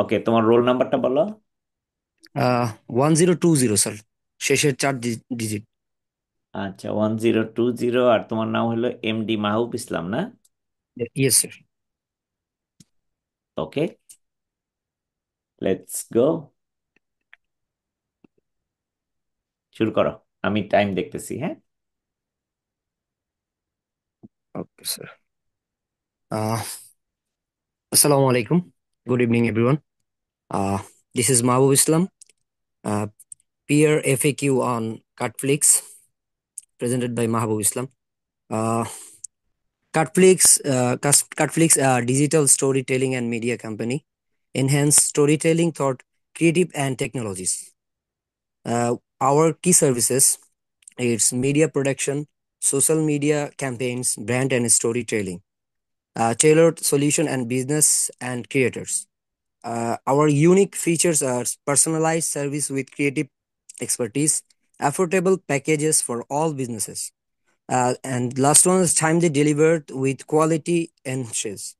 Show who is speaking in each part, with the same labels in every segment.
Speaker 1: ওকে তোমার রোল নাম্বারটা বলো
Speaker 2: one zero two zero sir শেষের চার ডিজিট
Speaker 1: আচ্ছা ওয়ান জিরো টু জিরো আর তোমার নাম হলো এম ডি মাহবুব ইসলাম না yes sir okay let's go শুরু করো আমি টাইম দেখতেছি হ্যাঁ
Speaker 2: okay sir Assalamu alaikum. Good evening, everyone. Uh, this is Mahbub Islam, uh, peer FAQ on Cutflix, presented by Mahbub Islam. Uh, Cutflix, uh, Cutflix, a uh, digital storytelling and media company, enhance storytelling through creative and technologies. Uh, our key services is media production, social media campaigns, brand and storytelling. Uh, tailored solution and business and creators. Uh, our unique features are personalized service with creative expertise, affordable packages for all businesses. Uh, and last one is timely delivered with quality enhancements.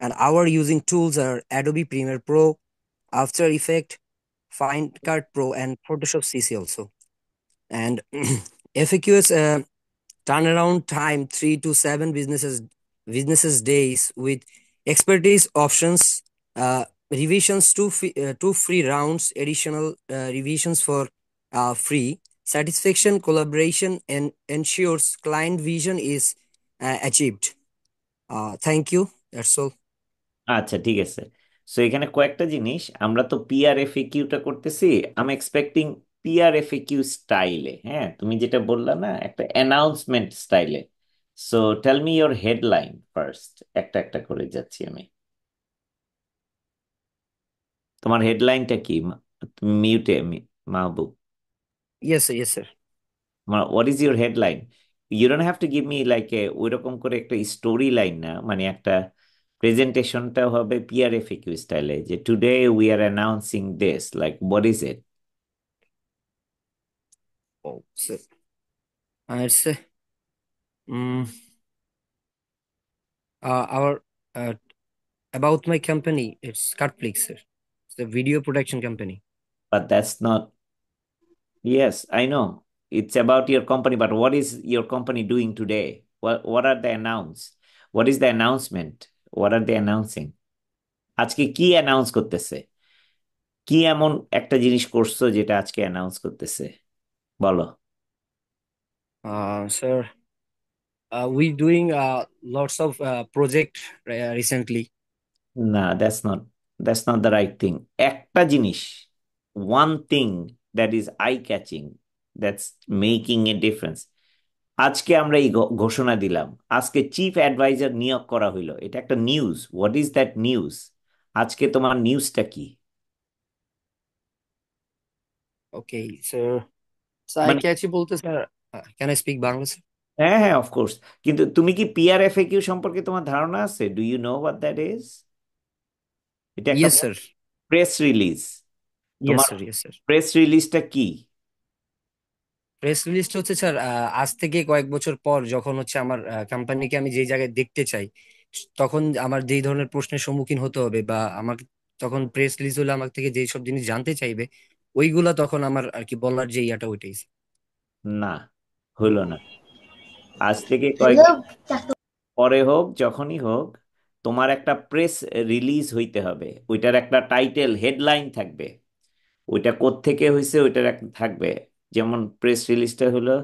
Speaker 2: And our using tools are Adobe Premiere Pro, After Effects, Card Pro, and Photoshop CC also. And FAQs uh, turnaround time three to seven businesses businesses days with expertise options, uh, revisions to, uh, two free rounds, additional uh, revisions for uh, free. Satisfaction collaboration and ensures client vision is uh, achieved. Uh, thank you. That's all.
Speaker 1: আচ্ছা ঠিক আছে so এখানে কয়েকটা জিনিস আমরা তো PR পিআরএফএ কিউটা করতেছি আমি এক্সপেক্টিং পিআর পিআরএফএ কিউ স্টাইলে হ্যাঁ তুমি যেটা বললা না একটা অ্যানাউন্সমেন্ট স্টাইলে so tell me your headline first একটা একটা করে যাচ্ছি আমি তোমার হেডলাইনটা কি মিউটে Mahbub yes sir yes sir তোমার what is your headline you don't have to give me like a ওইরকম করে একটা স্টোরি লাইন না মানে একটা প্রেজেন্টেশনটা হবে পিআরএফএকিউ স্টাইলে যে today we oh, are announcing this like what is it sir
Speaker 2: আর sir Mm, uh, our uh, about my company, it's Cutplexer. It's a video production company.
Speaker 1: But that's not. Yes, I know. It's about your company, but what is your company doing today? What What are they announce? What is the announcement? What are they announcing? আজকে কি announce করতেছে কি এমন একটা জিনিস করছো যেটা আজকে অ্যানাউন্স করতেছে বলো
Speaker 2: sir uh, we doing uh, lots of
Speaker 1: uh, project recently no that's not that's not the right thing ekta jinish one thing that is eye catching that's making a difference আজকে আমরা এই ঘোষণা দিলাম আজকে চিফ অ্যাডভাইজার নিয়োগ করা হইল এটা একটা news what is that news আজকে তোমার নিউজটা কি
Speaker 2: ওকে স্যার স্যার ক্যাচি বলতে sir can I
Speaker 1: speak Bangla sir হ্যাঁ হ্যাঁ অফকোর্স কিন্তু তুমি কি পিআর এফ কিউ সম্পর্কে তোমার ধারণা আছে do you
Speaker 2: know what that is
Speaker 1: এটা একটা yes sir press release yes তোমার স্যার ইয়েস স্যার প্রেস রিলিজটা কি
Speaker 2: প্রেস রিলিজটা হচ্ছে স্যার আজ থেকে কয়েক বছর পর যখন হচ্ছে আমার কোম্পানিকে আমি যে জায়গায় দেখতে চাই তখন আমার যেই ধরনের প্রশ্নের সম্মুখীন হতে হবে বা আমার তখন প্রেস রিলিজ হলে আমার থেকে যেই সব জিনিস জানতে চাইবে ওইগুলা তখন আমার আর কি বলার যে ইয়াটা ওইটাই
Speaker 1: না হইল না আজ থেকে কয়েক পরে হোক যখনই হোক তোমার একটা প্রেস রিলিজ হইতে হবে ওইটার একটা টাইটেল হেডলাইন থাকবে ওইটা কোত্থেকে হয়েছে ওইটার এক থাকবে যেমন প্রেস রিলিজটা হলো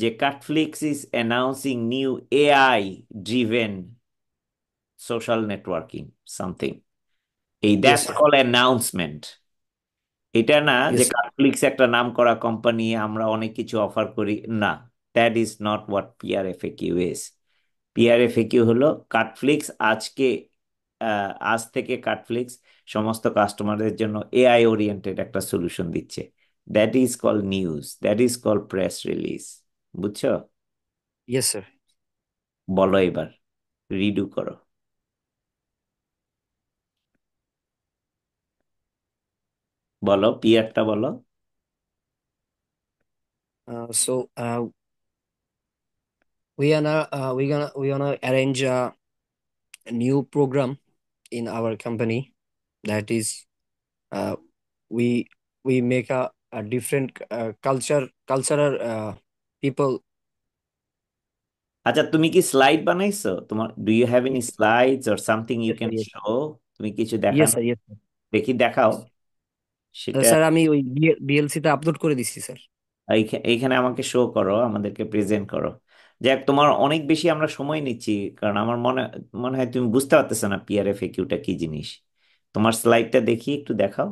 Speaker 1: যে Cutflix is announcing new AI driven social networking something এই দ্যাট কল অ্যানাউন্সমেন্ট এটা না যে কাটফ্লিক্স একটা নাম করা কোম্পানি আমরা অনেক কিছু অফার করি না that is not what F A Q হলো কাটফ্লিক্স আজকে আজ থেকে কাটফ্লিক্স সমস্ত কাস্টমারদের জন্য এআই ওরিয়েন্টেড একটা সলিউশন দিচ্ছে that is call news that is call press release বুঝছো ইয়েস স্যার বলো এবার রিডু করো বলো পিয়ারটা বলো
Speaker 2: so uh, uh, we are now uh, we're gonna we're gonna arrange a, a new program in our company that is uh, we we make a, a different uh, culture cultural uh, people
Speaker 1: আচ্ছা তুমি কি slide বানাইছো তোমার do you have any slides or something you can show তুমি কিছু দেখাও yes yes yes দেখি দেখাও স্যার
Speaker 2: আমি ওই বিএলসি তে আপলোড করে দিছি স্যার
Speaker 1: এইখানে আমাকে শো করো আমাদেরকে প্রেজেন্ট করো যাক তোমার অনেক বেশি আমরা সময় নিচ্ছি কারণ আমার মনে মনে হয় তুমি বুঝতে পারতেছো না পিআরএফ কিউটা কি জিনিস তোমার স্লাইডটা দেখি একটু দেখাও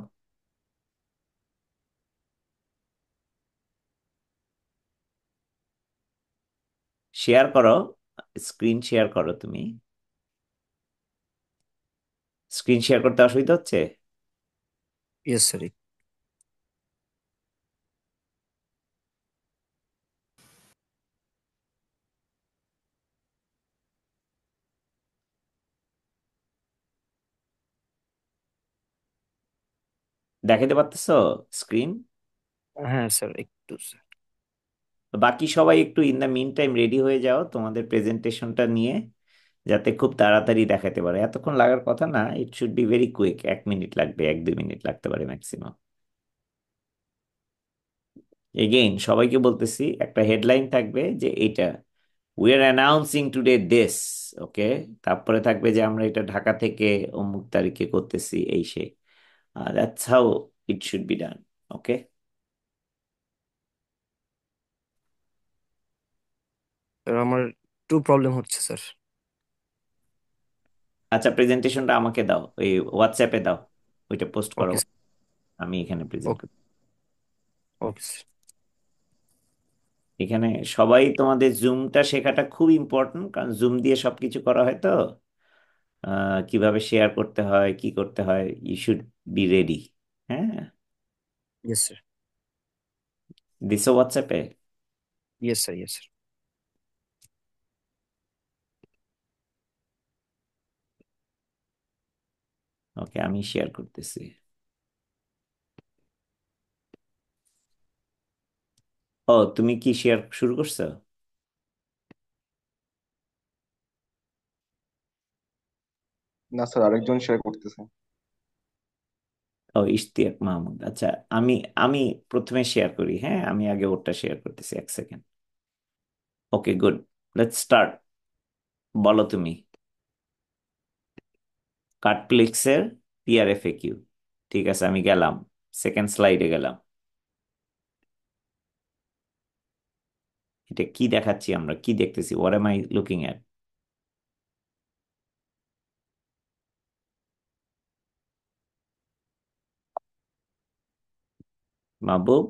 Speaker 1: শেয়ার করো স্ক্রিন শেয়ার করো তুমি স্ক্রিন শেয়ার করতে অসুবিধা হচ্ছে ইয়েস স্যার দেখাতে পারতেছ স্ক্রিন হ্যাঁ স্যার একটু স্যার বাকি সবাই একটু in the meantime ready হয়ে যাও তোমাদের প্রেজেন্টেশনটা নিয়ে যাতে খুব তাড়াতাড়ি দেখাতে পারে এতক্ষণ লাগার কথা না it should be very quick এক মিনিট লাগবে এক দুই মিনিট লাগতে পারে ম্যাক্সিমাম এগেইন সবাইকে বলতেছি একটা হেডলাইন থাকবে যে এটা we are announcing today this okay তারপরে থাকবে যে আমরা এটা ঢাকা থেকে অমুক তারিখে করতেছি এই সে Uh, that's how
Speaker 2: it should be done. Okay. Sir আমার টু প্রবলেম হচ্ছে স্যার
Speaker 1: আচ্ছা প্রেজেন্টেশনটা আমাকে দাও ওই হোয়াটসঅ্যাপে দাও ওইটা পোস্ট করো আমি এখানে প্রেজেন্ট ওকে এখানে সবাই তোমাদের জুমটা শেখাটা খুব ইম্পর্টেন্ট কারণ জুম দিয়ে সব কিছু করা হয় তো কিভাবে শেয়ার করতে হয় কি করতে হয় ইউ শুড বি রেডি
Speaker 2: হ্যাঁ ইয়েস স্যার
Speaker 1: দিছো হোয়াটসঅ্যাপে
Speaker 2: yes
Speaker 3: sir yes sir okay আমি শেয়ার করতেছি
Speaker 1: ও তুমি কি শেয়ার শুরু করছো
Speaker 4: না স্যার আরেকজন শেয়ার করতেছে
Speaker 1: ও ইশতিয়াক মাহমুদ আচ্ছা আমি আমি প্রথমে শেয়ার করি হ্যাঁ আমি আগে ওরটা শেয়ার করতেছি এক second okay good let's start বলো তুমি কাটপ্লিক্সের পিআরএফএ কিউ ঠিক আছে আমি গেলাম সেকেন্ড স্লাইডে গেলাম এটা কি দেখাচ্ছি আমরা কি দেখতেছি what am I looking at Mahbub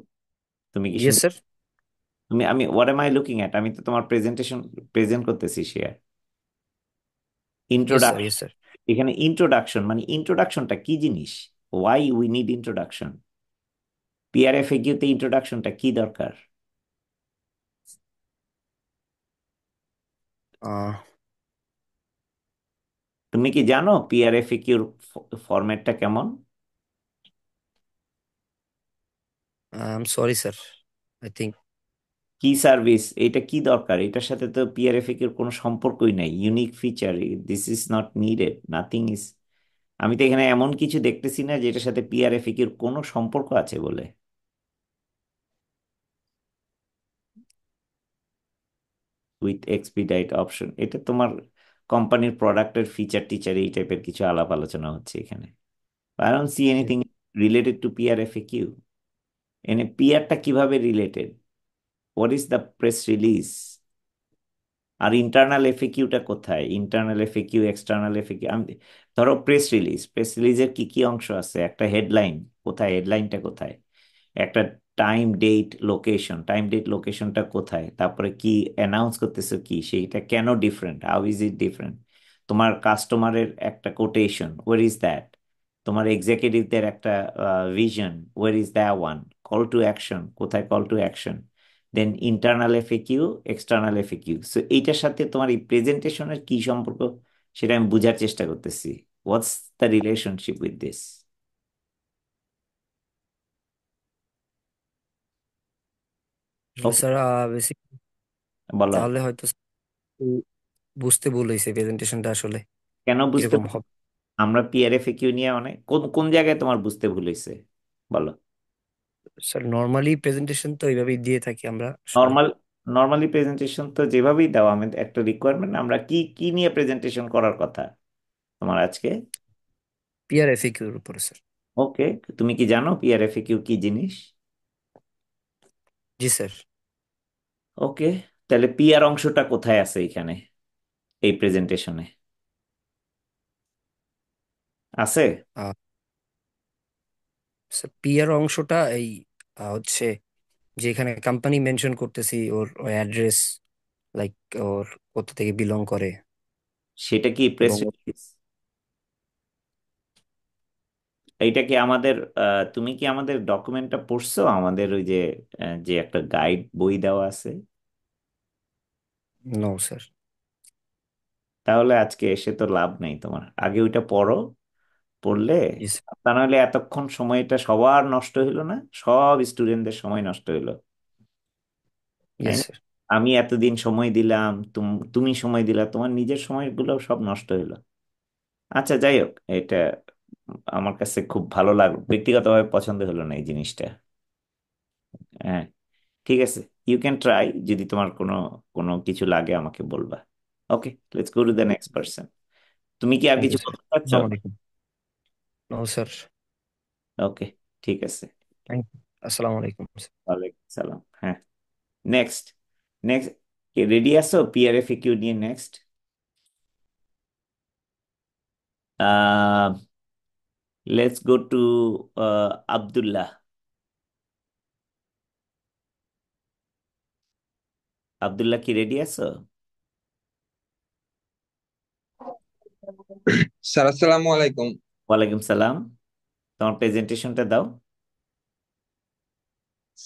Speaker 1: তুমি কি শুনতে স্যার তুমি আমি what am I looking at আমি তো তোমার প্রেজেন্টেশন প্রেজেন্ট করতেছি শেয়ার ইন্ট্রোডাকশন স্যার এখানে ইন্ট্রোডাকশন মানে ইন্ট্রোডাকশনটা কি জিনিস why we need introduction PRF A গিউতে ইন্ট্রোডাকশনটা কি দরকার তুমি কি জানো পিআরএফ এ কিউর ফরম্যাটটা কেমন
Speaker 2: সরি স্যার আই থিঙ্ক
Speaker 1: কি সার্ভিস এটা কি দরকার এটার সাথে তো পিআরএফ এর কোনো সম্পর্কই নাই unique feature this is not needed nothing is আমি তো এখানে এমন কিছু দেখতেছি না যেটার সাথে পিআরএফ এর কোনো সম্পর্ক আছে বলে উইথ এক্সপিডাইট অপশন এটা তোমার কোম্পানির প্রোডাক্টের ফিচার টিচার এই টাইপের কিছু আলাপ আলোচনা হচ্ছে এখানে I don't see anything related to A Q এনে পিয়ারটা কিভাবে related what is the press release আর ইন্টারনাল এফএকিউটা কোথায় ইন্টারনাল কিউ এক্সটার্নাল এফএকিউ আমি ধরো প্রেস রিলিজ প্রেস রিলিজের কি কি অংশ আছে একটা হেডলাইন কোথায় হেডলাইনটা কোথায় একটা time date location time date লোকেশনটা কোথায় তারপরে কি অ্যানাউন্স করতেছো কি সেইটা কেন different how is it different তোমার কাস্টমারের একটা কোটেশন ওয়ার ইজ দ্যাট তোমার এক্সিকিউটিভদের একটা vision where is the one call to action কোথায় call to action then internal FAQ external FAQ so এইটার সাথে তোমার এই প্রেজেন্টেশনের কি সম্পর্ক সেটা আমি বোঝার চেষ্টা করতেছি what's the relationship with this
Speaker 2: sir basically বলো তাহলে হয়তো বুঝতে ভুল হয়েছে প্রেজেন্টেশনটা আসলে
Speaker 1: কেন বুঝতে হবে আমরা পিআরএফ কিউ নিয়ে অনেক মানে কোন কোন জায়গায় তোমার বুঝতে ভুল হয়েছে বলো
Speaker 2: স্যার নর্মালি প্রেজেন্টেশন তো এইভাবেই দিয়ে থাকি আমরা
Speaker 1: নর্মাল নর্মালি প্রেজেন্টেশন তো যেভাবেই দাও আমি একটা রিকোয়ারমেন্ট আমরা কি কি নিয়ে প্রেজেন্টেশন করার কথা তোমার আজকে
Speaker 2: পিআর এফএকিউ এর উপরে স্যার
Speaker 1: ওকে তুমি কি জানো পিআর এফএকিউ কি জিনিস জি স্যার ওকে তাহলে পিআর অংশটা কোথায় আছে এখানে এই প্রেজেন্টেশনে
Speaker 2: আছে আহ, পিয়ার অংশটা এই আহ, হচ্ছে যে এখানে কোম্পানি মেনশন করতেছি ওর অ্যাড্রেস লাইক ওর কোথা থেকে বিলং করে সেটা কি প্রেস এবং রিলিজ
Speaker 1: এইটা কি আমাদের আহ, তুমি কি আমাদের ডকুমেন্টটা পড়ছো আমাদের ওই যে আহ, যে একটা গাইড বই দেওয়া আছে নো স্যার তাহলে আজকে এসে তো লাভ নেই তোমার আগে ওইটা পড়ো পড়লে তা নাহলে এতক্ষণ সময়টা সবার নষ্ট হইলো না সব স্টুডেন্টদের সময় নষ্ট হইলো তাই না আমি এতদিন সময় দিলাম তুমি সময় দিলা তোমার নিজের সময়গুলো সব নষ্ট হইলো আচ্ছা যাই হোক এটা আমার কাছে খুব ভালো লাগলো ব্যক্তিগতভাবে পছন্দ হলো না এই জিনিসটা হ্যাঁ ঠিক আছে ইউ ক্যান ট্রাই যদি তোমার কোনো কোনো কিছু লাগে আমাকে বলবা okay let's go to the next person তুমি কি আর কিছু বলতে চাচ্ছ আসসালামু আলাইকুম নো স্যার ওকে ঠিক
Speaker 2: আছে থ্যাংক ইউ আসসালামু আলাইকুম স্যার
Speaker 1: ওয়ালাইকুম সালাম হ্যাঁ নেক্সট নেক্সট রেডি আছো পিআরএফ কিউ নিয়ে next uh let's go to Abdullah Abdullah কি রেডি আছো স্যার আসসালামু আলাইকুম ওয়ালাইকুম সালাম তোমার প্রেজেন্টেশনটা দাও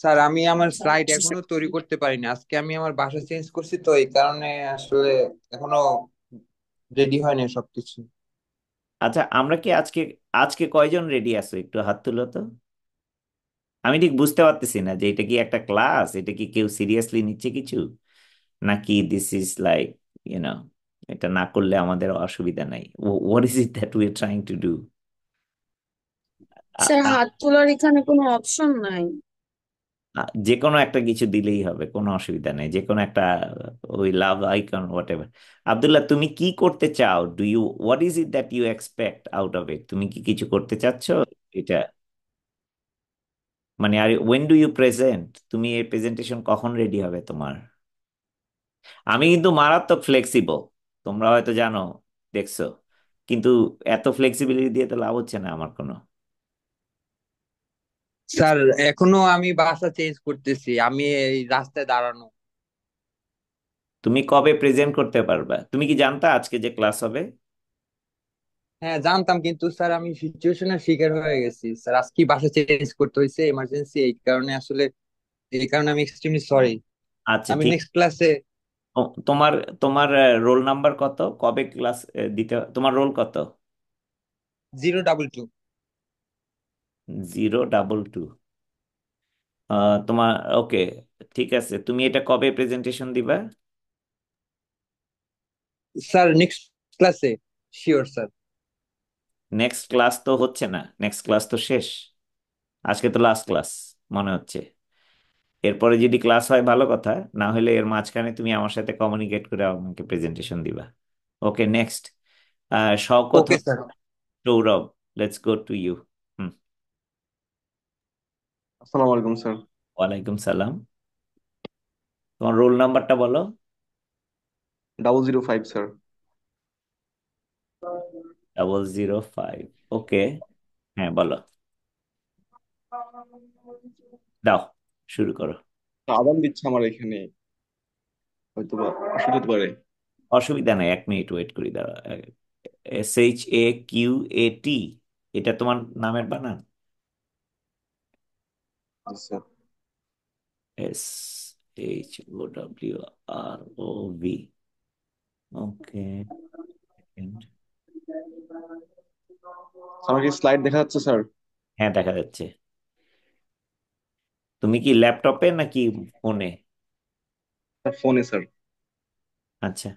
Speaker 5: স্যার আমি আমার স্লাইড এখনো তৈরি করতে পারিনি আজকে আমি আমার বাসা চেঞ্জ করছি তো এই কারণে আসলে এখনো
Speaker 1: রেডি হয়নি সবকিছু আচ্ছা আমরা কি আজকে আজকে কয়জন রেডি আছো একটু হাত তুলো তো আমি ঠিক বুঝতে পারতেছি না যে এটা কি একটা ক্লাস এটা কি কেউ সিরিয়াসলি নিচ্ছে কিছু নাকি this is like you know এটা না করলে আমাদের অসুবিধা নাই what is it that we are trying to do
Speaker 6: sir হাত তোলার এখানে কোনো অপশন নাই
Speaker 1: যে কোনো একটা কিছু দিলেই হবে কোনো অসুবিধা নেই যে কোনো একটা ওই love icon whatever Abdullah তুমি কি করতে চাও do you what is it that you expect out of it তুমি কি কিছু করতে চাচ্ছ এটা মানে আর ওয়েন ডু ইউ প্রেজেন্ট তুমি এই প্রেজেন্টেশন কখন রেডি হবে তোমার আমি কিন্তু মারাত্মক ফ্লেক্সিবল তোমরা হয়তো জানো দেখছো কিন্তু এত ফ্লেক্সিবিলিটি দিয়ে তো লাভ হচ্ছে না আমার কোনো
Speaker 5: স্যার এখনো আমি বাসা চেঞ্জ করতেছি আমি এই রাস্তায় দাঁড়ানো
Speaker 1: তুমি কবে প্রেজেন্ট করতে পারবা তুমি কি জানতা আজকে যে ক্লাস হবে
Speaker 5: হ্যাঁ জানতাম কিন্তু স্যার আমি সিচুয়েশনের শিকার হয়ে গেছি স্যার আজকে বাসা চেঞ্জ করতে
Speaker 1: হয়েছে এমার্জেন্সি এই কারণে আসলে এই কারণে আমি এক্সট্রিমলি সরি আচ্ছা আমি ঠিক নেক্সট ক্লাসে তোমার তোমার রোল নাম্বার কত কবে ক্লাস দিতে তোমার রোল কত zero double two zero double two তোমার ওকে ঠিক আছে তুমি এটা কবে প্রেজেন্টেশন দিবা স্যার নেক্সট ক্লাসে শিওর স্যার নেক্সট ক্লাস তো হচ্ছে না নেক্সট ক্লাস তো শেষ আজকে তো লাস্ট ক্লাস মনে হচ্ছে এরপরে যদি ক্লাস হয় ভালো কথা না হলে এর মাঝখানে তুমি আমার সাথে কমিউনিকেট করে আমাকে প্রেজেন্টেশন দিবা okay next Shawkat okay sir Sourav let's go to you hmm আসসালামু আলাইকুম স্যার ওয়ালাইকুম সালাম তোমার রোল নাম্বারটা বলো double zero five sir double zero five okay হ্যাঁ বলো দাও শুরু করো
Speaker 4: আদান দিচ্ছে আমার এখানে
Speaker 1: হয়তো বা অসুবিধা হতে পারে অসুবিধা নাই এক মিনিট ওয়েট করি দাঁড়া S H A Q A T এটা তোমার নামের বানান আচ্ছা S H O W R O V okay আমাকে স্লাইড দেখা যাচ্ছে স্যার হ্যাঁ দেখা যাচ্ছে তুমি কি ল্যাপটপে নাকি ফোনে ফোনে স্যার আচ্ছা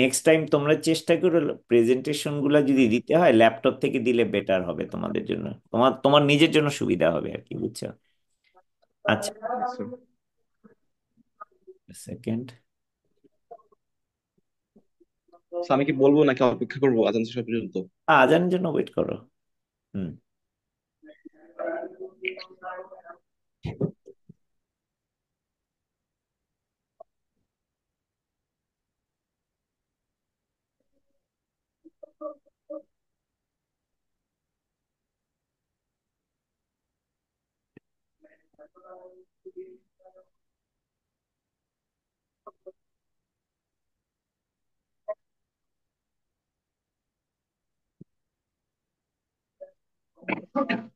Speaker 1: নেক্সট টাইম তোমরা চেষ্টা করো প্রেজেন্টেশন গুলা যদি দিতে হয় ল্যাপটপ থেকে দিলে বেটার হবে তোমাদের জন্য তোমার তোমার নিজের জন্য সুবিধা
Speaker 4: হবে আর কি বুঝছো আচ্ছা সেকেন্ড আমি কি বলবো নাকি অপেক্ষা করবো আজান শেষ পর্যন্ত
Speaker 1: আজানের জন্য ওয়েট করো হুম
Speaker 3: Bueno,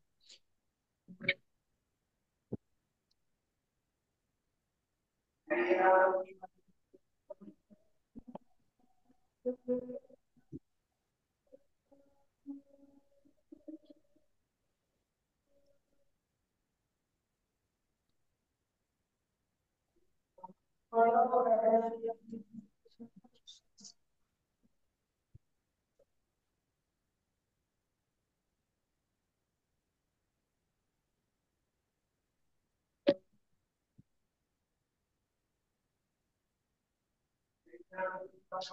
Speaker 3: Gracias.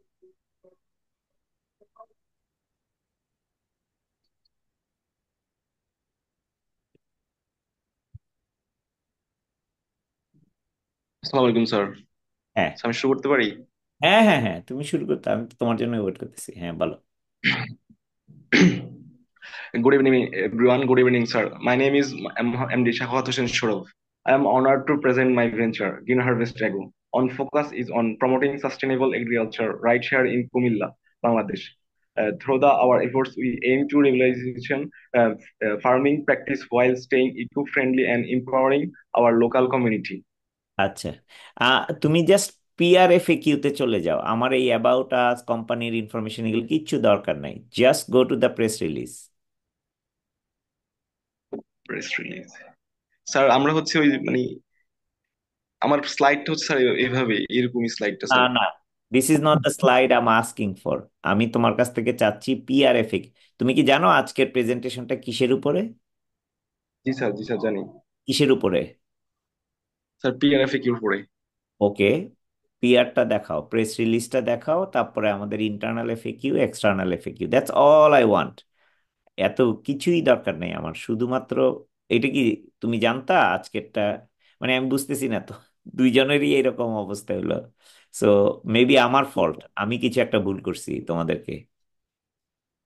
Speaker 4: আলাইকুম স্যার হ্যাঁ আমি শুরু করতে পারি
Speaker 7: হ্যাঁ
Speaker 1: হ্যাঁ হ্যাঁ তুমি শুরু করতে আমি তোমার জন্য ওয়েট করতেছি হ্যাঁ বলো
Speaker 4: good evening good evening sir my name is M D Sakhawat Hossain Saraf I am honoured to present my venture green harvest dragon on focus is on promoting sustainable agriculture right in Comilla Bangladesh through the our efforts we aim to farming practice while staying eco friendly and empowering our local community
Speaker 1: আচ্ছা আহ, তুমি just
Speaker 4: পিআরএফএ কিউতে চলে যাও
Speaker 1: আমার এই about us কোম্পানির information এগুলো কিচ্ছু দরকার নাই just go to the press release
Speaker 4: press release sir আমরা হচ্ছে ওই মানে আমার স্লাইডটা হচ্ছে স্যার এভাবে এরকমই স্লাইডটা না স্যার না this
Speaker 1: is not the slide I'm asking for আমি তোমার কাছ থেকে চাচ্ছি পিআরএফএ তুমি কি জানো আজকের প্রেজেন্টেশনটা কিসের উপরে জি স্যার জি স্যার জানি কিসের উপরে স্যার পিআরএফ কিউ পরে ওকে পিআরটা দেখাও প্রেস রিলিজটা দেখাও তারপরে আমাদের internal FAQ external FAQ that's all I want এত কিছুই দরকার নেই আমার শুধুমাত্র এটা কি তুমি জানতা আজকেরটা মানে আমি বুঝতেছি না তো দুইজনেরই এরকম অবস্থা হলো সো মেবি আমার ফল্ট আমি কিছু একটা ভুল করছি তোমাদেরকে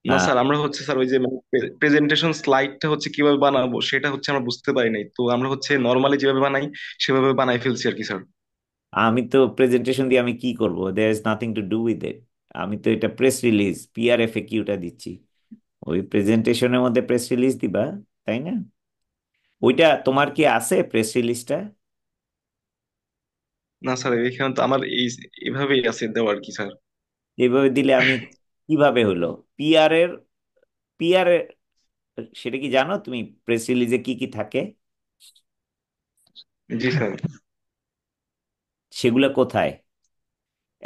Speaker 4: না স্যার আমরা হচ্ছে স্যার ওই যে প্রেজেন্টেশন মানে, স্লাইডটা হচ্ছে কিভাবে বানাবো সেটা হচ্ছে আমরা বুঝতে পারি নাই তো আমরা হচ্ছে নরমালি যেভাবে বানাই সেভাবে বানাই ফেলছি আর কি স্যার
Speaker 1: আমি তো প্রেজেন্টেশন দিয়ে আমি কি করব there is nothing to do with it আমি তো এটা প্রেস রিলিজ এফ এ কিউটা দিচ্ছি ওই প্রেজেন্টেশনের মধ্যে প্রেস রিলিজ দিবা তাই না ওইটা তোমার কি আছে প্রেস রিলিজটা
Speaker 4: না স্যার এখানে তো আমার এই এভাবেই আছে দেওয়া আর কি স্যার
Speaker 1: এভাবে দিলে আমি কিভাবে হলো পিআরের পিআরের সেটা কি জানো তুমি প্রেস রিলিজে কি কি থাকে জি সেগুলো কোথায়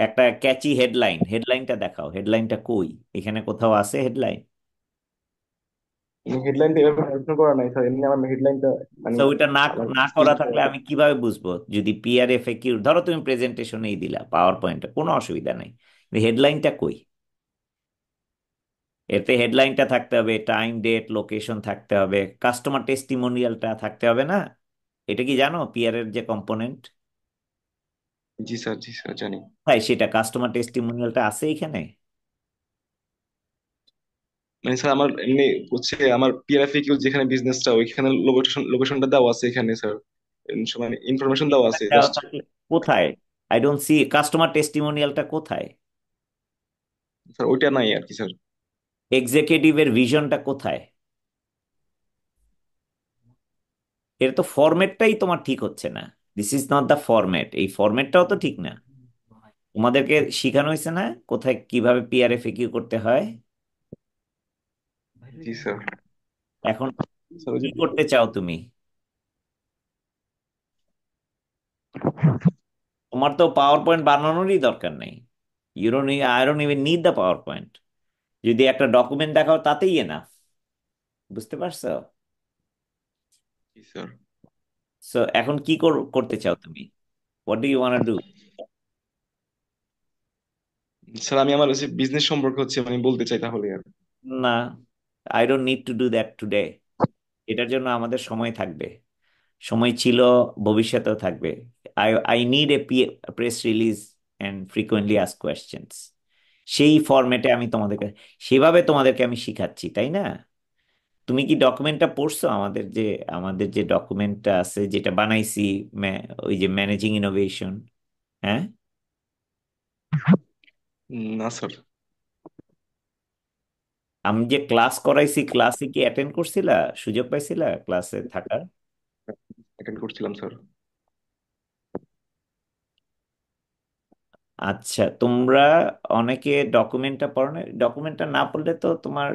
Speaker 1: একটা ক্যাচি হেডলাইন হেডলাইনটা দেখাও হেডলাইনটা কই এখানে কোথাও আছে হেডলাইন
Speaker 4: হেডলাইনটা আমার হেডলাইনটা তো মানে ওইটা
Speaker 1: না না করা থাকলে আমি কিভাবে বুঝবো যদি পিআরএফ এ কি ধরো তুমি প্রেজেন্টেশনেই দিলা পাওয়ার পয়েন্টে কোনো অসুবিধা নেই হেডলাইনটা কই এতে হেডলাইনটা থাকতে হবে টাইম ডেট লোকেশন থাকতে হবে কাস্টমার টেস্টিমোনিয়ালটা থাকতে হবে না এটা কি জানো পিয়ার এর যে কম্পোনেন্ট জি স্যার জি স্যার জানি তাই সেটা কাস্টমার টেস্টিমোনিয়ালটা আছে এখানে
Speaker 4: মানে স্যার আমার এমনি হচ্ছে আমার পিআরএফইকিউ যেখানে বিজনেসটা ওইখানে লোকেশন লোকেশনটা দেওয়া আছে এখানে স্যার মানে ইনফরমেশন দেওয়া আছে জাস্ট কোথায় আই ডোন্ট সি কাস্টমার টেস্টিমোনিয়ালটা কোথায়
Speaker 1: স্যার ওইটা নাই আর কি স্যার এক্সিকিউটিভের ভিশনটা কোথায় এর তো ফরম্যাটটাই তোমার ঠিক হচ্ছে না this is not the format এই ফরম্যাটটাও তো ঠিক না তোমাদেরকে শেখানো হয়েছে না কোথায় কিভাবে পিআরএফ কিউ করতে হয় জি স্যার এখন কি করতে চাও তুমি তোমার তো পাওয়ার পয়েন্ট বানানোরই দরকার নেই you don't I don't even need the power point যদি একটা ডকুমেন্ট দেখাও তাতেই এনাফ বুঝতে পারছো স্যার সো এখন
Speaker 4: কি করতে চাও তুমি what do you want do sir আমি আমার হচ্ছে বিজনেস সম্পর্কে হচ্ছে আমি মানে বলতে চাই তাহলে আর না I
Speaker 1: don't need to do that today এটার জন্য আমাদের সময় থাকবে সময় ছিল ভবিষ্যতেও থাকবে I I need a press release and frequently ask questions সেই ফরম্যাটে আমি তোমাদেরকে সেভাবে তোমাদেরকে আমি শিখাচ্ছি তাই না তুমি কি ডকুমেন্টটা পড়ছো আমাদের যে আমাদের যে ডকুমেন্টটা আছে যেটা বানাইছি ওই যে ম্যানেজিং ইনোভেশন হ্যাঁ না স্যার আমি যে ক্লাস করাইছি ক্লাসে কি অ্যাটেন্ড করছিলা সুযোগ পাইছিলা ক্লাসে থাকার অ্যাটেন্ড করছিলাম স্যার আচ্ছা তোমরা অনেকে ডকুমেন্টটা পড়ো না ডকুমেন্টটা না পড়লে তো তোমার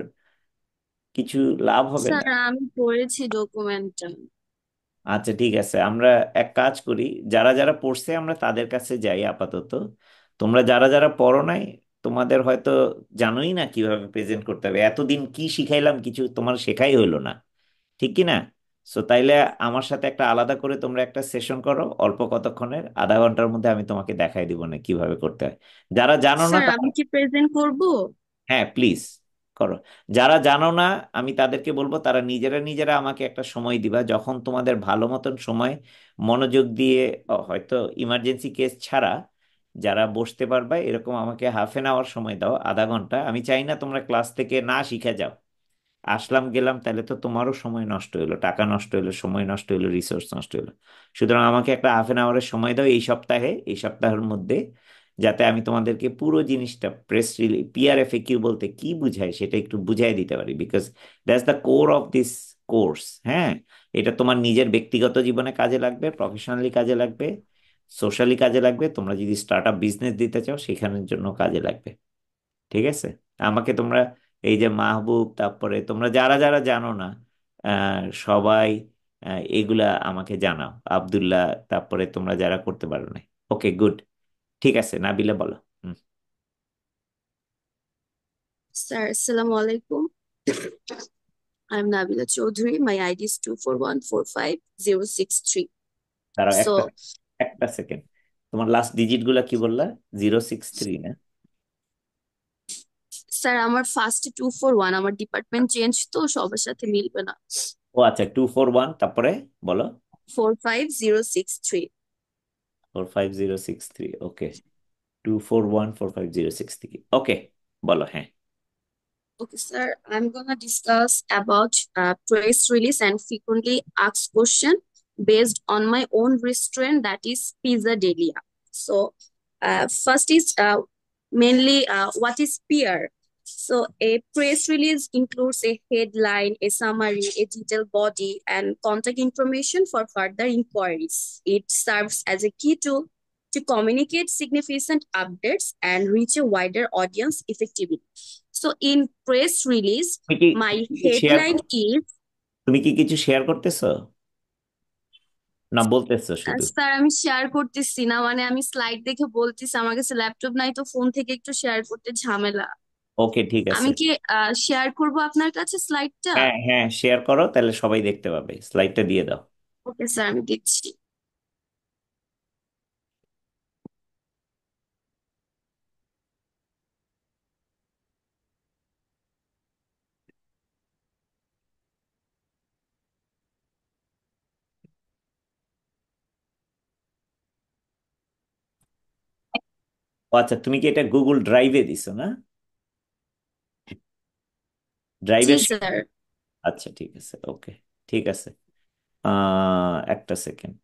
Speaker 1: কিছু লাভ হবে না স্যার
Speaker 6: আমি পড়েছি ডকুমেন্টটা
Speaker 1: আচ্ছা ঠিক আছে আমরা এক কাজ করি যারা যারা পড়ছে আমরা তাদের কাছে যাই আপাতত তোমরা যারা যারা পড়ো নাই তোমাদের হয়তো জানোই না কিভাবে প্রেজেন্ট করতে হবে এতদিন কি শিখাইলাম কিছু তোমার শেখাই হলো না ঠিক কি না সো তাইলে আমার সাথে একটা আলাদা করে তোমরা একটা সেশন করো অল্প কতক্ষণের আধা ঘন্টার মধ্যে আমি তোমাকে দেখাই দিব না কিভাবে করতে হয় যারা জানো না স্যার
Speaker 6: আমি কি প্রেজেন্ট করব
Speaker 1: হ্যাঁ প্লিজ করো যারা জানো না আমি তাদেরকে বলবো তারা নিজেরা নিজেরা আমাকে একটা সময় দিবা যখন তোমাদের ভালো মতন সময় মনোযোগ দিয়ে হয়তো ইমার্জেন্সি কেস ছাড়া যারা বসতে পারবে এরকম আমাকে হাফ এন আওয়ার সময় দাও আধা ঘন্টা আমি চাই না তোমরা ক্লাস থেকে না শিখে যাও আসলাম গেলাম তাহলে তো তোমারও সময় নষ্ট হলো টাকা নষ্ট হলো সময় নষ্ট হলো রিসোর্স নষ্ট হলো সুতরাং আমাকে একটা হাফ এন আওয়ারের সময় দাও এই সপ্তাহে এই সপ্তাহের মধ্যে যাতে আমি তোমাদেরকে পুরো জিনিসটা প্রেস রিলি এ কিউ বলতে কি বুঝায় সেটা একটু বুঝাই দিতে পারি because that's the core of this course হ্যাঁ এটা তোমার নিজের ব্যক্তিগত জীবনে কাজে লাগবে প্রফেশনালি কাজে লাগবে সোশ্যালি কাজে লাগবে তোমরা যদি স্টার্ট আপ বিজনেস দিতে চাও সেখানের জন্য কাজে লাগবে ঠিক আছে আমাকে তোমরা এই যে মাহবুব তারপরে তোমরা যারা যারা জানো না সবাই এগুলা আমাকে জানাও আবদুল্লাহ তারপরে তোমরা যারা করতে পারো না ওকে গুড ঠিক আছে নাবিলা বলো
Speaker 8: স্যার আসসালামু আলাইকুম
Speaker 6: I am Nabila Chowdhury my ID is two four one four five zero six three
Speaker 1: দাঁড়াও একটা সেকেন্ড তোমার লাস্ট ডিজিট গুলা কি বললা জিরো সিক্স থ্রি না
Speaker 6: স্যার আমার ফার্স্ট টু ফোর ওয়ান আমার ডিপার্টমেন্ট চেঞ্জ তো সবার সাথে মিলবে না
Speaker 1: ও আচ্ছা টু ফোর ওয়ান তারপরে বলো
Speaker 6: four five zero six three
Speaker 1: four five zero six three okay two four one four five zero six three okay বলো হ্যাঁ
Speaker 6: okay sir I am gonna discuss about press release and frequently আক্স based on my own that is Pizza Delia so first is mainly what is PR So a press release includes a headline, a summary, a detailed body, and contact information for further inquiries. It serves as a key tool to communicate significant updates and reach a wider audience effectively. So in press release, my headline is
Speaker 1: তুমি কি কিছু share করতেছো না বলতেছো শুধু
Speaker 6: sir আমি share করতেছি না মানে আমি স্লাইড দেখে বলতেছি আমার কাছে ল্যাপটপ নাই তো ফোন থেকে একটু শেয়ার করতে ঝামেলা
Speaker 1: ওকে ঠিক আছে আমি
Speaker 6: কি শেয়ার করব আপনার কাছে স্লাইডটা হ্যাঁ
Speaker 1: হ্যাঁ শেয়ার করো তাহলে সবাই দেখতে পাবে স্লাইডটা দিয়ে দাও
Speaker 6: ওকে স্যার আমি দিচ্ছি
Speaker 1: আচ্ছা তুমি কি এটা গুগল ড্রাইভে দিছো না ড্রাইভের আচ্ছা ঠিক আছে ওকে ঠিক আছে আহ একটা second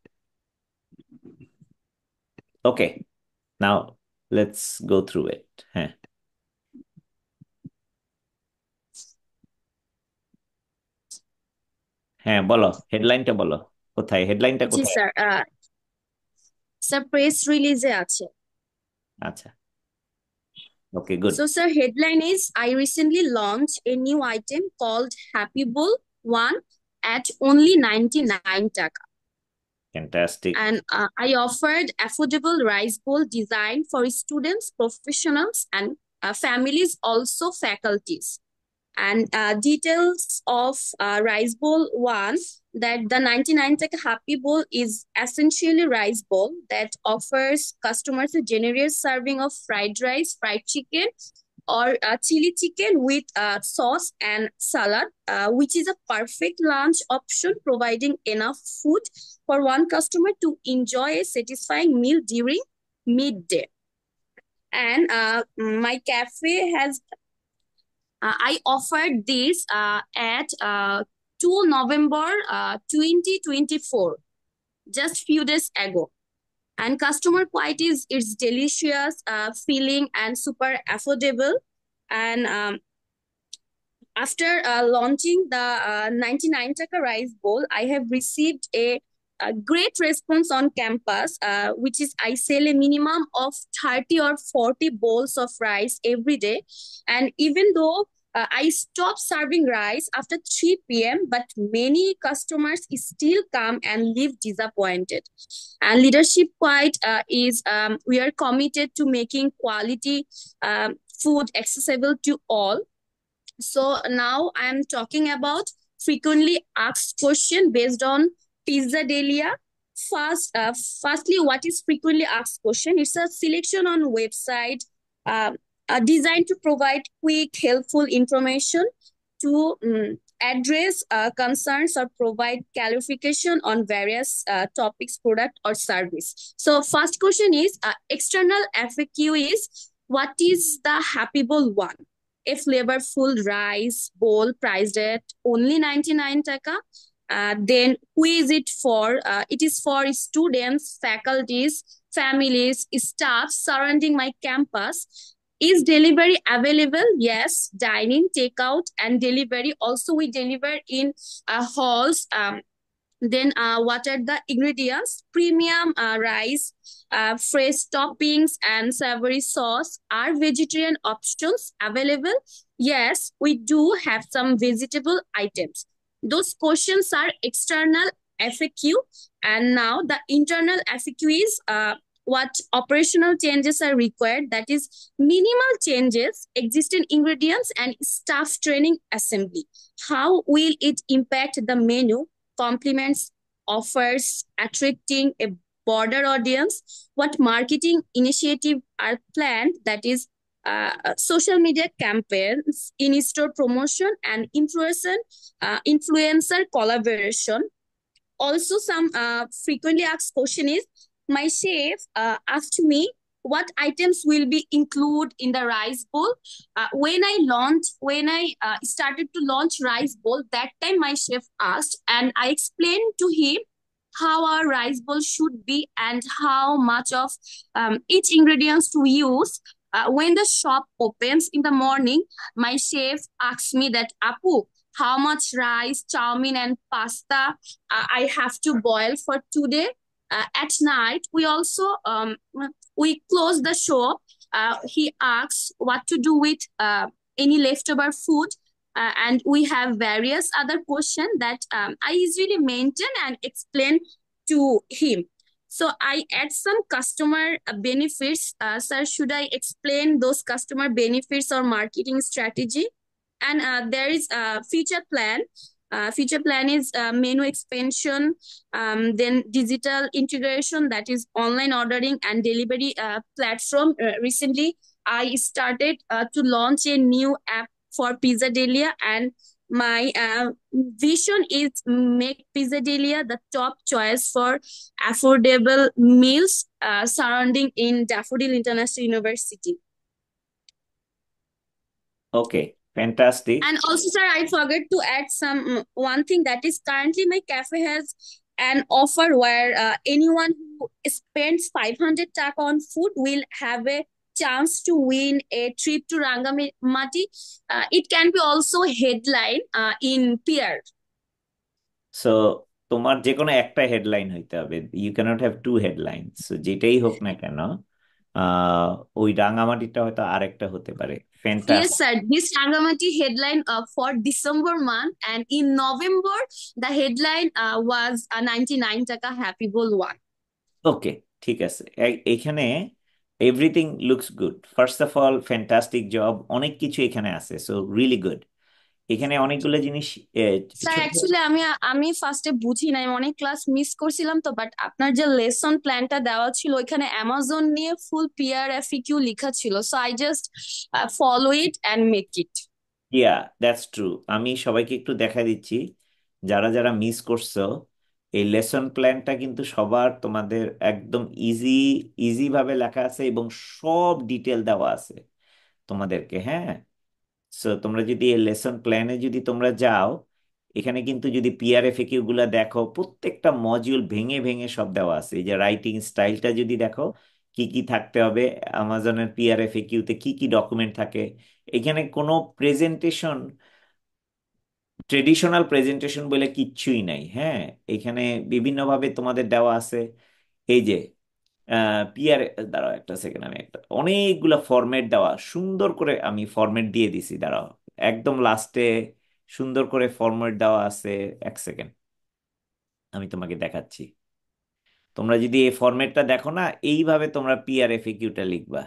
Speaker 1: okay now let's go through it হ্যাঁ হ্যাঁ বলো হেডলাইনটা বলো কোথায় হেডলাইনটা জি কোথায়
Speaker 3: স্যার
Speaker 6: স্যার প্রেস রিলিজে আছে
Speaker 1: আচ্ছা Okay, good. So,
Speaker 6: sir, headline is I recently launched a new item called Happy Bowl 1 at only 99 taka.
Speaker 1: Fantastic.
Speaker 6: And uh, I offered affordable rice bowl design for students, professionals, and uh, families, also faculties. And uh, details of uh, rice bowl one that the 99 taka happy bowl is essentially rice bowl that offers customers a generous serving of fried rice, fried chicken, or uh, chili chicken with uh, sauce and salad, uh, which is a perfect lunch option, providing enough food for one customer to enjoy a satisfying meal during midday. And uh, my cafe has uh, I offered this uh, at uh, 2 November uh, 2024, just few days ago. And customer quite is it's delicious, uh, feeling and super affordable. And um, after uh, launching the 99 taka rice bowl, I have received a a great response on campus, uh, which is I sell a minimum of 30 or 40 bowls of rice every day. And even though uh, I stop serving rice after 3 p.m., but many customers still come and leave disappointed. And leadership quite uh, is um, we are committed to making quality um, food accessible to all. So now I'm talking about frequently asked question based on Delia. first uh, firstly what is frequently asked question it's a selection on website uh, uh, designed to provide quick helpful information to um, address uh, concerns or provide clarification on various uh, topics product or service so first question is uh, external faq is what is the happy bowl one a flavorful rice bowl priced at only 99 taka uh, then who is it for? Uh, it is for students, faculties, families, staff surrounding my campus. Is delivery available? Yes, dining, takeout, and delivery. Also, we deliver in uh, halls. Um, then uh, what are the ingredients? Premium uh, rice, uh, fresh toppings, and savory sauce. Are vegetarian options available? Yes, we do have some vegetable items. Those questions are external FAQ and now the internal FAQ is uh, what operational changes are required that is minimal changes existing ingredients and staff training assembly how will it impact the menu complements offers attracting a broader audience what marketing initiative are planned that is uh, social media campaigns, in-store promotion, and influencer, uh, influencer collaboration. Also, some uh, frequently asked question is, my chef uh, asked me what items will be included in the rice bowl. Uh, when I launched, when I uh, started to launch rice bowl, that time my chef asked, and I explained to him how our rice bowl should be and how much of um, each ingredients to use uh, when the shop opens in the morning, my chef asks me that, Apu, how much rice, chow mein and pasta uh, I have to boil for today. Uh, at night, we also, um, we close the shop. Uh, he asks what to do with uh, any leftover food. Uh, and we have various other questions that um, I usually maintain and explain to him. So I add some customer uh, benefits. Uh, sir, should I explain those customer benefits or marketing strategy? And uh, there is a uh, future plan. Uh, future plan is uh, menu expansion, um, then digital integration, that is online ordering and delivery uh, platform. recently, I started to launch a new app for Pizza Delia and my uh, vision is make Pizzadelia the top choice for affordable meals uh, surrounding in Daffodil International University.
Speaker 1: Okay, fantastic. And
Speaker 6: also, sir, I forgot to add some one thing that is currently my cafe has an offer where uh, anyone who spends 500 taka on food will have a chance to win a trip to Rangamati, uh, it can be also headline uh, in PR.
Speaker 1: So তোমার যে কোনো একটা headline হইতে হবে you cannot have two headline so যেটাই হোক না কেন ওই রাঙামাটিটা হয়তো আরেকটা হতে পারে Yes,
Speaker 6: sir. This Rangamati headline uh, for December month, and in November, the headline uh, was uh, 99 Taka Happy Bowl one.
Speaker 1: Okay, ঠিক আছে এখানে everything looks good first of all fantastic job অনেক কিছু এখানে আছে সো রিয়েলি গুড এখানে অনেকগুলো জিনিস
Speaker 6: আমি আমি ফার্স্টে বুঝি নাই অনেক ক্লাস মিস করছিলাম তো বাট আপনার যে লেসন প্ল্যানটা দেওয়া ছিল ওইখানে অ্যামাজন নিয়ে ফুল পিআর এফইকিউ লেখা ছিল so I just follow it and make it
Speaker 1: yeah that's true আমি সবাইকে একটু দেখা দিচ্ছি যারা যারা মিস করছো এই লেসন প্ল্যানটা কিন্তু সবার তোমাদের একদম ইজি ইজিভাবে লেখা আছে এবং সব ডিটেল দেওয়া আছে তোমাদেরকে হ্যাঁ সো তোমরা যদি এই লেসন প্ল্যানে যদি তোমরা যাও এখানে কিন্তু যদি পিআরএফ গুলা দেখো প্রত্যেকটা মডিউল ভেঙে ভেঙে সব দেওয়া আছে এই যে রাইটিং স্টাইলটা যদি দেখো কি কি থাকতে হবে আমাজনের পিআরএফ কিউতে কি কি ডকুমেন্ট থাকে এখানে কোনো প্রেজেন্টেশন ট্রেডিশনাল প্রেজেন্টেশন বলে কিচ্ছুই নাই হ্যাঁ এখানে বিভিন্নভাবে তোমাদের দেওয়া আছে এই যে পিআর দাঁড়াও একটা সেকেন্ড আমি একটা অনেকগুলা ফর্মেট দেওয়া সুন্দর করে আমি ফর্মেট দিয়ে দিছি দাঁড়াও একদম লাস্টে সুন্দর করে ফর্মেট দেওয়া আছে এক সেকেন্ড আমি তোমাকে দেখাচ্ছি তোমরা যদি এই ফর্মেটটা দেখো না এইভাবে তোমরা পিআরএফ কিউটা লিখবা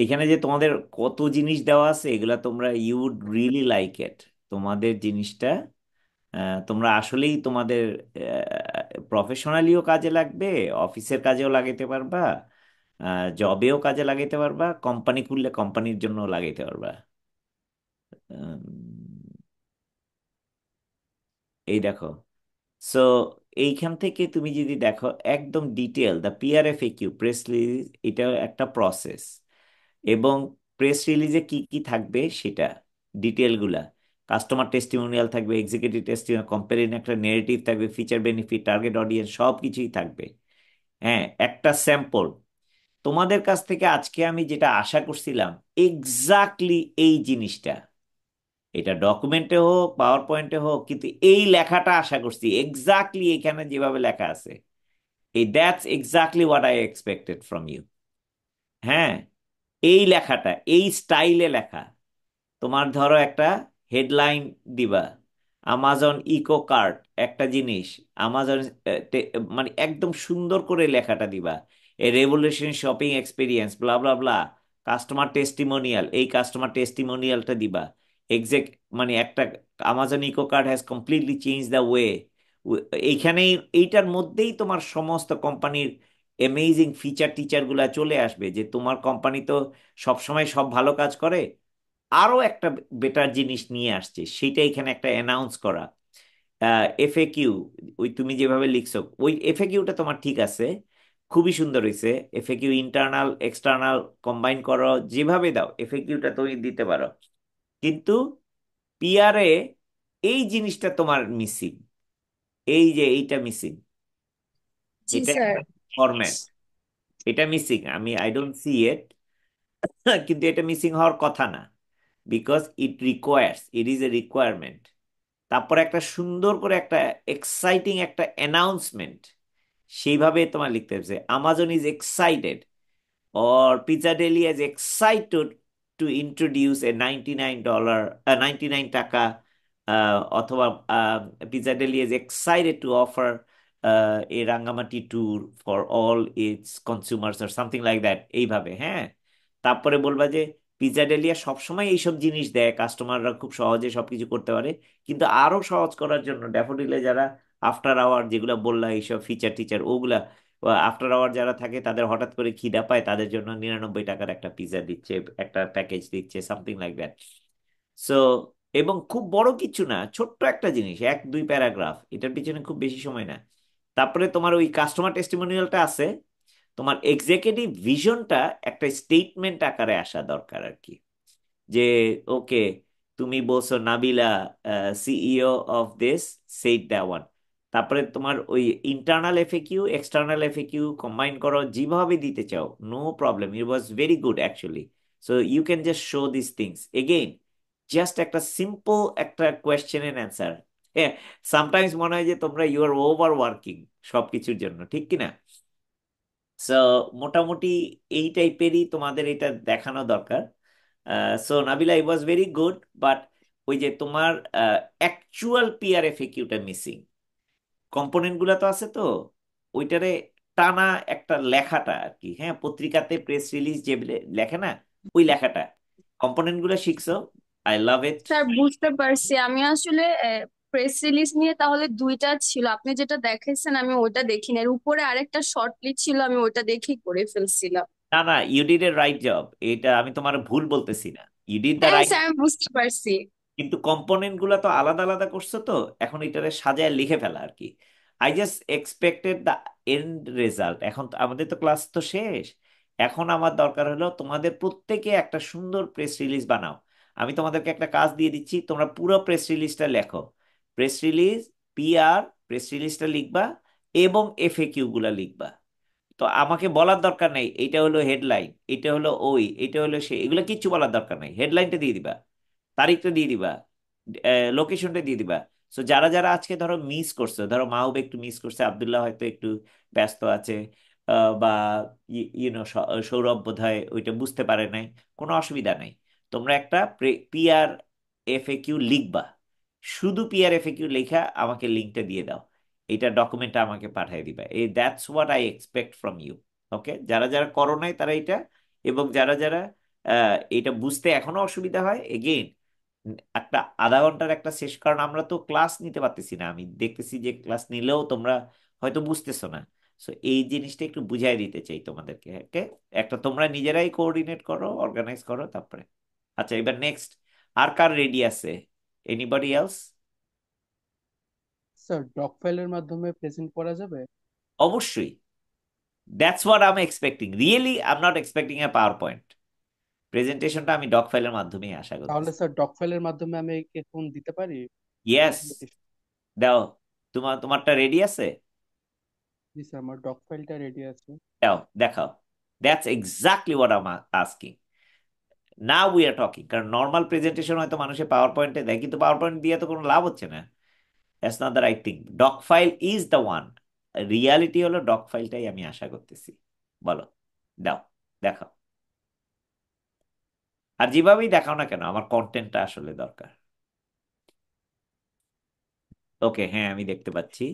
Speaker 1: এখানে যে তোমাদের কত জিনিস দেওয়া আছে এগুলা তোমরা you would really like it তোমাদের জিনিসটা তোমরা আসলেই তোমাদের প্রফেশনালিও কাজে লাগবে অফিসের কাজেও লাগাইতে পারবা জবেও কাজে লাগাইতে পারবা কোম্পানি খুললে কোম্পানির জন্য লাগাইতে পারবা এই দেখো সো এইখান থেকে তুমি যদি দেখো একদম detail the PRF AQ press release এটা একটা প্রসেস এবং প্রেস রিলিজে কি কি থাকবে সেটা ডিটেলগুলা কাস্টমার টেস্টিমোনিয়াল থাকবে এক্সিকিউটিভ টেস্টিমোনিয়াল কম্পেরিং একটা নেগেটিভ থাকবে ফিচার বেনিফিট টার্গেট অডিয়েন্স সব কিছুই থাকবে হ্যাঁ একটা স্যাম্পল তোমাদের কাছ থেকে আজকে আমি যেটা আশা করছিলাম এক্স্যাক্টলি এই জিনিসটা এটা ডকুমেন্টে হোক পাওয়ার পয়েন্টে হোক কিন্তু এই লেখাটা আশা করছি এক্স্যাক্টলি এখানে যেভাবে লেখা আছে এই that's exactly what I expected from you হ্যাঁ এই লেখাটা এই স্টাইলে লেখা তোমার ধরো একটা হেডলাইন দিবা আমাজন ইকো কার্ট একটা জিনিস আমাজন মানে একদম সুন্দর করে লেখাটা দিবা a revolution shopping experience bla bla bla customer testimonial এই কাস্টমার টেস্টিমোনিয়ালটা দিবা এক্সাক্ট মানে একটা Amazon Eco cart has completely change the way এইখানেই এইটার মধ্যেই তোমার সমস্ত কোম্পানির অ্যামেজিং ফিচার গুলা চলে আসবে যে তোমার কোম্পানি তো সবসময় সব ভালো কাজ করে আরও একটা বেটার জিনিস নিয়ে আসছে সেটা এখানে একটা অ্যানাউন্স করা এফ কিউ ওই তুমি যেভাবে লিখছো ওই এফ কিউটা তোমার ঠিক আছে খুবই সুন্দর হয়েছে F A Q internal external combine করো যেভাবে দাও এফ এ কিউটা তুমি দিতে পারো কিন্তু পিআরএ এই জিনিসটা তোমার মিসিং এই যে এইটা মিসিং ফরম্যাট এটা মিসিং আমি আই ডোন্ট সি ইট কিন্তু এটা মিসিং হওয়ার কথা না because it requires it is a requirement তারপরে একটা সুন্দর করে একটা এক্সাইটিং একটা অ্যানাউন্সমেন্ট সেইভাবে তোমার লিখতে হচ্ছে Amazon is excited or Pizza Deli is excited to introduce a ninety nine dollar ninety nine টাকা অথবা Pizza Deli is excited to offer a Rangamati tour for all its consumers আর সামথিং লাইক দ্যাট এইভাবে হ্যাঁ তারপরে বলবা যে pizza ডেলিয়া সবসময় এইসব জিনিস দেয় কাস্টমাররা খুব সহজে সব কিছু করতে পারে কিন্তু আরও সহজ করার জন্য ড্যাফোডিলে যারা আফটার আওয়ার যেগুলো বললাম এইসব ফিচার টিচার ওগুলা আফটার আওয়ার যারা থাকে তাদের হঠাৎ করে খিদা পায় তাদের জন্য নিরানব্বই টাকার একটা পিৎজা দিচ্ছে একটা প্যাকেজ দিচ্ছে সামথিং লাইক দ্যাট সো এবং খুব বড় কিছু না ছোট্ট একটা জিনিস এক দুই প্যারাগ্রাফ এটার পিছনে খুব বেশি সময় না তারপরে তোমার ওই কাস্টমার টেস্টিমোনিয়ালটা আছে তোমার এক্সিকিউটিভ ভিশনটা একটা স্টেটমেন্ট আকারে আসা দরকার আর কি যে ওকে তুমি বলছো নাবিলা সিইও অফ দিস সেইট দা ওয়ান তারপরে তোমার ওই internal Q external FAQ combine করো যেভাবে দিতে চাও no problem it was very good actually so you can just show this things again just একটা সিম্পল একটা কোয়েশ্চেন অ্যান্ড অ্যান্সার হ্যাঁ সামটাইমস মনে হয় যে তোমরা ইউ আর ওভার ওয়ার্কিং সব কিছুর জন্য ঠিক কিনা সো মোটামুটি এই টাইপেরই তোমাদের এটা দেখানো দরকার so Nabila it was very good but ওই যে তোমার অ্যাকচুয়াল পিআর এফ কিউটা মিসিং কম্পোনেন্টগুলো তো আছে তো ওইটারে টানা একটা লেখাটা আর কি হ্যাঁ পত্রিকাতে প্রেস রিলিজ যে লেখে না ওই লেখাটা কম্পোনেন্টগুলো শিখছো আই লাভ ইট
Speaker 6: স্যার বুঝতে পারছি আমি আসলে প্রেস রিলিজ নিয়ে তাহলে দুইটা ছিল আপনি যেটা দেখেছেন আমি ওটা দেখিনি আর উপরে আরেকটা শর্ট লিস্ট ছিল আমি ওটা দেখেই করে ফেলছিলাম
Speaker 1: না না ইউ এ রাইট জব এটা আমি তোমার ভুল বলতেছি না ইউ দ্য রাইট
Speaker 6: আমি বুঝতে পারছি
Speaker 1: কিন্তু কম্পোনেন্ট গুলা তো আলাদা আলাদা করছো তো এখন এটারে সাজায় লিখে ফেলা আর কি I just expected the end result এখন আমাদের তো ক্লাস তো শেষ এখন আমার দরকার হলো তোমাদের প্রত্যেকে একটা সুন্দর প্রেস রিলিজ বানাও আমি তোমাদেরকে একটা কাজ দিয়ে দিচ্ছি তোমরা পুরো প্রেস রিলিজটা লেখো প্রেস রিলিজ পিআর প্রেস রিলিজটা লিখবা এবং কিউগুলা লিখবা তো আমাকে বলার দরকার নেই এটা হলো হেডলাইন এটা হলো ওই এটা হলো সে এগুলো কিচ্ছু বলার দরকার নেই হেডলাইনটা দিয়ে দিবা তারিখটা দিয়ে দিবা লোকেশনটা দিয়ে দিবা সো যারা যারা আজকে ধরো মিস করছে ধরো মাহবুব একটু মিস করছে আবদুল্লাহ হয়তো একটু ব্যস্ত আছে বা ইউনো সৌরভ বোধ হয় ওইটা বুঝতে পারে নাই কোনো অসুবিধা নাই তোমরা একটা পিআর এফ এ কিউ লিখবা শুধু পিআরএফ কিউ লেখা আমাকে লিঙ্কটা দিয়ে দাও এটা ডকুমেন্টটা আমাকে পাঠিয়ে দিবা এই that's what I expect from you okay যারা যারা করো নাই তারা এটা এবং যারা যারা এটা বুঝতে এখনো অসুবিধা হয় এগেইন একটা আধা ঘন্টার একটা শেষ কারণ আমরা তো ক্লাস নিতে পারতেছি না আমি দেখতেছি যে ক্লাস নিলেও তোমরা হয়তো বুঝতেছো না সো এই জিনিসটা একটু বুঝাই দিতে চাই তোমাদেরকে ওকে একটা তোমরা নিজেরাই কোঅর্ডিনেট করো অর্গানাইজ করো তারপরে আচ্ছা এবার নেক্সট আর কার রেডি আছে এনিবডি এলস
Speaker 9: স্যার ডক ফাইলের মাধ্যমে প্রেজেন্ট করা যাবে
Speaker 1: অবশ্যই that's what I am expecting really I am not expecting a power point প্রেজেন্টেশনটা আমি ডক ফাইলের মাধ্যমেই আশা করছি তাহলে
Speaker 9: স্যার ডক ফাইলের মাধ্যমে আমি এখন দিতে পারি
Speaker 1: ইয়েস দাও তোমার তোমারটা রেডি আছে
Speaker 9: জি স্যার আমার ডক ফাইলটা রেডি
Speaker 3: আছে
Speaker 1: দাও দেখাও that's exactly what I am asking না উই আর টকিং কারণ নর্মাল প্রেজেন্টেশন হয়তো মানুষের পাওয়ার পয়েন্টে দেয় কিন্তু পাওয়ার পয়েন্ট দিয়ে তো কোনো লাভ হচ্ছে না that's not the right thing doc file is the one reality হলো ডক ফাইলটাই আমি আশা করতেছি বলো দাও দেখাও আর যেভাবেই দেখাও না কেন আমার কন্টেন্টটা আসলে দরকার ওকে হ্যাঁ আমি দেখতে পাচ্ছি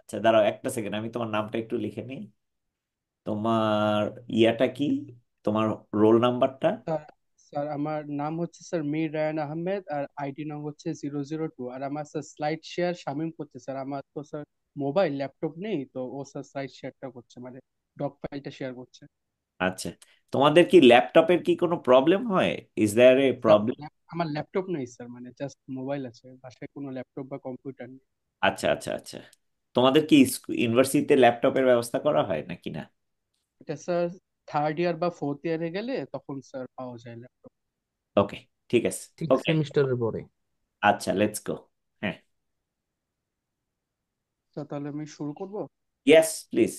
Speaker 1: আচ্ছা দাঁড়াও একটা সেকেন্ড আমি তোমার নামটা একটু লিখে নিই তোমার ইয়াটা কি তোমার রোল নাম্বারটা স্যার
Speaker 9: স্যার আমার নাম হচ্ছে স্যার মীর রায়ান আহমেদ আর আইডি নং হচ্ছে জিরো জিরো টু আর আমার স্যার স্লাইড শেয়ার শামিম করছে স্যার আমার তো স্যার মোবাইল ল্যাপটপ নেই তো ও স্যার স্লাইড শেয়ারটা করছে মানে ডক ফাইলটা শেয়ার করছে
Speaker 1: আচ্ছা তোমাদের কি ল্যাপটপের কি কোনো প্রবলেম হয় ইজ দেয়ার এ প্রবলেম
Speaker 9: আমার ল্যাপটপ নেই স্যার মানে জাস্ট মোবাইল আছে বাসায় কোনো ল্যাপটপ বা কম্পিউটার নেই
Speaker 1: আচ্ছা আচ্ছা আচ্ছা তোমাদের কি ইউনিভার্সিটিতে ল্যাপটপের ব্যবস্থা করা হয় নাকি না
Speaker 9: এটা স্যার থার্ড ইয়ার বা ফোর্থ ইয়ারে গেলে তখন স্যার পাওয়া যায় ল্যাপটপ
Speaker 1: ওকে ঠিক আছে ওকে সেমিস্টারের পরে আচ্ছা লেটস গো হ্যাঁ স্যার তাহলে আমি শুরু করব yes please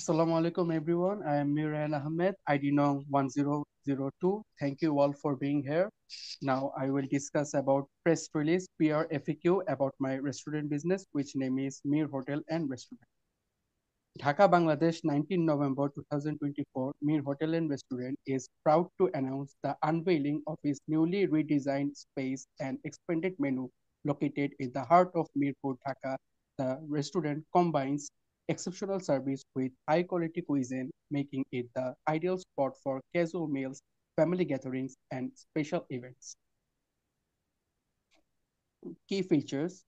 Speaker 9: Assalamu alaikum everyone. I am Miran Ahmed, ID Nong 1002. Thank you all for being here. Now I will discuss about press release PR FAQ about my restaurant business, which name is Mir Hotel and Restaurant. Dhaka, Bangladesh, 19 November 2024, Mir Hotel and Restaurant is proud to announce the unveiling of its newly redesigned space and expanded menu located in the heart of Mirpur, Dhaka. The restaurant combines exceptional service with high quality cuisine, making it the ideal spot for casual meals, family gatherings, and special events. Key features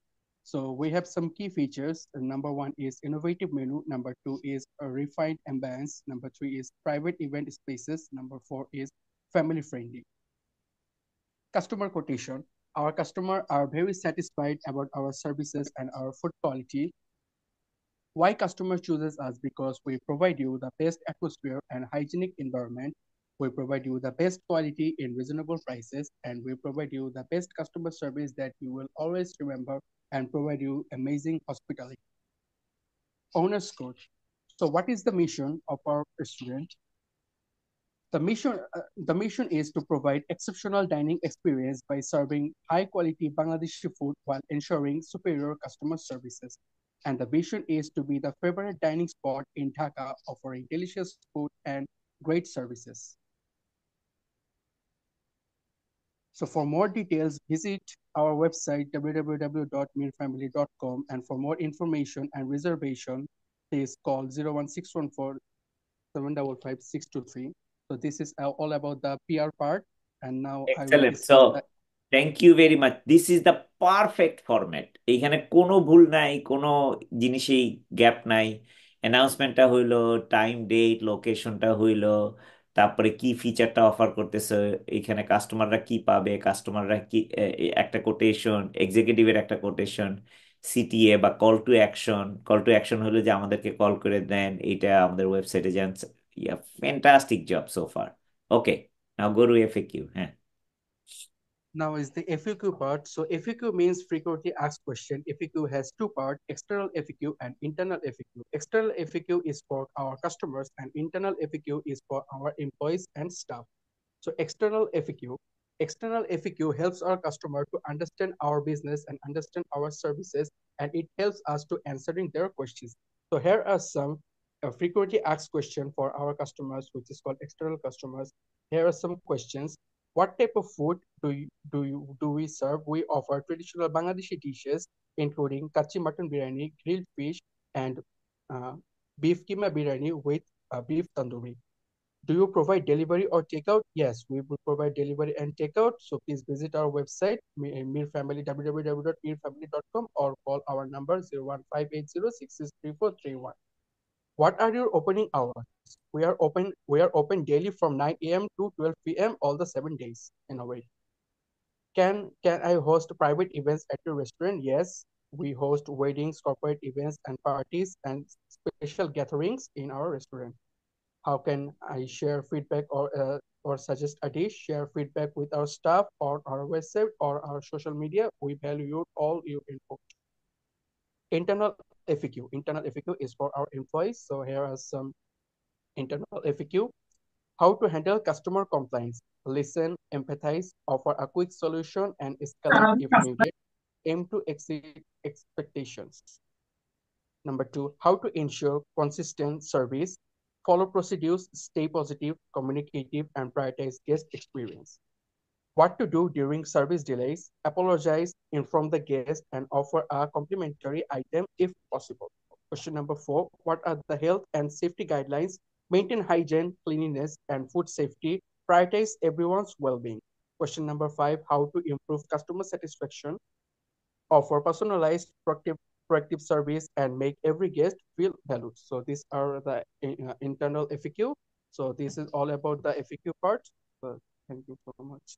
Speaker 9: so we have some key features. Uh, number one is innovative menu. Number two is a refined ambience. Number three is private event spaces. Number four is family friendly. Customer quotation. Our customer are very satisfied about our services and our food quality. Why customer chooses us? Because we provide you the best atmosphere and hygienic environment. We provide you the best quality in reasonable prices and we provide you the best customer service that you will always remember and provide you amazing hospitality. Owner's coach. So what is the mission of our student? The mission, uh, the mission is to provide exceptional dining experience by serving high quality Bangladeshi food while ensuring superior customer services. And the vision is to be the favorite dining spot in Dhaka, offering delicious food and great services. So for more details, visit our website www.mirfamily.com and for more information and reservation please call 01614 755 623 so this is all about the pr part and now excellent I so
Speaker 1: thank you very much this is the perfect format এইখানে কোনো ভুল নাই কোনো জিনিসেই gap নাই অ্যানাউন্সমেন্টটা হইলো time date লোকেশনটা হইলো তারপরে কি ফিচারটা অফার করতেছে এখানে কাস্টমাররা কি পাবে কাস্টমাররা কি একটা কোটেশন এক্সিকিউটিভের একটা কোটেশন সিটিএ বা call to action call to action হলো যে আমাদেরকে কল করে দেন এটা আমাদের ওয়েবসাইটে যান ইয়া fantastic job so far okay now go to FAQ হ্যাঁ
Speaker 9: Now is the FAQ part. So FAQ means frequently asked question. FAQ has two parts, external FAQ and internal FAQ. External FAQ is for our customers and internal FAQ is for our employees and staff. So external FAQ. External FAQ helps our customer to understand our business and understand our services, and it helps us to answering their questions. So here are some uh, frequently asked question for our customers, which is called external customers. Here are some questions what type of food do you, do you, do we serve? We offer traditional Bangladeshi dishes including kachi mutton biryani, grilled fish, and uh, beef keema biryani with uh, beef tandoori. Do you provide delivery or takeout? Yes, we will provide delivery and takeout. So please visit our website, Mir Family, www.mirfamily.com or call our number 01580 What are your opening hours? we are open we are open daily from 9 a.m to 12 p.m all the seven days in a way can can i host private events at your restaurant yes we host weddings corporate events and parties and special gatherings in our restaurant how can i share feedback or uh, or suggest a dish share feedback with our staff or our website or our social media we value all your input internal faq internal faq is for our employees so here are some internal FAQ, how to handle customer complaints, listen, empathize, offer a quick solution, and escalate um, if needed, aim to exceed expectations. Number two, how to ensure consistent service, follow procedures, stay positive, communicative, and prioritize guest experience. What to do during service delays, apologize, inform the guest, and offer a complimentary item if possible. Question number four, what are the health and safety guidelines maintain hygiene, cleanliness, and food safety, prioritize everyone's well-being. Question number five, how to improve customer satisfaction, offer personalized proactive, proactive service, and make every guest feel valued. So these are the uh, internal FAQ. So this is all about the FAQ part.
Speaker 7: So thank you so much.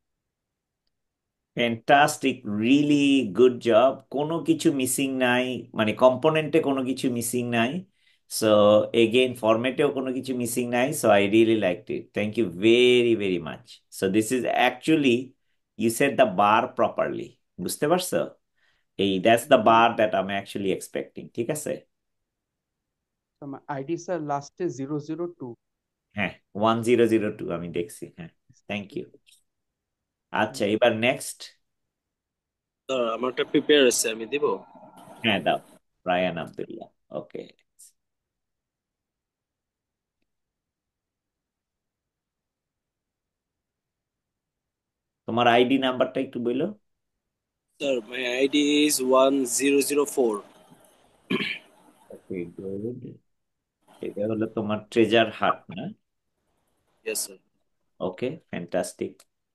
Speaker 1: Fantastic really good job কোনো কিছু missing নাই মানে কম্পোনেন্টে কোনো কিছু missing নাই so again ফর্মেটেও কোনো কিছু missing নাই so I really like it thank you very very much so this is actually you set the bar properly বুঝতে পারছো এই দ্যাটস দ্য বার দ্যাট আমি অ্যাকচুয়ালি এক্সপেক্টিং ঠিক আছে
Speaker 9: আইডি স্যার লাস্টে জিরো জিরো টু
Speaker 1: হ্যাঁ one zero zero two আমি দেখছি হ্যাঁ থ্যাংক ইউ আচ্ছা এবার নেক্সট
Speaker 3: আমারটা প্রিপেয়ার আমি দিব
Speaker 1: হ্যাঁ দাও রায়ান আবদুল্লাহ ওকে তোমার আইডি নাম্বারটা একটু বলো
Speaker 3: Sir, my ID is 1004.
Speaker 1: Okay good এটা হলো তোমার ট্রেজার হাট
Speaker 3: না Yes, sir.
Speaker 1: ওকে ফ্যান্টাস্টিক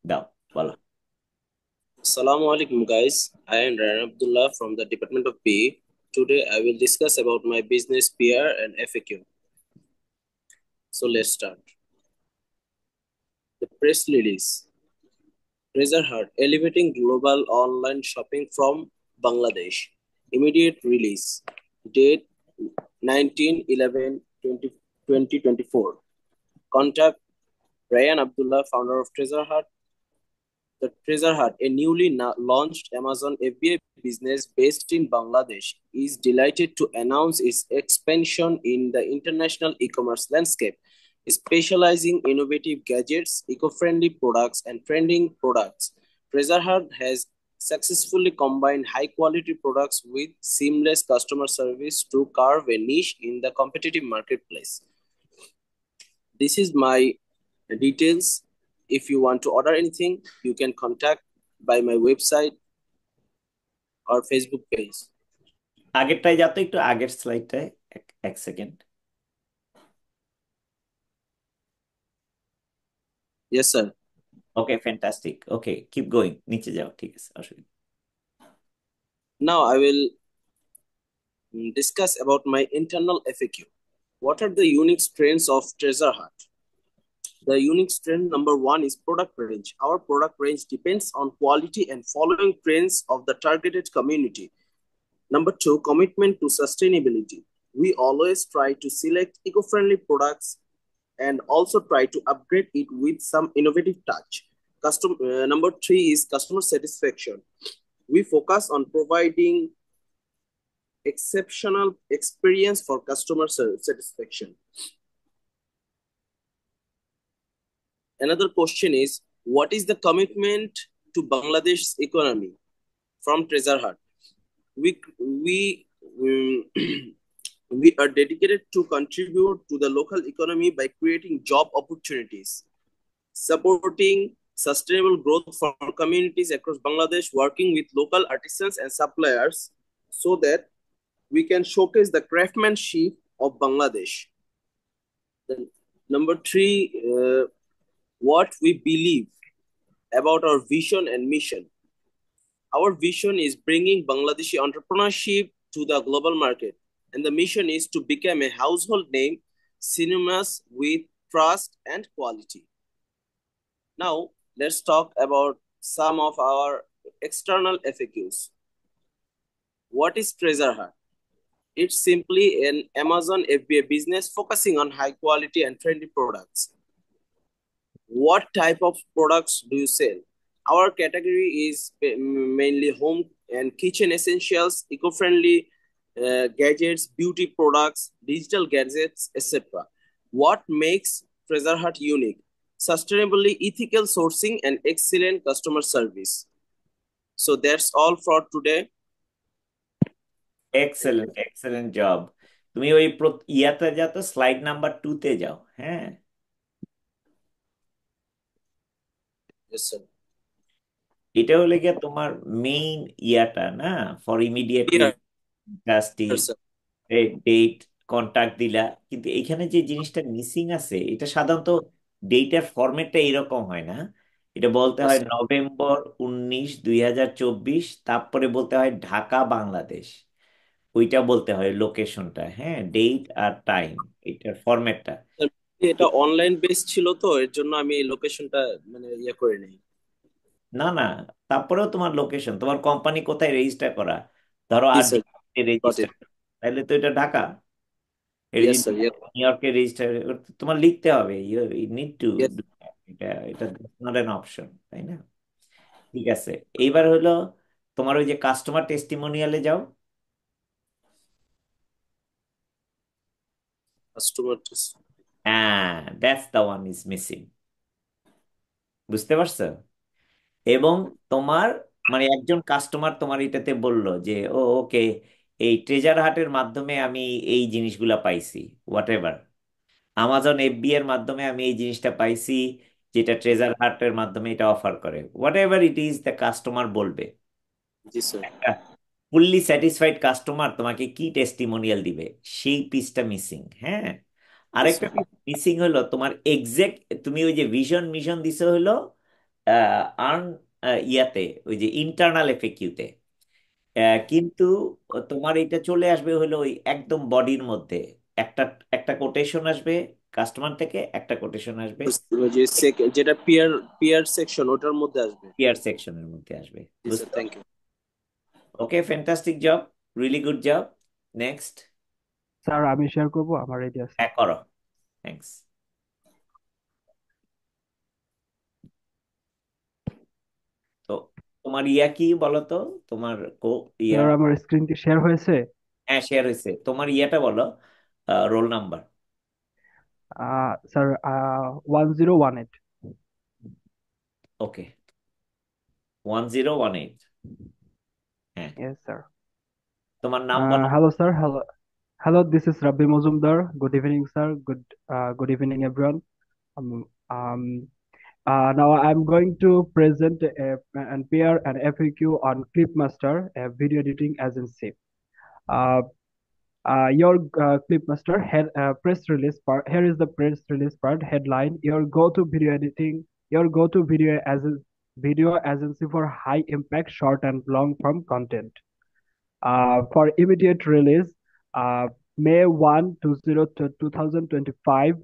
Speaker 1: দাও বলো
Speaker 3: Assalamu alaikum, guys. I am Ryan Abdullah from the Department of B. Today, I will discuss about my business PR and FAQ. So, let's start. The press release. Heart Elevating Global Online Shopping from Bangladesh. Immediate release. Date 19 11 2024. Contact Ryan Abdullah, founder of Treasure Heart. The Treasure Heart, a newly na- launched Amazon FBA business based in Bangladesh, is delighted to announce its expansion in the international e commerce landscape Specializing innovative gadgets, eco-friendly products, and trending products, Treasure has successfully combined high-quality products with seamless customer service to carve a niche in the competitive marketplace. This is my details. If you want to order anything, you can contact by my website or Facebook page.
Speaker 1: আগেরটাই যাতো একটু আগের স্লাইডটায় এক second Yes, sir. Okay, fantastic. Okay, keep going. নিচে যাও ঠিক
Speaker 3: Now I will mm, discuss about my internal FAQ. What are the unique strengths of Treasure Heart? The unique strength number one is product range. Our product range depends on quality and following trends of the targeted community. Number two, commitment to sustainability. We always try to select eco-friendly products and also try to upgrade it with some innovative touch. Custom, uh, number three is customer satisfaction. We focus on providing exceptional experience for customer satisfaction. Another question is, what is the commitment to Bangladesh's economy from Treasure Hut? We, we um, we are dedicated to contribute to the local economy by creating job opportunities, supporting sustainable growth for communities across Bangladesh, working with local artisans and suppliers so that we can showcase the craftsmanship of Bangladesh. Then, number three, uh, what we believe about our vision and mission. Our vision is bringing Bangladeshi entrepreneurship to the global market and the mission is to become a household name synonymous with trust and quality. Now, let's talk about some of our external FAQs. What is Treasure It's simply an Amazon FBA business focusing on high quality and trendy products. What type of products do you sell? Our category is mainly home and kitchen essentials, eco-friendly gadgets, beauty products, digital gadgets, etc. What makes Treasure Hut unique? Sustainably ethical sourcing and excellent customer service. So that's all for today. Excellent, excellent job. তুমি ওই ইয়াতে যাও তো
Speaker 1: slide number two তে যাও হ্যাঁ এটা হলে গিয়ে তোমার মেইন ইয়াটা না ফর ইমিডিয়েট ডেট কন্ট্যাক্ট দিলা কিন্তু এখানে যে জিনিসটা মিসিং আছে এটা সাধারণত ফরম্যাটটা এরকম হয় না এটা বলতে হয় নভেম্বর আচ্ছা। উনিশ দুই হাজার চব্বিশ তারপরে বলতে হয় ঢাকা বাংলাদেশ ওইটা বলতে হয় লোকেশনটা হ্যাঁ ডেট আর টাইম এটার ফরম্যাটটা
Speaker 3: আচ্ছা, এটা অনলাইন বেস ছিল তো এর জন্য আমি লোকেশনটা মানে ইয়ে করে নেই
Speaker 1: না না তারপরেও তোমার লোকেশন তোমার কোম্পানি কোথায় রেজিস্টার করা ধরো আর রেজিস্টার তাহলে তো এটা ঢাকা এটা নিউ ইয়র্কে রেজিস্টার তোমার লিখতে হবে ইউ নিড টু এটা এটা নট অ্যান অপশন তাই না ঠিক আছে এইবার হলো তোমার ওই যে কাস্টমার টেস্টিমোনিয়ালে যাও হ্যাঁ that's the one is missing বুঝতে পারছো এবং তোমার মানে একজন কাস্টমার তোমার এটাতে বলল যে ও ওকে এই ট্রেজার হাটের মাধ্যমে আমি এই জিনিসগুলা পাইছি হোয়াট এভার আমাজন এফবি এর মাধ্যমে আমি এই জিনিসটা পাইছি যেটা ট্রেজার হাটের মাধ্যমে এটা অফার করে whatever it is the customer বলবে একটা ফুললি স্যাটিসফাইড কাস্টমার তোমাকে কি টেস্টিমোনিয়াল দিবে সেই পিসটা মিসিং হ্যাঁ আরেকটা মিসিং হলো তোমার এক্সাক্ট তুমি ওই যে ভিশন মিশন দিছো হলো আর্ন ইয়াতে ওই যে ইন্টারনাল এফএকিউতে আহ, কিন্তু তোমার এটা চলে আসবে হলো ওই একদম বডির মধ্যে একটা একটা কোটেশন আসবে কাস্টমার থেকে একটা কোটেশন আসবে
Speaker 3: যেটা পিয়ার পিয়ার সেকশন ওটার মধ্যে আসবে
Speaker 1: পিয়ার সেকশনের মধ্যে আসবে thank you okay fantastic job really good job next
Speaker 7: sir আমি শেয়ার করবো আমার আইডিয়া হ্যাঁ
Speaker 1: করো থ্যাংকস তোমার ইয়া কি বলতো তোমার কো- ইয়া স্যার আমার
Speaker 7: স্ক্রিন কি শেয়ার হয়েছে
Speaker 1: হ্যাঁ শেয়ার হয়েছে তোমার ইয়াটা বলো roll number
Speaker 7: uh sir one zero one eight
Speaker 1: okay one zero one eight হ্যাঁ ইয়েস স্যার তোমার নাম বলো
Speaker 7: hello sir hello hello this is Rabbi Majumdar good evening sir good good evening everyone Uh, now I'm going to present a, and pair an FAQ on Clipmaster, a video editing agency. Uh, uh, your uh, Clipmaster head, uh, press release part. Here is the press release part headline. Your go-to video editing, your go-to video as video agency for high impact, short and long form content. Uh, for immediate release, May 1 to to 2025.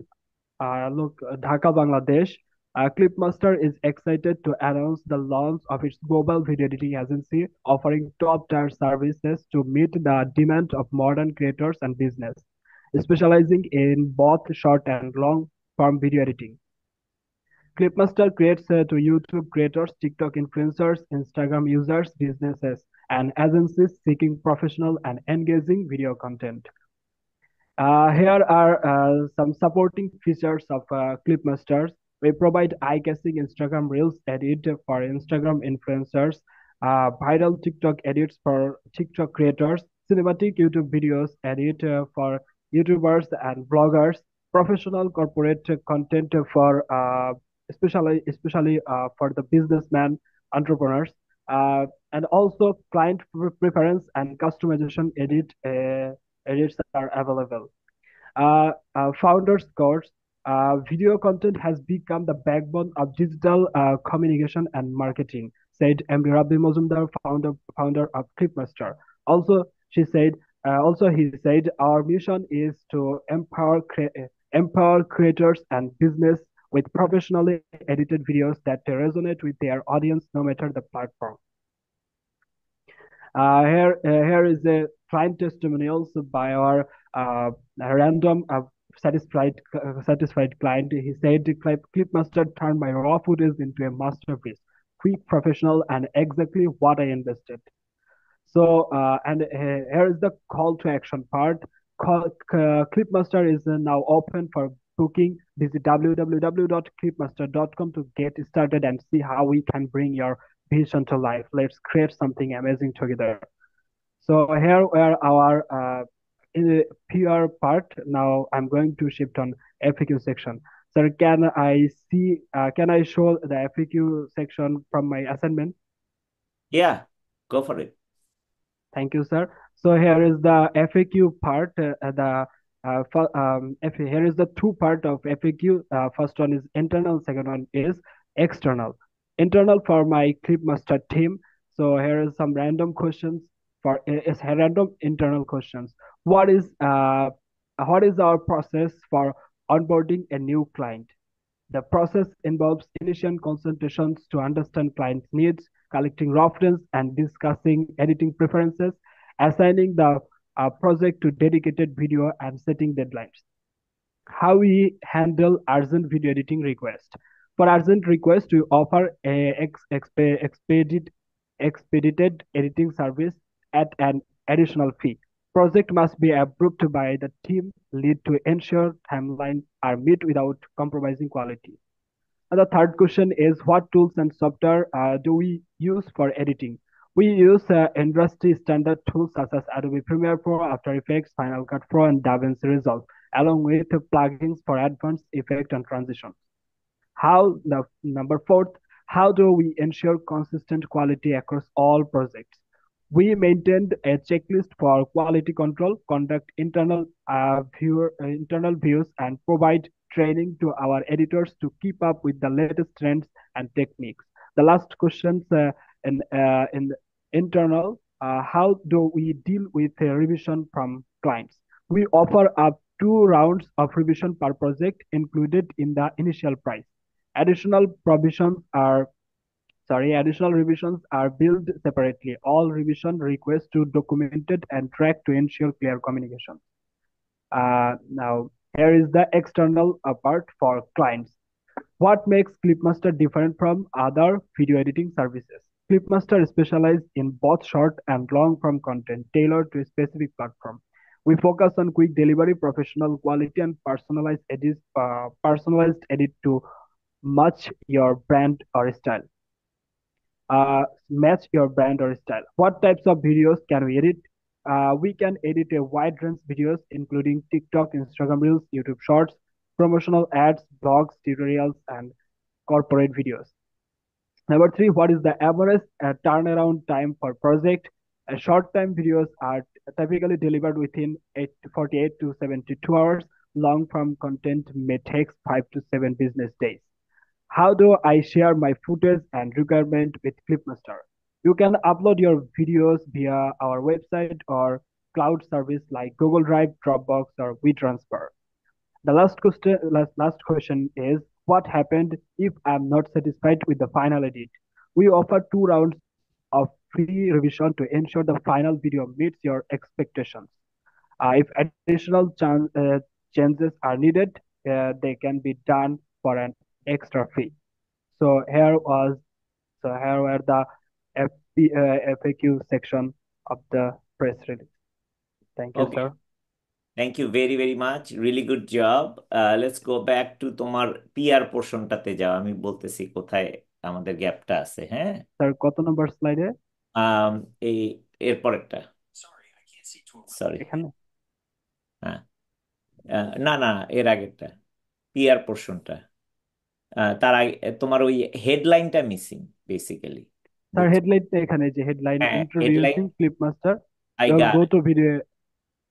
Speaker 7: look, Dhaka, Bangladesh. Uh, Clipmaster is excited to announce the launch of its global video editing agency, offering top-tier services to meet the demand of modern creators and business, specializing in both short and long-form video editing. Clipmaster creates uh, to YouTube creators, TikTok influencers, Instagram users, businesses, and agencies seeking professional and engaging video content. Uh, here are uh, some supporting features of uh, Clipmaster. We provide eye-catching Instagram Reels edit for Instagram influencers, uh, viral TikTok edits for TikTok creators, cinematic YouTube videos edit uh, for YouTubers and bloggers, professional corporate content for uh, especially especially uh, for the businessman entrepreneurs, uh, and also client preference and customization edit uh, edits are available. Uh, founders course uh, video content has become the backbone of digital uh, communication and marketing, said MD Rabbi Mozumdar, founder, founder of Clipmaster. Also, she said, uh, also he said, our mission is to empower, cre- empower creators and business with professionally edited videos that resonate with their audience no matter the platform. Uh, here, uh, here is a client testimonials by our uh, random satisfied uh, satisfied client. He said, "Clipmaster turned my raw footage into a masterpiece, quick, professional, and exactly what I invested." So, uh, and uh, here is the call to action part. Call, uh, Clipmaster is uh, now open for booking. Visit www.clipmaster.com to get started and see how we can bring your vision to life. Let's create something amazing together. So here are our in the PR part. Now I'm going to shift on FAQ section. Sir, can I see, uh, can I show the FAQ section from my assignment?
Speaker 1: Yeah, go for it.
Speaker 7: Thank you, sir. So here is the FAQ part. Uh, the uh, um, here is the two part of FAQ. Uh, first one is internal, second one is external. Internal for my Clipmaster team. So here is some random questions for is random internal questions. What is uh, what is our process for onboarding a new client? The process involves initial consultations to understand client's needs, collecting references, and discussing editing preferences, assigning the uh, project to dedicated video, and setting deadlines. How we handle urgent video editing requests. For urgent requests, we offer a ex- expedited expedited editing service at an additional fee. Project must be approved by the team lead to ensure timelines are met without compromising quality. And the third question is what tools and software uh, do we use for editing? We use uh, industry standard tools such as Adobe Premiere Pro, After Effects, Final Cut Pro, and DaVinci Resolve, along with plugins for advanced effect and transitions. How the number fourth, how do we ensure consistent quality across all projects? We maintained a checklist for quality control, conduct internal, uh, viewer, uh, internal views, and provide training to our editors to keep up with the latest trends and techniques. The last questions uh, in, uh, in internal, uh, how do we deal with a revision from clients? We offer up two rounds of revision per project included in the initial price. Additional provisions are Sorry, additional revisions are billed separately. All revision requests to documented and tracked to ensure clear communication. Uh, now, here is the external uh, part for clients. What makes Clipmaster different from other video editing services? Clipmaster specializes in both short and long form content tailored to a specific platform. We focus on quick delivery, professional quality, and personalized edit. uh, personalized edit to match your brand or style uh, match your brand or style. What types of videos can we edit? Uh, we can edit a wide range of videos including TikTok, Instagram Reels, YouTube Shorts, promotional ads, blogs, tutorials, and corporate videos. Number three, what is the average uh, turnaround time for project? Uh, short time videos are typically delivered within 8 to 48 to 72 hours. Long form content may take 5 to 7 business days. How do I share my footage and requirement with Clipmaster? You can upload your videos via our website or cloud service like Google Drive, Dropbox, or WeTransfer. The last question, last, last question is what happened if I'm not satisfied with the final edit? We offer two rounds of free revision to ensure the final video meets your expectations. Uh, if additional chan- uh, changes are needed, uh, they can be done for an extra fee. So here was so here were the FP, uh, FAQ section of the press release. Thank you, okay. sir.
Speaker 1: Thank you very very much. Really good job. Uh, let's go back to Tomar তোমার PR পোর্শনটাতে যাও আমি বলতেছি কোথায় আমাদের গ্যাপটা আছে হ্যাঁ
Speaker 7: স্যার কত নম্বর স্লাইডে
Speaker 1: এই এরপরেরটা সরি এখানে হ্যাঁ না না এর আগেরটা পিআর পোর্শনটা তার আগে তোমার ওই হেডলাইনটা মিসিং বেসিক্যালি
Speaker 7: তার হেডলাইনটা এখানে যে হেডলাইন হ্যাঁ introducing Clip Master I got go video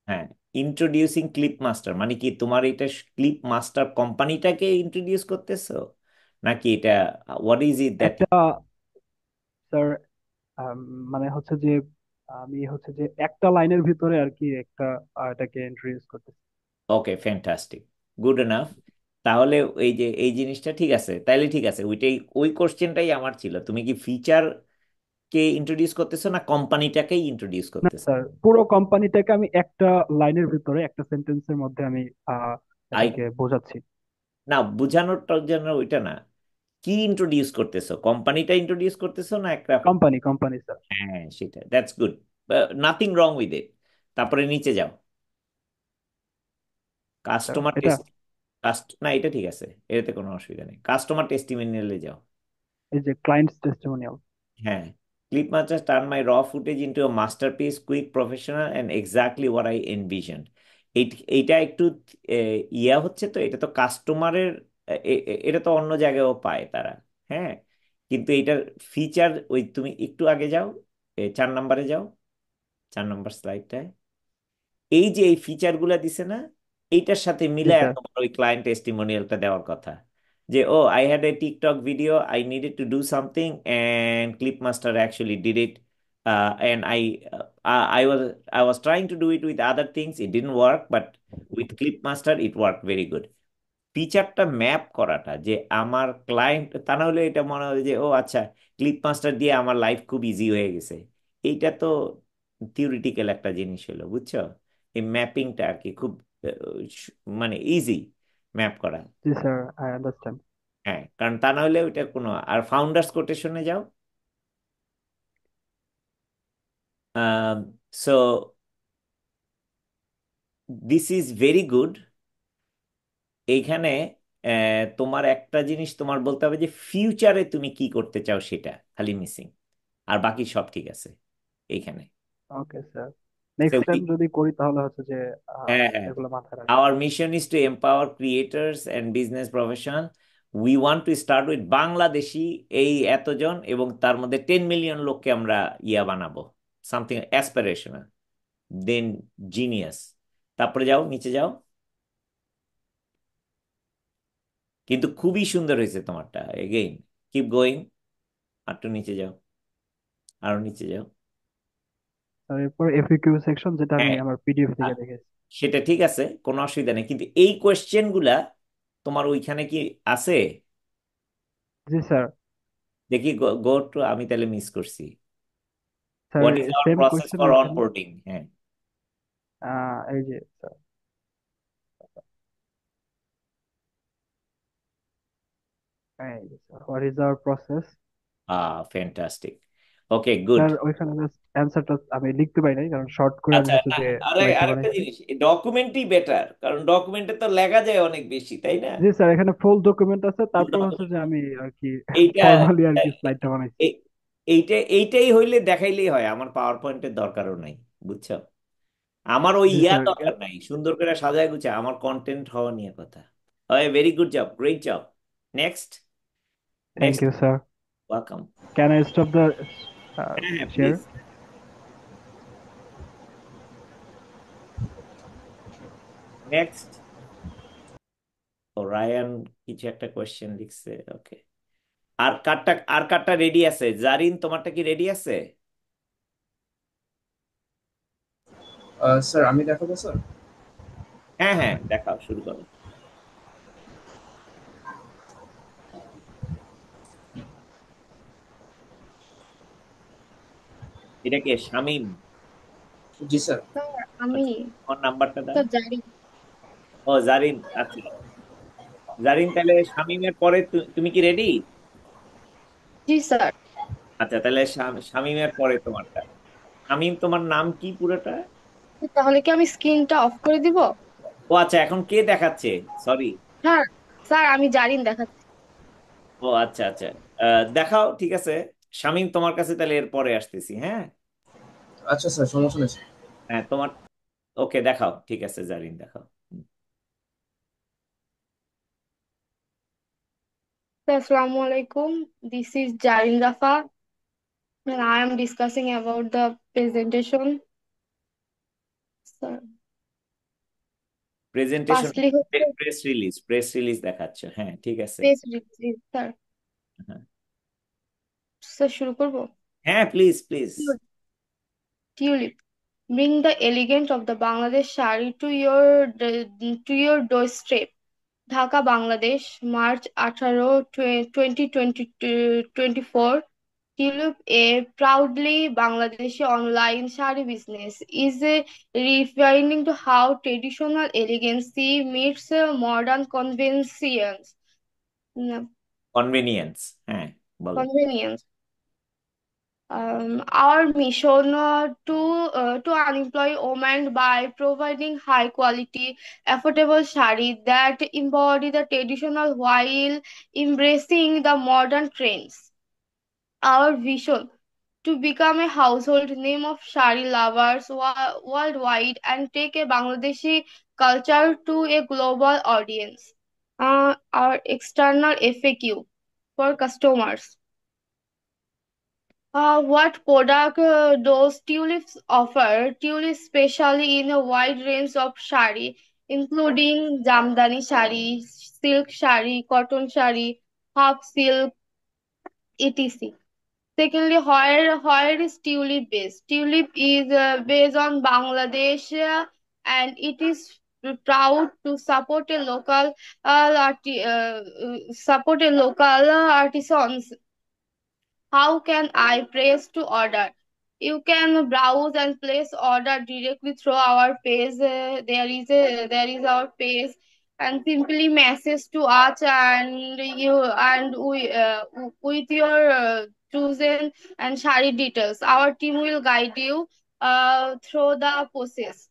Speaker 1: হ্যাঁ ইন্ট্রোডিউসিং ক্লিপ মাস্টার মানে কি তোমার এটা ক্লিপ মাস্টার কোম্পানিটাকে ইন্ট্রোডিউস করতেছো নাকি এটা হোয়াট ইজ ইট দ্যাট একটা
Speaker 7: স্যার মানে হচ্ছে যে আমি হচ্ছে যে একটা লাইনের ভিতরে আর কি একটা এটাকে ইন্ট্রোডিউস করতেছি
Speaker 1: ওকে ফ্যান্টাস্টিক গুড এনাফ তাহলে এই যে এই জিনিসটা ঠিক আছে তাইলে ঠিক আছে ওইটাই ওই কোশ্চেনটাই আমার ছিল তুমি কি ফিচার কে ইন্ট্রোডিউস করতেছো না কোম্পানিটাকেই ইন্ট্রোডিউস করতেছো স্যার
Speaker 7: পুরো কোম্পানিটাকে আমি একটা লাইনের ভিতরে একটা সেন্টেন্সের মধ্যে আমি
Speaker 1: এটাকে বোঝাচ্ছি না বুঝানোর জন্য ওইটা না কি ইন্ট্রোডিউস করতেছো কোম্পানিটা ইন্ট্রোডিউস করতেছো না একটা কোম্পানি কোম্পানি স্যার হ্যাঁ সেটা that's good nothing wrong with it তারপরে নিচে যাও কাস্টমার এটা কাস্ট না এটা ঠিক আছে এটাতে কোনো অসুবিধা নেই কাস্টমার টেস্টিমোনিয়ালে যাও
Speaker 7: এই যে টেস্টিমোনিয়াল হ্যাঁ
Speaker 1: clip master turn my raw footage into a masterpiece quick professional and exactly what I envision এইটা একটু ইয়া হচ্ছে তো এটা তো কাস্টমারের এটা তো অন্য জায়গায়ও পায় তারা হ্যাঁ কিন্তু এটার ফিচার ওই তুমি একটু আগে যাও চার নাম্বারে যাও চার নাম্বার স্লাইডটায় এই যে এই ফিচারগুলো দিছে না এইটার সাথে মিলায় তোমার আচ্ছা। ওই ক্লায়েন্ট টেস্টিমোনিয়ালটা দেওয়ার কথা যে oh I had a TikTok video I needed to do something and Clip Master actually did it and I I was I was trying to do it with other things it didn't work but with Clip Master it work very good ফিচারটা map করাটা যে আমার client তা না হলে এটা মনে হয় যে ও আচ্ছা ক্লিপ মাস্টার দিয়ে আমার লাইফ খুব ইজি হয়ে গেছে এইটা তো থিওরিটিক্যাল একটা জিনিস হলো বুঝছো এই ম্যাপিংটা আর কি খুব মানে ইজি ম্যাপ করা জি স্যার আই আন্ডারস্ট্যান্ড হ্যাঁ কারণ তা না হলে ওইটা কোনো আর ফাউন্ডার্স কোটেশনে যাও so this is very good এইখানে তোমার একটা জিনিস তোমার বলতে হবে যে ফিউচারে তুমি কি করতে চাও সেটা খালি মিসিং আর বাকি সব ঠিক আছে এইখানে
Speaker 7: ওকে স্যার নেক্সট টাইম যদি করি তাহলে হচ্ছে যে হ্যাঁ হ্যাঁ এগুলো মাথায় রাখবো
Speaker 1: our mission is to empower creators and business profession we want to start with Bangladeshi এই এতজন এবং তার মধ্যে টেন মিলিয়ন লোককে আমরা ইয়া বানাবো সামথিং অ্যাসপিরেশনাল দেন জিনিয়াস তারপরে যাও নিচে যাও কিন্তু খুবই সুন্দর হয়েছে তোমারটা এগেইন কিপ গোয়িং আর একটু নিচে যাও আরো নিচে যাও
Speaker 7: এরপর সেকশন যেটা আমি হ্যাঁ আমার পিডিএফ থেকে দেখেছি
Speaker 1: সেটা ঠিক আছে কোনো অসুবিধা নেই কিন্তু এই কোয়েশ্চেন গুলা তোমার ওইখানে কি আছে জি স্যার দেখি গো টু আমি তাহলে মিস করছি what is our same process question for onboarding হ্যাঁ
Speaker 7: এই যে এই যে sir what is our process
Speaker 1: uh fantastic okay good sir
Speaker 7: ওইখানে জাস্ট অ্যানসারটা আমি লিখতে পাই নাই কারণ শর্ট করে আচ্ছা যে আর আরেকটা মানে
Speaker 1: জিনিস ডকুমেন্টই বেটার কারণ ডকুমেন্টে তো লেখা যায় অনেক বেশি তাই না
Speaker 7: জি স্যার এখানে ফুল ডকুমেন্ট আছে তারপর হচ্ছে যে আমি আর কি এইটা ফর্মালি আর কি স্লাইডটা বানাইছি
Speaker 1: এইটা এইটাই হইলে দেখাইলেই হয় আমার পাওয়ার পয়েন্টের দরকারও নাই বুঝছো আমার ওই ইয়া দরকার নাই সুন্দর করে সাজায় গুছে আমার কন্টেন্ট হওয়া নিয়ে কথা হয় very good job great job next thank you sir welcome
Speaker 7: can I stop the share
Speaker 1: next ও রায়ান কিছু একটা কোয়েশ্চেন লিখছে ওকে আর কারটা আর কারটা রেডি আছে জারিন তোমারটা কি রেডি আছে
Speaker 10: স্যার আমি দেখাবো স্যার হ্যাঁ হ্যাঁ দেখাও শুরু করো
Speaker 1: এটা কে শামিম জি স্যার আমি আমার নাম্বারটা দাও তো ও জারিন আচ্ছা জারিন তাহলে শামিমের পরে তুমি কি রেডি জি স্যার আচ্ছা তাহলে শামিমের পরে তোমারটা শামিম তোমার নাম কি পুরোটা
Speaker 11: তাহলে কি আমি স্ক্রিনটা অফ করে দিব
Speaker 1: ও আচ্ছা এখন কে দেখাচ্ছে সরি
Speaker 11: হ্যাঁ স্যার আমি জারিন দেখাচ্ছি
Speaker 1: ও আচ্ছা আচ্ছা দেখাও ঠিক আছে শামিম তোমার কাছে তাহলে এর পরে আসতেছি হ্যাঁ
Speaker 10: আচ্ছা স্যার সমস্যা নেই
Speaker 1: হ্যাঁ তোমার ওকে দেখাও ঠিক আছে জারিন দেখাও
Speaker 11: আসসালামু আলাইকুম this is Zarin I am discussing about the presentation
Speaker 1: presentation হ্যাঁ ঠিক আছে প্রেস
Speaker 11: স্যার স্যার শুরু করবো
Speaker 1: হ্যাঁ please please
Speaker 11: Tulip bring the elegant of Bangladesh sari to your to your doorstep Dhaka Bangladesh March আঠারো twenty twenty twenty four Tulip a proudly বাংলাদেশে online sari business is a refining to how traditional elegancy meets modern convenience
Speaker 1: convenience হ্যাঁ বলো convenience
Speaker 11: Um, our mission uh, to uh, to unemploy women by providing high quality, affordable sari that embody the traditional while embracing the modern trends. Our vision to become a household name of sari lovers wa- worldwide and take a Bangladeshi culture to a global audience. Uh, our external FAQ for customers. Uh, what product uh, those tulips offer? Tulips specially in a wide range of shari, including jamdani shari, silk shari, cotton shari, half silk, etc. Secondly, where, where is tulip based? Tulip is uh, based on Bangladesh uh, and it is proud to support a local uh, uh support a local uh, artisans how can I place to order? You can browse and place order directly through our page. there is a, there is our page and simply message to us and you and we uh, with your uh, chosen and shari details our team will guide you uh, through the process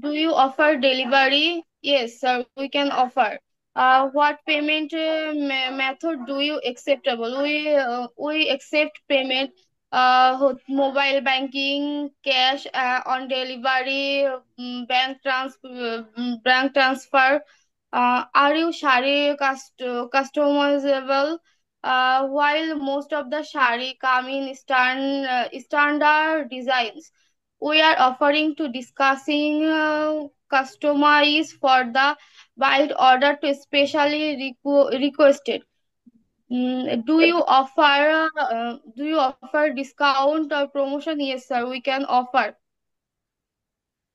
Speaker 11: do you offer delivery yes sir we can offer uh, what payment uh, method do you acceptable we uh, we accept payment uh, mobile banking cash uh, on delivery mm, bank transfer mm, bank transfer uh, are you shari cust customizable uh, while most of the shari come in stand, uh, standard designs we are offering to discussing uh, customize for the wild order to specially requ- requested mm, do you offer uh, do you offer discount or promotion yes sir we can offer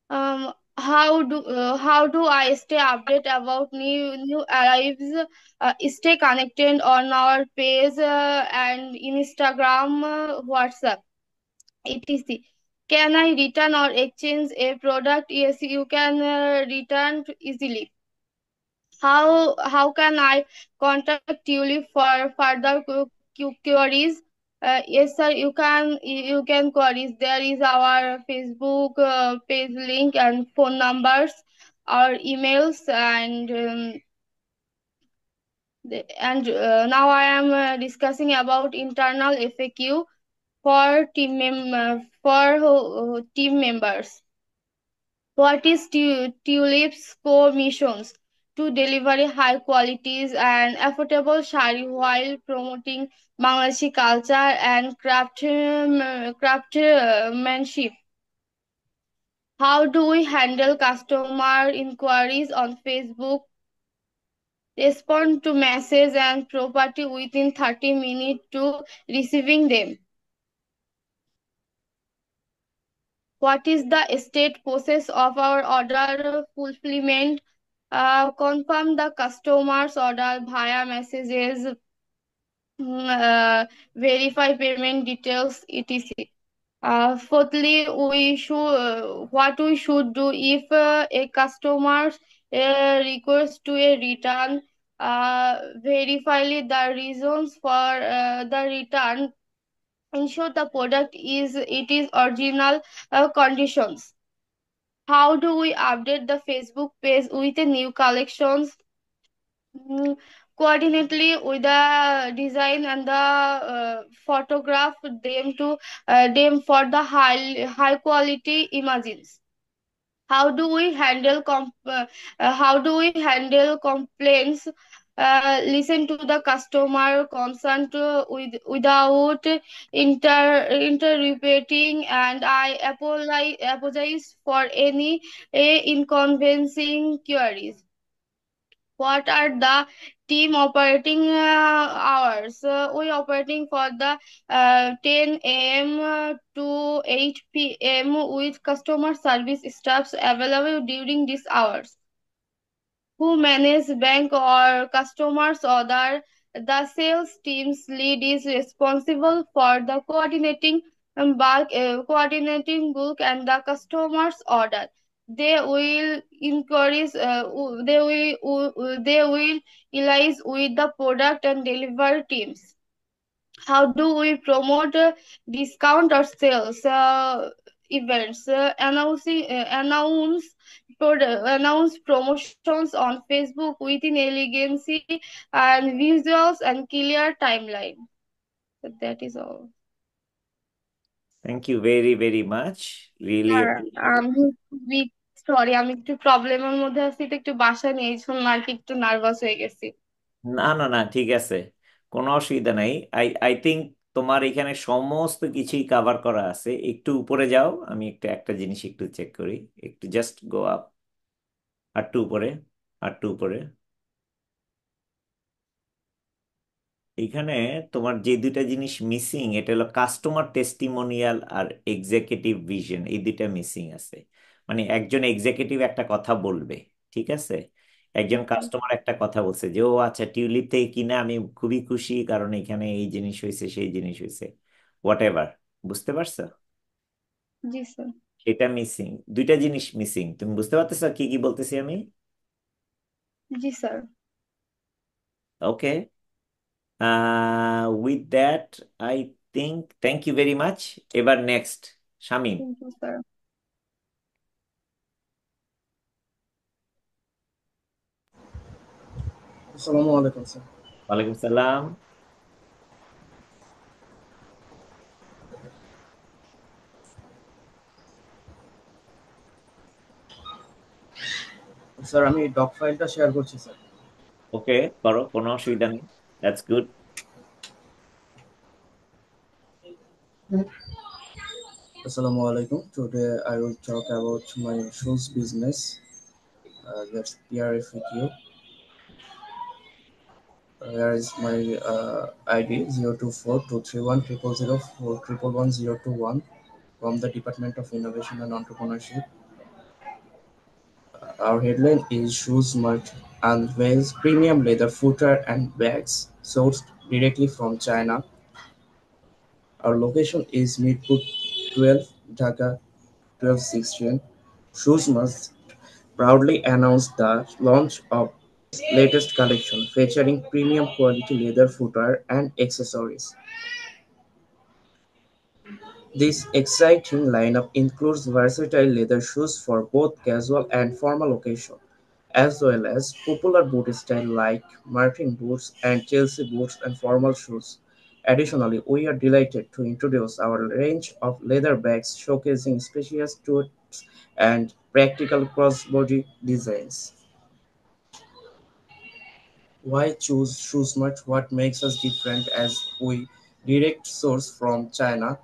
Speaker 11: um how do uh, how do i stay update about new new arrives uh, stay connected on our page uh, and instagram uh, whatsapp etc can i return or exchange a product yes you can uh, return easily how how can I contact you for further queries? Uh, yes, sir. You can you can queries. There is our Facebook uh, page link and phone numbers, our emails, and um, the, and uh, now I am uh, discussing about internal FAQ for team mem uh, for team members. What is tulips core missions? to deliver high qualities and affordable shari while promoting Bangladeshi culture and craft, uh, craftsmanship. How do we handle customer inquiries on Facebook? Respond to messages and property within 30 minutes to receiving them. What is the state process of our order fulfillment? uh, confirm the customer's order via messages, hmm, uh, verify payment details, etc. Uh, fourthly, we should uh, what we should do if uh, a customer uh, requests to a return, verify the reasons for the return, ensure the product is it is original conditions how do we update the facebook page with the new collections hmm, coordinately with the design and the uh, photograph them to uh, them for the high high quality images how do we handle comp uh, uh how do we handle complaints uh, listen to the customer concern with, without inter, interrupting and I apologize, apologize for any uh, inconveniencing queries. What are the team operating uh, hours? Uh, we operating for the uh, 10 a.m. to 8 p.m. with customer service staffs available during these hours who manage bank or customers order. The sales team's lead is responsible for the coordinating um, bulk, uh, coordinating bulk and the customers order. They will encourage, uh, they will, uh, they will liaise with the product and delivery teams. How do we promote uh, discount or sales uh, events? Uh, announcing, announce announce promotions on Facebook within elegancy and visuals and clear timeline. So that is all.
Speaker 1: Thank you very, very much. Really.
Speaker 11: Um, we, sorry, আমি একটু প্রবলেমের মধ্যে আছি তো একটু বাসা নিয়ে এই নার্ভাস হয়ে গেছি
Speaker 1: না না না ঠিক আছে কোনো অসুবিধা নাই আই আই থিঙ্ক তোমার এখানে সমস্ত কিছুই কাভার করা আছে একটু উপরে যাও আমি একটু একটা জিনিস একটু চেক করি একটু জাস্ট গো আপ আটটু উপরে আটটু উপরে এখানে তোমার যে দুইটা জিনিস মিসিং এটা হলো কাস্টমার টেস্টিমোনিয়াল আর এক্সিকিউটিভ ভিশন এই দুইটা মিসিং আছে মানে একজন এক্সিকিউটিভ একটা কথা বলবে ঠিক আছে একজন কাস্টমার একটা কথা বলছে যে ও আচ্ছা টিউলিপ থেকে কিনে আমি খুবই খুশি কারণ এখানে এই জিনিস হয়েছে সেই জিনিস হয়েছে হোয়াট এভার বুঝতে পারছো জি স্যার এটা মিসিং দুইটা জিনিস মিসিং তুমি বুঝতে পারতেছো কি কি বলতেছি আমি জি sir okay with that I think thank you very much এবার next Shamim
Speaker 3: thank you sir আসসালামু
Speaker 1: আলাইকুম স্যার ওয়ালাইকুম সালাম
Speaker 10: স্যার আমি ডক ফাইলটা শেয়ার করছি স্যার
Speaker 1: ওকে করো কোনো অসুবিধা নেই that's good
Speaker 10: Assalamu alaikum. Today I will talk about my shoes business. Uh, that's you. Uh, here is my uh, ID 024 from the Department of Innovation and Entrepreneurship our headline is Shoes and wears premium leather footwear and bags sourced directly from China. Our location is Midput 12, Dhaka 1216. Shoes must proudly announced the launch of its latest collection featuring premium quality leather footwear and accessories. This exciting lineup includes versatile leather shoes for both casual and formal occasions, as well as popular boot styles like Martin boots and Chelsea boots and formal shoes. Additionally, we are delighted to introduce our range of leather bags showcasing spacious tools and practical crossbody designs. Why choose ShoeSmart? What makes us different as we direct source from China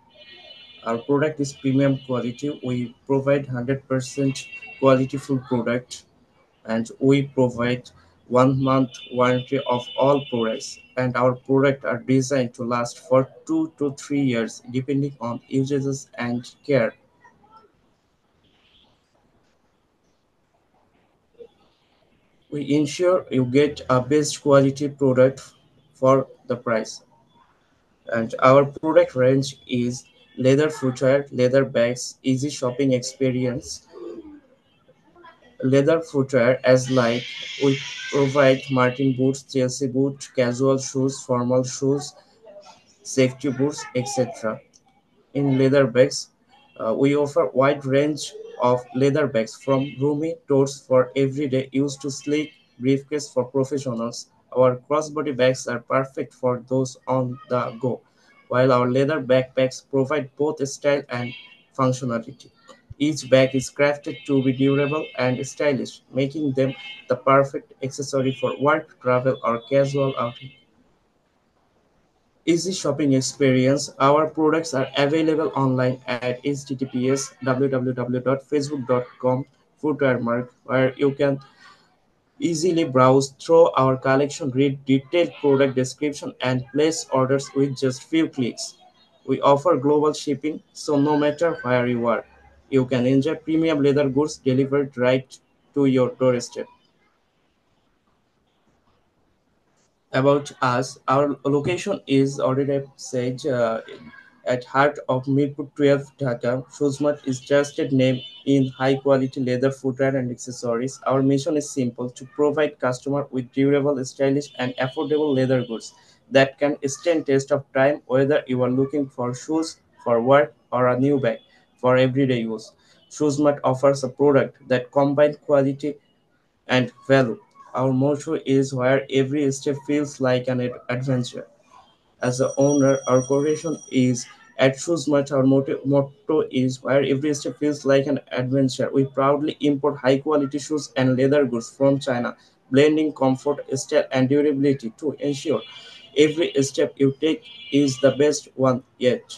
Speaker 10: our product is premium quality we provide 100% quality full product and we provide one month warranty of all products and our products are designed to last for two to three years depending on usages and care we ensure you get a best quality product for the price and our product range is leather footwear, leather bags, easy shopping experience. Leather footwear as like we provide Martin boots, Chelsea boots, casual shoes, formal shoes, safety boots, etc. In leather bags, uh, we offer wide range of leather bags from roomy totes for everyday use to sleek briefcase for professionals. Our crossbody bags are perfect for those on the go while our leather backpacks provide both style and functionality. Each bag is crafted to be durable and stylish, making them the perfect accessory for work, travel, or casual outing. Easy shopping experience. Our products are available online at https www.facebook.com footermark, where you can easily browse through our collection, read detailed product description, and place orders with just few clicks. We offer global shipping, so no matter where you are, you can enjoy premium leather goods delivered right to your doorstep. About us, our location is already said. Uh, at heart of Mirpur 12, Dhaka, Shoesmart is trusted name in high-quality leather footwear and accessories. Our mission is simple, to provide customer with durable, stylish, and affordable leather goods that can stand test of time, whether you are looking for shoes, for work, or a new bag for everyday use. Shoesmart offers a product that combines quality and value. Our motto is where every step feels like an adventure as the owner, our corporation is at ShoesMart, our motto is where every step feels like an adventure. We proudly import high quality shoes and leather goods from China, blending comfort, style, and durability to ensure every step you take is the best one yet.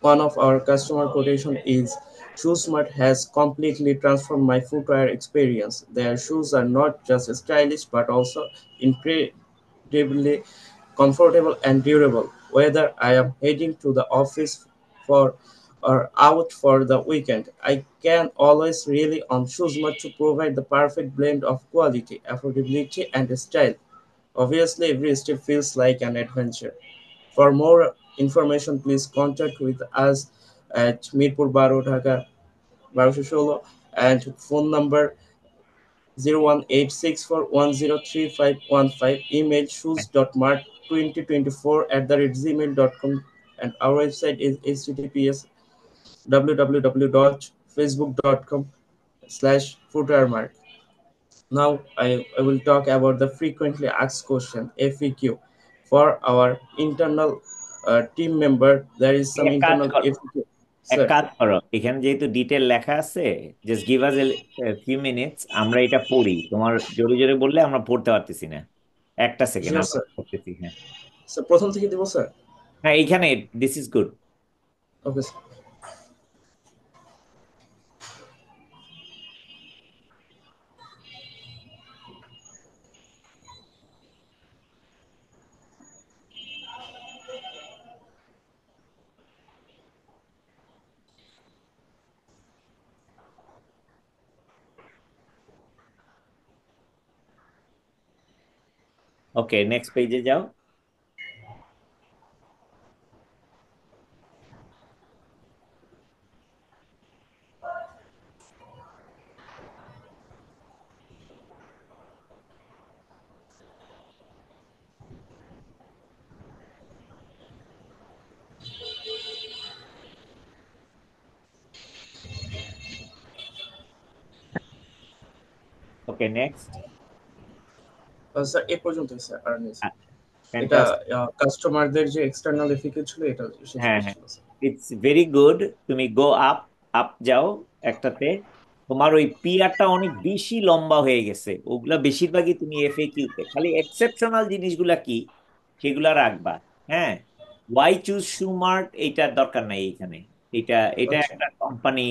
Speaker 10: One of our customer quotation is ShoeSmart has completely transformed my footwear experience. Their shoes are not just stylish but also incredibly comfortable and durable, whether I am heading to the office for or out for the weekend. I can always rely on Shuzma to provide the perfect blend of quality, affordability, and style. Obviously, every step feels like an adventure. For more information, please contact with us at Mirpur Baro Dhaka and phone number 01864103515 email shoes.mart 2024 at the gmail.com and our website is https www.facebook.com slash footermark Now I, I will talk about the frequently asked question FAQ for our internal uh, team member. There is some internal FAQ.
Speaker 1: কাজ করো এখানে যেহেতু detail লেখা আছে just give us a few minutes আমরা এটা পড়ি তোমার জোরে জোরে বললে আমরা পড়তে পারতেছি না একটা সেকেন্ড
Speaker 10: হ্যাঁ। প্রথম থেকে দিব স্যার
Speaker 1: হ্যাঁ এইখানে this is good okay sir Okay, next page, Jao. Okay, next.
Speaker 10: এ পর্যন্ত আর্নিস এটা কাস্টমারদের যে এফিকে ছিল এটা হ্যাঁ
Speaker 1: হ্যাঁ ইটস ভেরি গুড তুমি গো আপ আপ যাও একটাতে তোমার ওই পিয়ারটা অনেক বেশি লম্বা হয়ে গেছে ওগুলা বেশিরভাগই তুমি এফ এ কিউতে খালি এক্সেপশনাল জিনিসগুলা কি সেগুলা রাখবা হ্যাঁ ওয়াই চুজ মার্ট এইটার দরকার নাই এখানে এটা এটা আচ্ছা। একটা কোম্পানি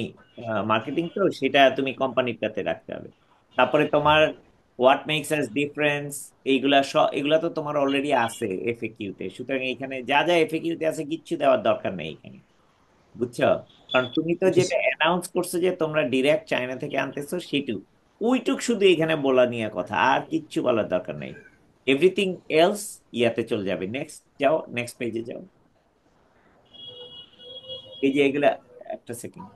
Speaker 1: মার্কেটিং তো সেটা তুমি কোম্পানিটাতে রাখতে হবে তারপরে তোমার হোয়াট মেক্স আস ডিফারেন্স এইগুলা এগুলা তো তোমার অলরেডি আছে এফএকিউতে সুতরাং এখানে যা যা এফএকিউতে আছে কিচ্ছু দেওয়ার দরকার নেই এখানে বুঝছো কারণ তুমি তো যেটা অ্যানাউন্স করছো যে তোমরা ডিরেক্ট চায়না থেকে আনতেছো সেটু ওইটুক শুধু এখানে বলা নিয়ে কথা আর কিচ্ছু বলার দরকার নেই এভরিথিং এলস ইয়াতে চলে যাবে নেক্সট যাও নেক্সট পেজে যাও এই যে এগুলা একটা সেকেন্ড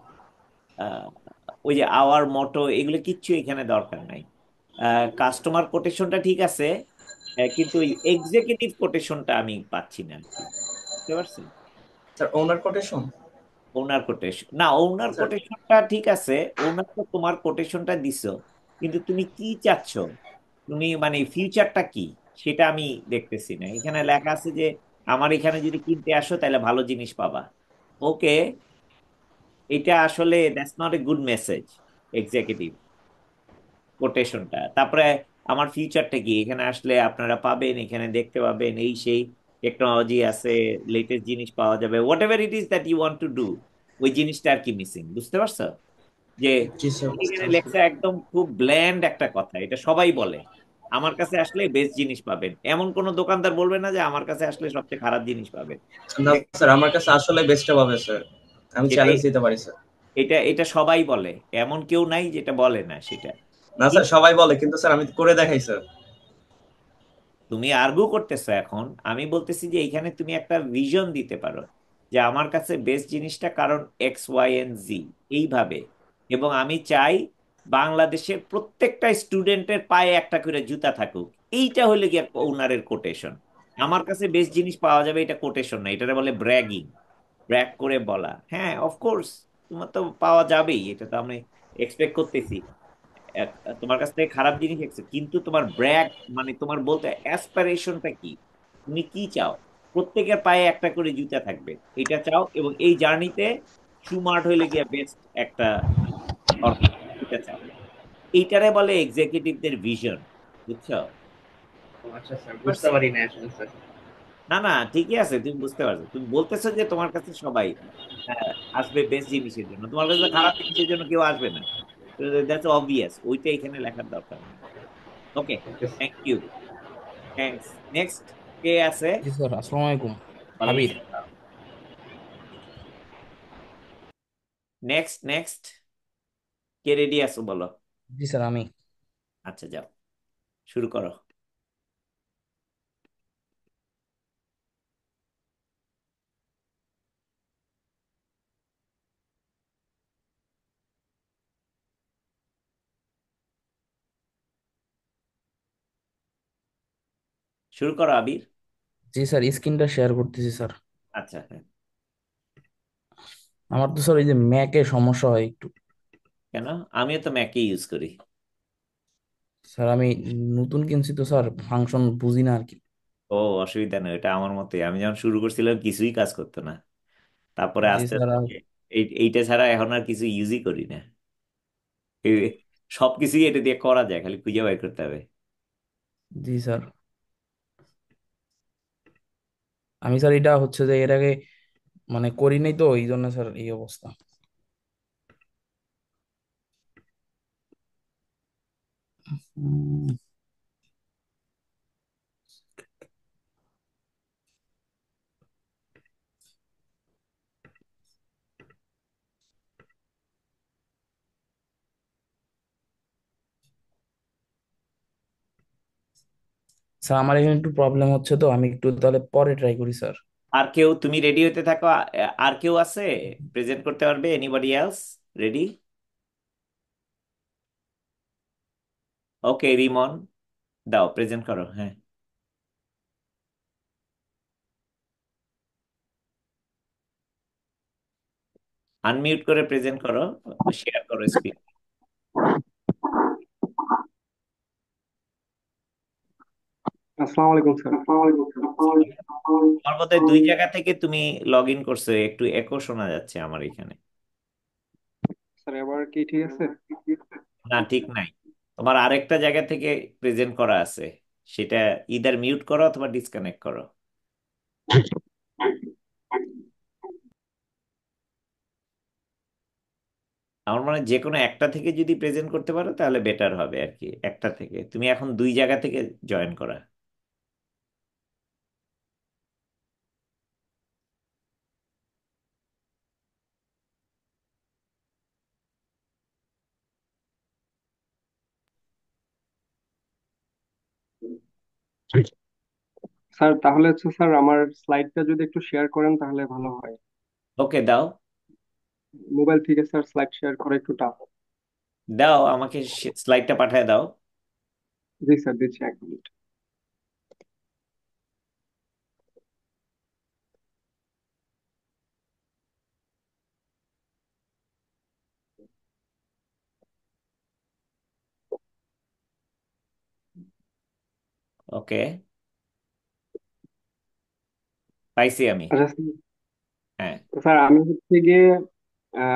Speaker 1: ওই যে আওয়ার মোটো এগুলো কিচ্ছু এখানে দরকার নাই কাস্টমার কোটেশনটা ঠিক আছে কিন্তু ওই এক্সিকিউটিভ কোটেশনটা আমি পাচ্ছি না বুঝতে পারছেন স্যার ওনার কোটেশন ওনার কোটেশন না ওনার কোটেশনটা ঠিক আছে ওনার তো তোমার কোটেশনটা দিছো কিন্তু তুমি কি চাচ্ছ তুমি মানে ফিউচারটা কি সেটা আমি দেখতেছি না এখানে লেখা আছে যে আমার এখানে যদি কিনতে আসো তাহলে ভালো জিনিস পাবা ওকে এটা আসলে that's not a good message executive কোটেশনটা তারপরে আমার ফিউচারটা কি এখানে আসলে আপনারা পাবেন এখানে দেখতে পাবেন এই সেই টেকনোলজি আছে লেটেস্ট জিনিস পাওয়া যাবে whatever it is that you want to do ওই জিনিসটা আর কি মিসিং বুঝতে পারছো যে লেখা একদম খুব ব্ল্যান্ড একটা কথা এটা সবাই বলে আমার কাছে আসলে বেস্ট জিনিস পাবেন এমন কোন দোকানদার বলবে না যে আমার কাছে আসলে সবচেয়ে খারাপ জিনিস পাবেন না স্যার আমার কাছে আসলে
Speaker 10: বেস্টটা পাবে স্যার আমি চ্যালেঞ্জ দিতে পারি স্যার
Speaker 1: এটা এটা সবাই বলে এমন কেউ নাই যেটা বলে না সেটা না স্যার সবাই বলে কিন্তু স্যার আমি করে দেখাই স্যার তুমি আর্গু করতেছো এখন আমি বলতেছি যে এইখানে তুমি একটা ভিজন দিতে পারো যে আমার কাছে বেস্ট জিনিসটা কারণ এক্স ওয়াই এন জি এইভাবে এবং আমি চাই বাংলাদেশের প্রত্যেকটা স্টুডেন্টের পায়ে একটা করে জুতা থাকুক এইটা হলে গিয়ে ওনারের কোটেশন আমার কাছে বেস্ট জিনিস পাওয়া যাবে এটা কোটেশন না এটা বলে ব্র্যাগিং ব্র্যাগ করে বলা হ্যাঁ অফকোর্স তোমার তো পাওয়া যাবেই এটা তো আমি এক্সপেক্ট করতেছি তোমার কাছ থেকে খারাপ জিনিস এসেছে কিন্তু তোমার ব্র্যাক মানে তোমার বলতে অ্যাসপারেশনটা কি তুমি কি চাও প্রত্যেকের পায়ে একটা করে জুতা থাকবে এটা চাও এবং এই জার্নিতে সুমার্ট হইলে গিয়ে বেস্ট একটা এটা চাও এইটারে বলে এক্সিকিউটিভদের ভিশন বুঝছো
Speaker 10: আচ্ছা
Speaker 1: না না ঠিকই আছে তুমি বুঝতে পারছো তুমি বলতেছো যে তোমার কাছে সবাই হ্যাঁ, আসবে বেস্ট জিনিসের জন্য তোমার কাছে খারাপ জিনিসের জন্য কেউ আসবে না দ্যাটস অবভিয়াস ওইটা এখানে লেখার দরকার okay thank you thanks next কে
Speaker 12: আছে জি স্যার আসসালামু আলাইকুম আবির
Speaker 1: নেক্সট নেক্সট কে রেডি আছো বলো জি স্যার আমি আচ্ছা যাও শুরু করো শুরু করো আবির
Speaker 12: জি স্যার স্ক্রিনটা শেয়ার করতেছি স্যার আচ্ছা হ্যাঁ আমার তো স্যার এই যে ম্যাকে সমস্যা হয় একটু
Speaker 1: কেন আমিও তো ম্যাকে ইউজ করি
Speaker 12: স্যার আমি নতুন কিনছি তো স্যার ফাংশন বুঝি না আর কি
Speaker 1: ও অসুবিধা নেই এটা আমার মতে আমি যখন শুরু করছিলাম কিছুই কাজ করতো না তারপরে জি আস্তে স্যার আস্তে এই এইটা ছাড়া এখন আর কিছু ইউজই করি না সব কিছুই এটা দিয়ে করা যায় খালি খুঁজে বাই করতে হবে
Speaker 12: জি স্যার আমি স্যার এটা হচ্ছে যে এর আগে মানে করি নাই তো এই জন্য স্যার এই অবস্থা স্যার আমার এখানে একটু প্রবলেম হচ্ছে তো আমি একটু তাহলে পরে ট্রাই করি স্যার
Speaker 1: আর কেউ তুমি রেডি হতে থাকো আর কেউ আছে প্রেজেন্ট করতে পারবে anybody else ready okay Rimon দাও প্রেজেন্ট করো হ্যাঁ আনমিউট করে প্রেজেন্ট করো শেয়ার করো স্ক্রিন দুই জায়গা থেকে তুমি লগ ইন করছো একটু একো শোনা যাচ্ছে আমার এখানে না ঠিক নাই তোমার আরেকটা জায়গা থেকে প্রেজেন্ট করা আছে সেটা ইদার মিউট করো অথবা ডিসকানেক্ট করো আমার মানে যে কোনো একটা থেকে যদি প্রেজেন্ট করতে পারো তাহলে বেটার হবে আর কি একটা থেকে তুমি এখন দুই জায়গা থেকে জয়েন করা
Speaker 7: স্যার
Speaker 5: তাহলে হচ্ছে স্যার আমার স্লাইডটা যদি একটু শেয়ার করেন তাহলে ভালো হয় ওকে দাও মোবাইল থেকে স্যার স্লাইড শেয়ার করা একটু টাফ
Speaker 1: দাও আমাকে স্লাইডটা পাঠিয়ে দাও জি স্যার দিচ্ছি এক মিনিট ওকে পাইছি ah. eh, আমি আচ্ছা হ্যাঁ
Speaker 7: তো স্যার আমি হচ্ছে গিয়ে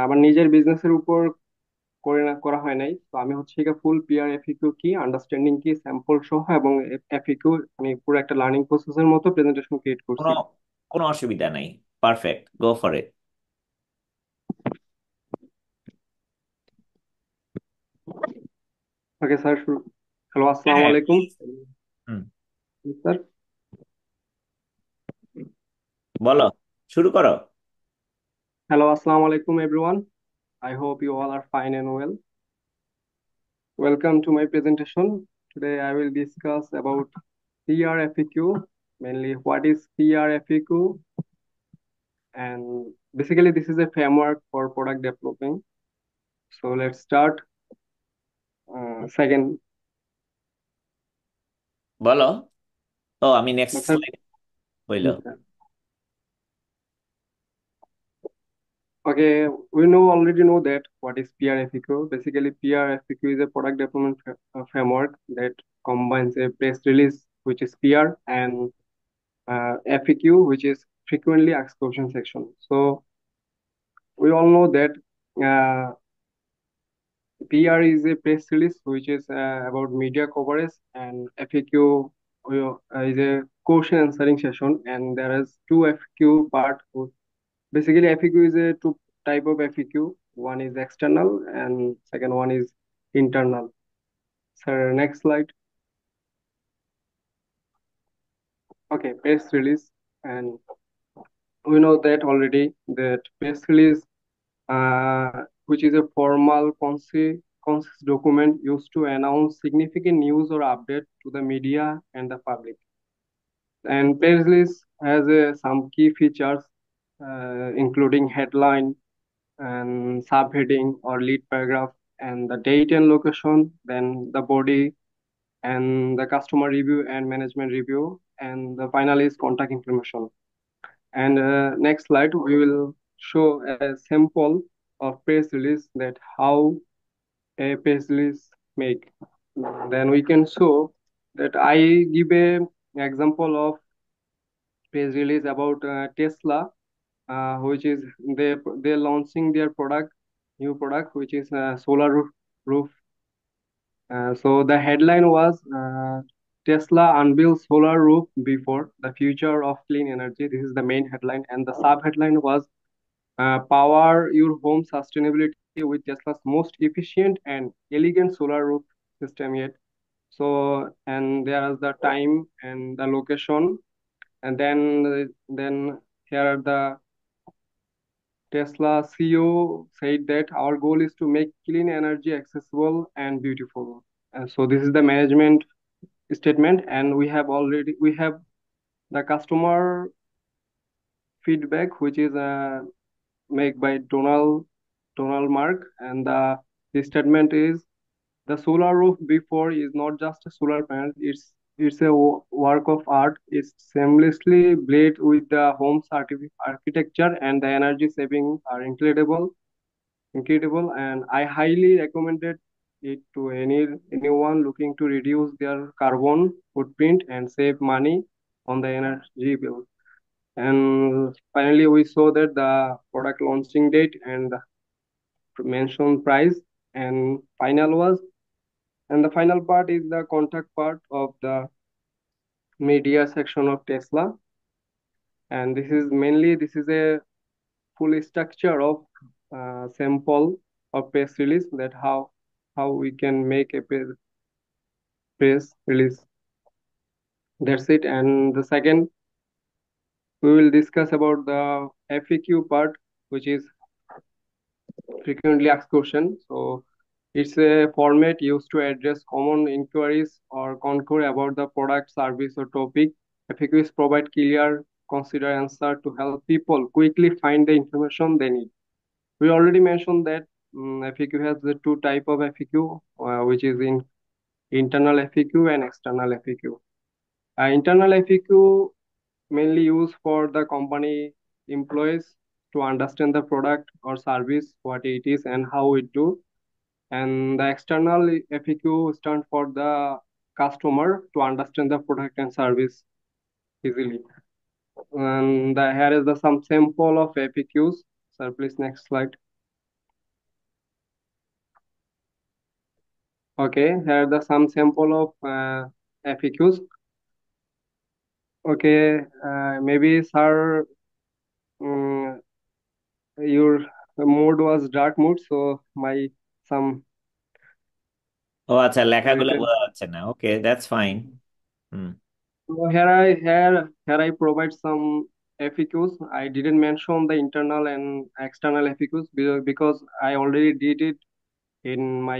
Speaker 5: আমার নিজের বিজনেসের উপর করে না করা হয় নাই তো আমি হচ্ছে গিয়ে ফুল পিয়ার এফিকিউ কি আন্ডারস্ট্যান্ডিং কি স্যাম্পল সহ এবং এফিকিউ আমি পুরো একটা লার্নিং প্রসেসের মতো
Speaker 1: প্রেজেন্টেশন ক্রিয়েট করছি কোনো অসুবিধা নাই perfect go for it okay
Speaker 5: sir hello আসসালামু হ্যাঁ আলাইকুম প্লিজ স্যার
Speaker 1: বলো শুরু করো
Speaker 5: Hello, Assalamu alaikum everyone. I hope you all are fine and well. Welcome to my presentation. Today I will discuss about CRFEQ, mainly what is CRFEQ. And basically this is a framework for product developing. So let's start. Uh, second
Speaker 1: বলো ও আমি next মাথা slide হইলো Okay,
Speaker 5: we know already know that what is PRFQ. Basically, PRFQ is a product development uh, framework that combines a press release, which is PR, and uh, FAQ, which is frequently asked question section. So we all know that uh, PR is a press release which is uh, about media coverage, and FAQ uh, is a question answering session. And there is two FAQ part. Basically, FAQ is a two type of FAQ. One is external, and second one is internal. Sir, so next slide. Okay, press release, and we know that already that press release uh, which is a formal conscious document used to announce significant news or update to the media and the public. And press release has uh, some key features, uh, including headline and subheading or lead paragraph, and the date and location, then the body, and the customer review and management review, and the final is contact information. And uh, next slide, we will show a sample of press release that how a press release make then we can show that i give a example of press release about uh, tesla uh, which is they they're launching their product new product which is uh, solar roof, roof. Uh, so the headline was uh, tesla unveils solar roof before the future of clean energy this is the main headline and the sub headline was uh, power your home sustainability with Tesla's most efficient and elegant solar roof system yet. So, and there is the time and the location, and then then here the Tesla CEO said that our goal is to make clean energy accessible and beautiful. And so this is the management statement, and we have already we have the customer feedback, which is a uh, made by Donald Donald Mark, and the, the statement is the solar roof before is not just a solar panel; it's it's a work of art. It's seamlessly blended with the home's architecture, and the energy saving are incredible, incredible. And I highly recommend it to any anyone looking to reduce their carbon footprint and save money on the energy bill and finally we saw that the product launching date and the mentioned price and final was and the final part is the contact part of the media section of tesla and this is mainly this is a full structure of uh, sample of press release that how how we can make a press release that's it and the second we will discuss about the FAQ part, which is frequently asked question. So it's a format used to address common inquiries or concur about the product, service, or topic. FAQs provide clear, considered answer to help people quickly find the information they need. We already mentioned that um, mm, FAQ has the two type of FAQ, uh, which is in internal FAQ and external FAQ. Uh, internal FAQ mainly used for the company employees to understand the product or service, what it is and how it do. And the external FAQ stand for the customer to understand the product and service easily. And the, here is the some sample of FAQs. Sir, please next slide. Okay, here are the some sample of uh, FAQs. Okay, uh, maybe sir, um, your mood was dark mood, so my some.
Speaker 1: Oh, আচ্ছা লেখাগুলো বোঝা যাচ্ছে না Okay, that's fine.
Speaker 5: Hmm. So here I here here I provide some FAQs. I didn't mention the internal and external FAQs because I already did it in my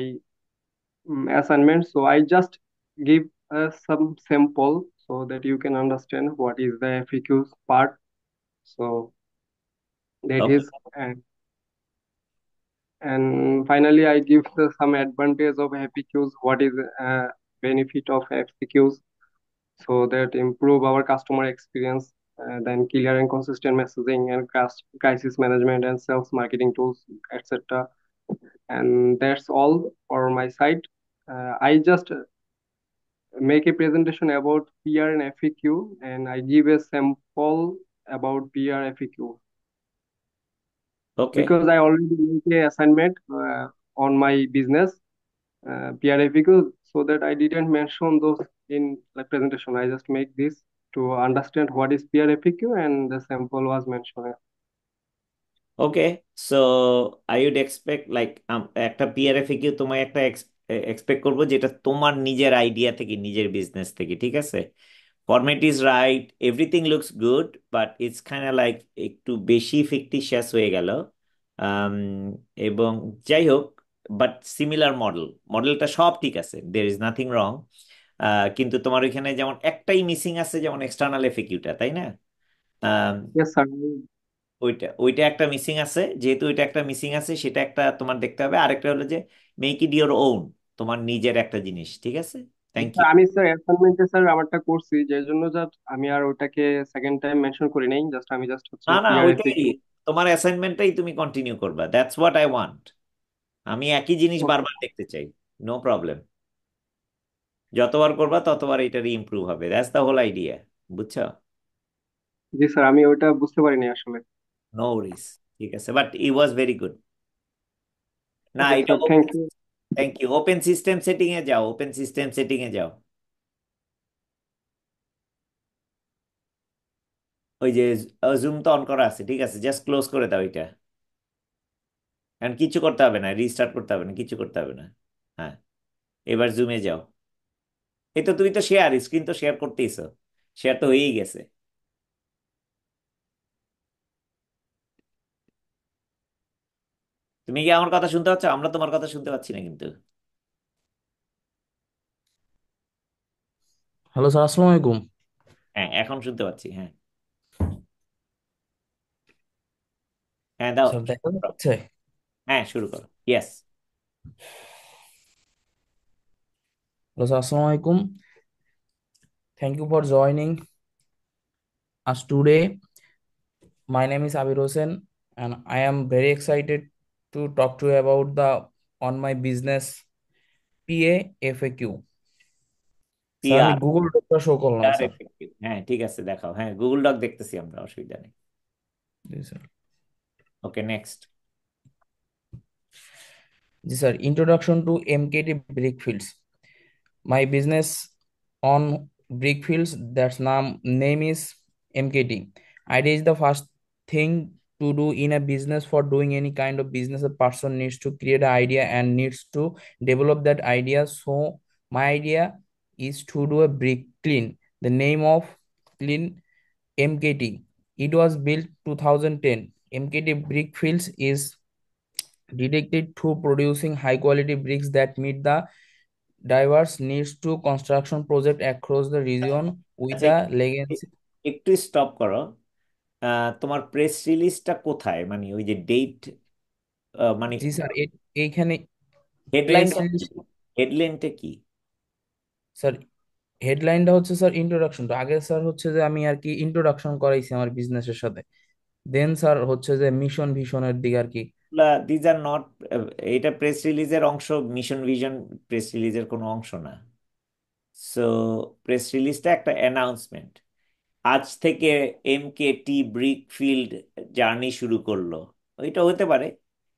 Speaker 5: mm, assignment. So I just give uh, some sample so that you can understand what is the FAQs part. So that okay. is and, and finally I give some advantage of FAQs. What is uh, benefit of FAQs? So that improve our customer experience. Uh, then clear and consistent messaging and crisis management and sales marketing tools, etc. And that's all for my side. Uh, I just make a presentation about PR and FAQ, and I give a sample about PR FAQ. Okay. Because I already made an assignment uh, on my business uh, PR FAQ, so that I didn't mention those in the presentation. I just make this to understand what is PR FAQ, and the sample was mentioned.
Speaker 1: Okay, so I would expect like um, একটা PR FAQ, to my একটা expect করব যেটা তোমার নিজের idea থেকে নিজের business থেকে ঠিক আছে format is right everything looks good but it's kind like একটু বেশি ফিকটিশিয়াস হয়ে গেল এবং যাই হোক বাট সিমিলার মডেল মডেলটা সব ঠিক আছে দের ইজ নাথিং রং কিন্তু তোমার ওইখানে যেমন একটাই মিসিং আছে যেমন এক্সটার্নাল এফিকিউটা তাই না ওইটা ওইটা একটা মিসিং আছে যেহেতু ওইটা একটা মিসিং আছে সেটা একটা তোমার দেখতে হবে আরেকটা হলো যে মেক ইট ইওর ওন তোমার নিজের একটা জিনিস ঠিক আছে থ্যাংক ইউ আমি স্যার অ্যাসাইনমেন্টে স্যার আমারটা করছি যে জন্য জাস্ট আমি আর ওটাকে
Speaker 5: সেকেন্ড টাইম মেনশন করি নাই জাস্ট আমি জাস্ট হচ্ছে না না ওইটাই
Speaker 1: তোমার অ্যাসাইনমেন্টটাই তুমি কন্টিনিউ করবা দ্যাটস হোয়াট আই ওয়ান্ট আমি একই জিনিস বারবার দেখতে চাই নো প্রবলেম যতবার করবা ততবার এটার ইমপ্রুভ হবে দ্যাটস দ্য হোল আইডিয়া বুঝছো জি স্যার আমি ওটা বুঝতে পারিনি আসলে নো ওরিস ঠিক আছে but it was very good না এটা thank you thank you open system setting এ যাও ওপেন সিস্টেম সেটিং এ যাও ওই যে জুম তো অন করা আছে ঠিক আছে জাস্ট ক্লোজ করে দাও এটা কারণ কিছু করতে হবে না রিস্টার্ট করতে হবে না কিছু করতে হবে না হ্যাঁ এবার জুমে যাও এই তো তুমি তো শেয়ার স্ক্রিন তো শেয়ার করতেইছো শেয়ার তো হয়েই গেছে তুমি কি আমার কথা শুনতে পাচ্ছ আমরা তোমার কথা শুনতে পাচ্ছি না কিন্তু
Speaker 12: হ্যালো স্যার আসসালামু আলাইকুম
Speaker 1: হ্যাঁ এখন শুনতে পাচ্ছি হ্যাঁ হ্যাঁ দাও স্যার দেখা যাচ্ছে হ্যাঁ শুরু করো ইয়েস
Speaker 12: হ্যালো স্যার আসসালামু আলাইকুম thank you for joining us today my name is Abir Hossain and I am very excited to talk to you about the on my business PA FAQ Google ডকটা শো করলাম হ্যাঁ ঠিক আছে দেখাও হ্যাঁ গুগল ডক দেখতেছি আমরা অসুবিধা নেই জি স্যার ওকে নেক্সট জি sir introduction to MKT Brickfields my business on Brickfields that's নাম name is MKT idea is the first thing to do in a business for doing any kind of business a person needs to create an idea and needs to develop that idea so my idea is to do a brick clean the name of clean mkt it was built 2010 mkt brick fields is dedicated to producing high quality bricks that meet the diverse needs to construction project across the region with a legacy একটু stop
Speaker 1: করো তোমার press রিলিজটা কোথায় মানে ওই যে date
Speaker 12: মানে জি sir এইখানে হেডলাইন প্রেস রিলিজ
Speaker 1: হেডলাইনটা কি
Speaker 12: স্যার হেডলাইনটা হচ্ছে স্যার ইন্ট্রোডাকশনটা আগে স্যার হচ্ছে যে আমি আর কি ইন্ট্রোডাকশন করাইছি আমার বিজনেসের সাথে দেন স্যার হচ্ছে যে মিশন ভিশনের দিকে আর কি
Speaker 1: দিজ আর নট এটা প্রেস রিলিজের অংশ মিশন ভিশন প্রেস রিলিজের কোনো অংশ না সো প্রেস রিলিজটা একটা অ্যানাউন্সমেন্ট আজ থেকে M K T Brickfield journey শুরু করলো ওইটা হতে পারে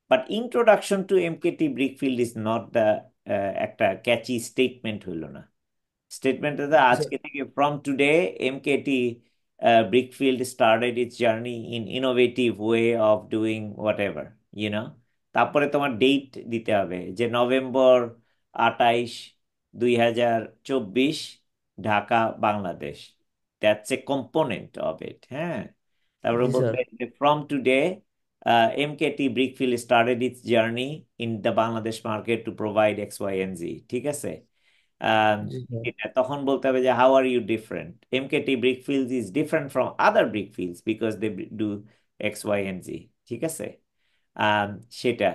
Speaker 1: but introduction to M K T Brickfield is not the একটা ক্যাচি স্টেটমেন্ট হইলো না স্টেটমেন্টটা তো আচ্ছা। আজকে থেকে from today M K T Brickfield started its journey in innovative way of doing whatever you know তারপরে তোমার ডেট দিতে হবে যে নভেম্বর আটাইশ দুই হাজার চব্বিশ Dhaka Bangladesh That's a component of it. হ্যাঁ তারপরে বলতে from today uh, MKT Brickfield started its journey in the Bangladesh market to provide X, Y, and Z. ঠিক আছে এটা তখন বলতে হবে যে how are you different MKT brick fields is different from other brick fields because they do X Y Z ঠিক আছে সেটা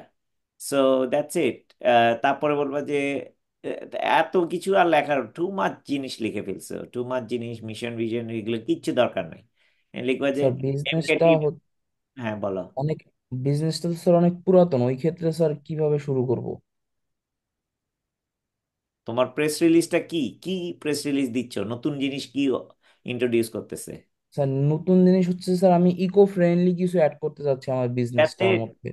Speaker 1: সো দ্যাটস ইট তারপরে বলবা যে এত কিছু আর লেখার টু মাছ জিনিস লিখে ফেলছো টু মাছ জিনিস মিশন ভিশন এগুলো কিচ্ছু দরকার নাই লিখবা যে স্যার
Speaker 12: বিজনেসটা হ্যাঁ বলো অনেক বিজনেসটা তো স্যার অনেক পুরাতন ওই ক্ষেত্রে স্যার কিভাবে শুরু করব
Speaker 1: তোমার প্রেস রিলিজটা কি কি প্রেস রিলিজ দিচ্ছ নতুন জিনিস কি ইন্ট্রোডিউস করতেছে
Speaker 12: স্যার নতুন জিনিস হচ্ছে স্যার আমি ইকো ফ্রেন্ডলি কিছু অ্যাড করতে চাচ্ছি আমার দ্যাটস বিজনেসটার ইট মধ্যে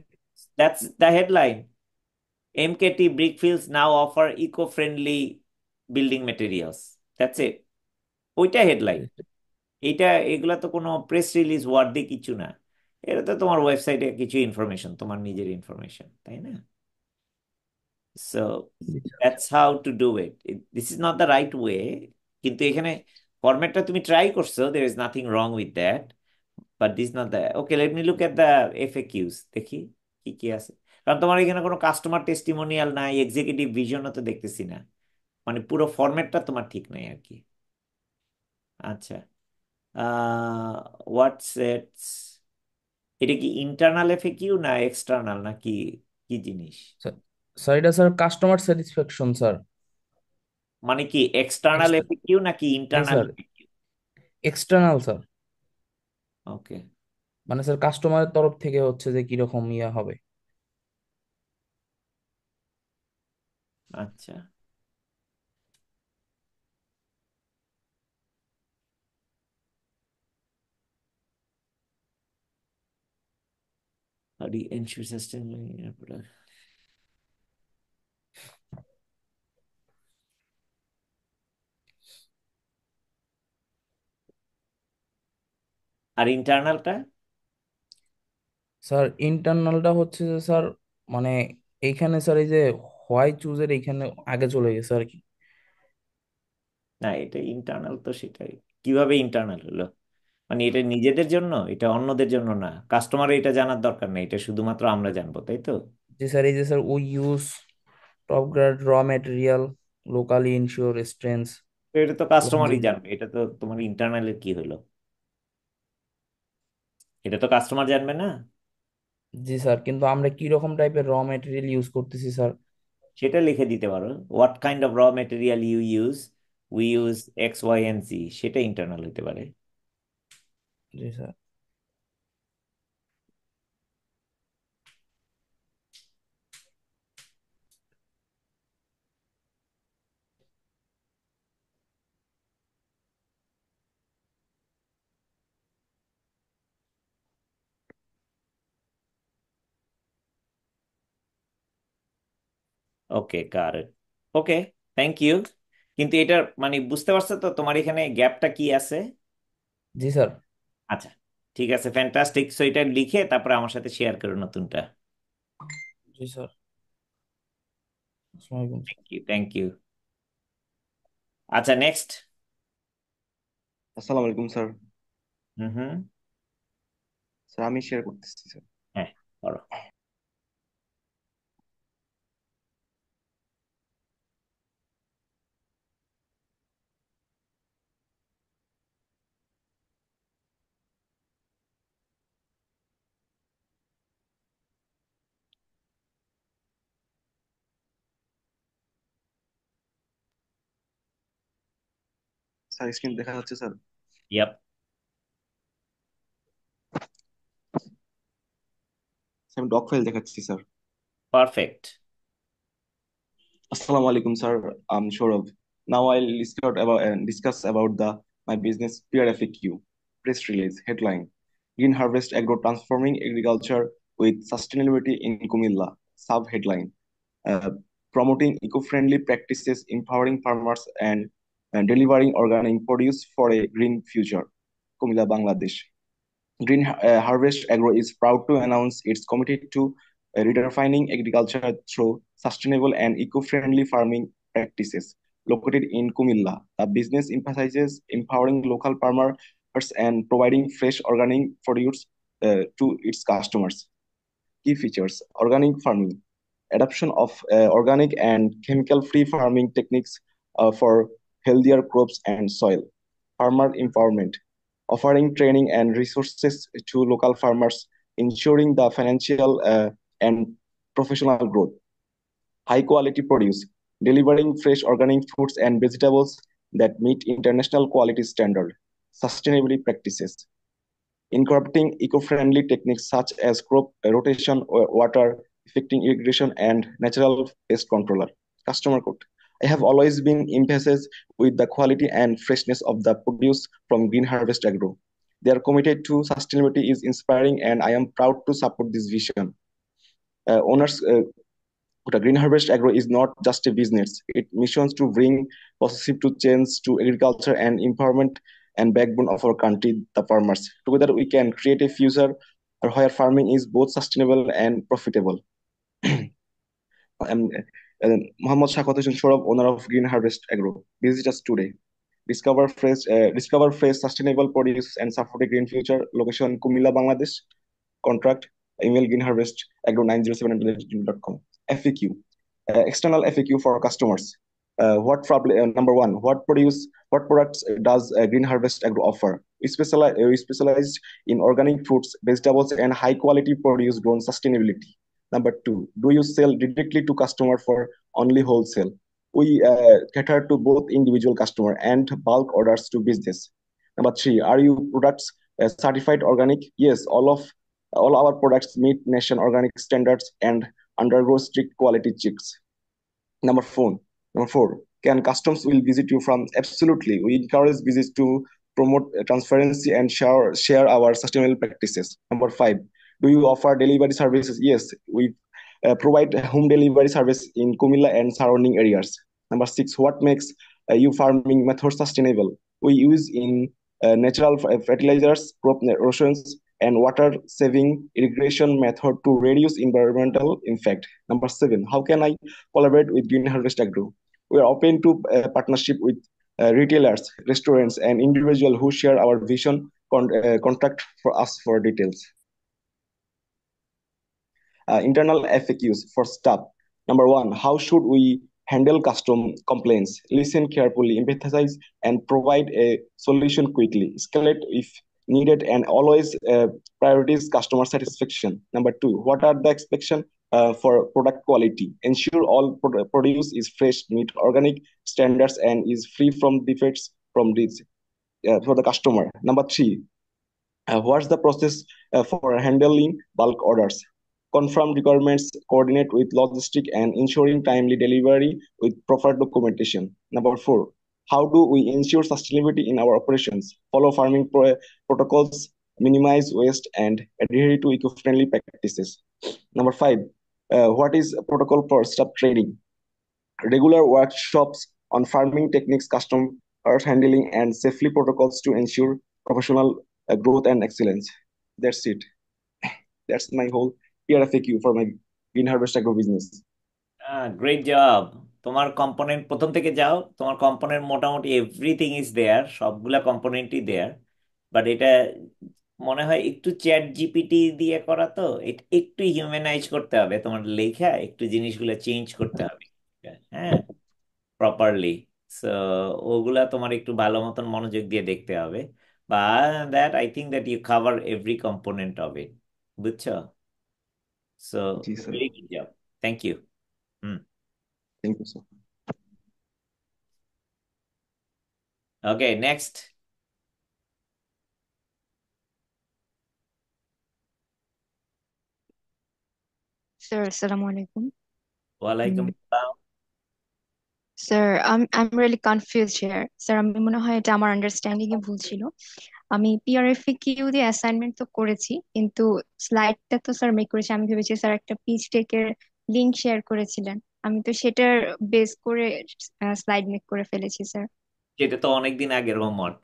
Speaker 1: that's the headline MKT Brickfields now offer eco-friendly building materials. That's it. ওইটা হেডলাইন এটা এগুলা তো কোনো প্রেস রিলিজ ওয়ার্ডে কিছু না এটা তো তোমার ওয়েবসাইটে কিছু ইনফরমেশন তোমার নিজের ইনফরমেশন তাই না so that's how to do it this is not the right way কিন্তু এখানে ফরম্যাটটা তুমি ট্রাই করছো there is nothing wrong with that but this not the okay let me look at the F A Qs দেখি কি কি আছে কারণ তোমার এখানে কোনো কাস্টমার টেস্টিমোনিয়াল নাই এক্সিকিউটিভ ভিশনও তো দেখতেছি না মানে পুরো ফরম্যাটটা তোমার ঠিক নাই আর কি আচ্ছা হোয়াট এটা কি ইন্টারনাল এফএকিউ না এক্সটার্নাল না কি কি জিনিস
Speaker 12: স্যার এটা স্যার কাস্টমার স্যাটিসফ্যাকশন স্যার
Speaker 1: মানে কি এক্সটার্নাল এফএকিউ নাকি internal sir
Speaker 12: external sir okay মানে স্যার কাস্টমারের তরফ থেকে হচ্ছে যে কিরকম ইয়া হবে
Speaker 1: আচ্ছা How do you ensure আর ইন্টারনালটা
Speaker 12: স্যার ইন্টারনালটা হচ্ছে যে স্যার মানে এইখানে স্যার এই যে হোয়াই চুজের এখানে আগে চলে গেছে আর কি না এটা ইন্টারনাল তো সেটাই
Speaker 1: কিভাবে ইন্টারনাল হলো মানে এটা নিজেদের জন্য এটা অন্যদের জন্য না কাস্টমার এটা জানার দরকার নেই এটা শুধুমাত্র আমরা জানবো তাই তো
Speaker 12: যে স্যার এই যে sir we use top grade raw material locally ensure strength তো এটা তো কাস্টমারই
Speaker 1: জানবে এটা তো তোমার ইন্টারনালে কি হলো এটা তো কাস্টমার জানবে না
Speaker 12: জি স্যার কিন্তু আমরা কি রকম টাইপের র ম্যাটেরিয়াল ইউজ করতেছি স্যার
Speaker 1: সেটা লিখে দিতে পারো what kind of raw material you use we use X Y and Z সেটা ইন্টারনাল হতে পারে জি স্যার ওকে কার ওকে থ্যাংক ইউ কিন্তু এটার মানে বুঝতে পারছো তো তোমার এখানে গ্যাপটা কি আছে জি স্যার আচ্ছা ঠিক আছে ফ্যান্টাস্টিক সো এটা লিখে তারপরে আমার সাথে শেয়ার করো নতুনটা
Speaker 12: জি sir thank
Speaker 1: you thank you
Speaker 4: আচ্ছা নেক্সট আসসালামু আলাইকুম স্যার হুম হুম স্যার আমি শেয়ার করতেছি স্যার হ্যাঁ বলো স্যার স্ক্রিন দেখা যাচ্ছে স্যার ইয়াপ আমি ডক ফাইল দেখাচ্ছি স্যার পারফেক্ট আসসালামু আলাইকুম sir I'm Sourav now I discuss about and discuss about the my business peer FAQ press release headline Green Harvest Agro Transforming Agriculture with Sustainability in Kumilla sub headline uh, promoting eco-friendly practices empowering farmers and and delivering organic produce for a green future, Kumila, Bangladesh. Green uh, Harvest Agro is proud to announce it's committed to uh, redefining agriculture through sustainable and eco-friendly farming practices. Located in Kumila, the business emphasizes empowering local farmers and providing fresh organic produce uh, to its customers. Key features: organic farming, adoption of uh, organic and chemical-free farming techniques uh, for healthier crops and soil. Farmer empowerment, offering training and resources to local farmers, ensuring the financial uh, and professional growth. High quality produce, delivering fresh organic fruits and vegetables that meet international quality standard. Sustainability practices, incorporating eco-friendly techniques such as crop rotation, water, effective irrigation, and natural pest controller. Customer code. I have always been impressed with the quality and freshness of the produce from Green Harvest Agro. They are committed to sustainability is inspiring, and I am proud to support this vision. Uh, owners, uh, Green Harvest Agro is not just a business. It missions to bring positive to change to agriculture and empowerment and backbone of our country, the farmers. Together, we can create a future where farming is both sustainable and profitable. um, and then Muhammad Shakot Hussain owner of Green Harvest Agro. Visit us today. Discover fresh, uh, discover fresh sustainable produce and support a green future. Location Kumila, Bangladesh. Contract email greenharvestagro907@gmail.com. FAQ. Uh, external FAQ for customers. Uh, what problem? Uh, number one, what produce? What products does uh, Green Harvest Agro offer? We specialize uh, we specialize in organic fruits, vegetables, and high quality produce grown sustainability. Number two, do you sell directly to customer for only wholesale? We uh, cater to both individual customer and bulk orders to business. Number three, are your products uh, certified organic? Yes, all of all our products meet nation organic standards and undergo strict quality checks. Number four, number four, can customs will visit you from? Absolutely, we encourage visits to promote uh, transparency and share share our sustainable practices. Number five, do you offer delivery services yes we uh, provide home delivery service in kumila and surrounding areas number six what makes uh, you farming method sustainable we use in uh, natural uh, fertilizers crop erosions and water saving irrigation method to reduce environmental impact number seven how can i collaborate with green harvest agro we are open to uh, partnership with uh, retailers restaurants and individuals who share our vision con- uh, contact for us for details uh, internal FAQs for staff. Number one, how should we handle custom complaints? Listen carefully, empathize, and provide a solution quickly. Escalate if needed, and always uh, prioritize customer satisfaction. Number two, what are the expectations uh, for product quality? Ensure all pro produce is fresh, meet organic standards, and is free from defects from this uh, for the customer. Number three, uh, what's the process uh, for handling bulk orders? confirm requirements, coordinate with logistics, and ensuring timely delivery with proper documentation. Number four, how do we ensure sustainability in our operations? Follow farming pro protocols, minimize waste, and adhere to eco-friendly practices. Number five, uh, what is protocol for staff training? Regular workshops on farming techniques, custom earth handling, and safely protocols to ensure professional uh, growth and excellence. That's it. That's my whole here FAQ for my Green Harvest Agro business.
Speaker 1: Ah, great job. তোমার component প্রথম থেকে যাও তোমার component মোটামুটি everything is there সবগুলা কম্পোনেন্টই there but এটা মনে হয় একটু চ্যাট জিপিটি দিয়ে করা তো একটু হিউম্যানাইজ করতে হবে তোমার লেখা একটু জিনিসগুলো চেঞ্জ করতে হবে হ্যাঁ প্রপারলি সো ওগুলা তোমার একটু ভালো মতন মনোযোগ দিয়ে দেখতে হবে বা that I think that you cover every component of it বুঝছো So Ji, really job. Thank you. Mm. Thank you, sir. Okay, next.
Speaker 8: Sir, assalamu alaikum.
Speaker 1: Wa alaikum mm.
Speaker 8: Sir I am really confuse here sir আমি মনে হয় এটা আমার understanding এ ভুল ছিল আমি পিআরএফি Q দিয়ে অ্যাসাইনমেন্ট তো করেছি কিন্তু স্লাইডটা তো স্যার মেক করেছি আমি ভেবেছি স্যার একটা পিচ টেকের লিংক শেয়ার করেছিলেন আমি তো সেটার বেস করে স্লাইড মেক করে ফেলেছি স্যার
Speaker 1: সেটা তো অনেকদিন আগের হোমওয়ার্ক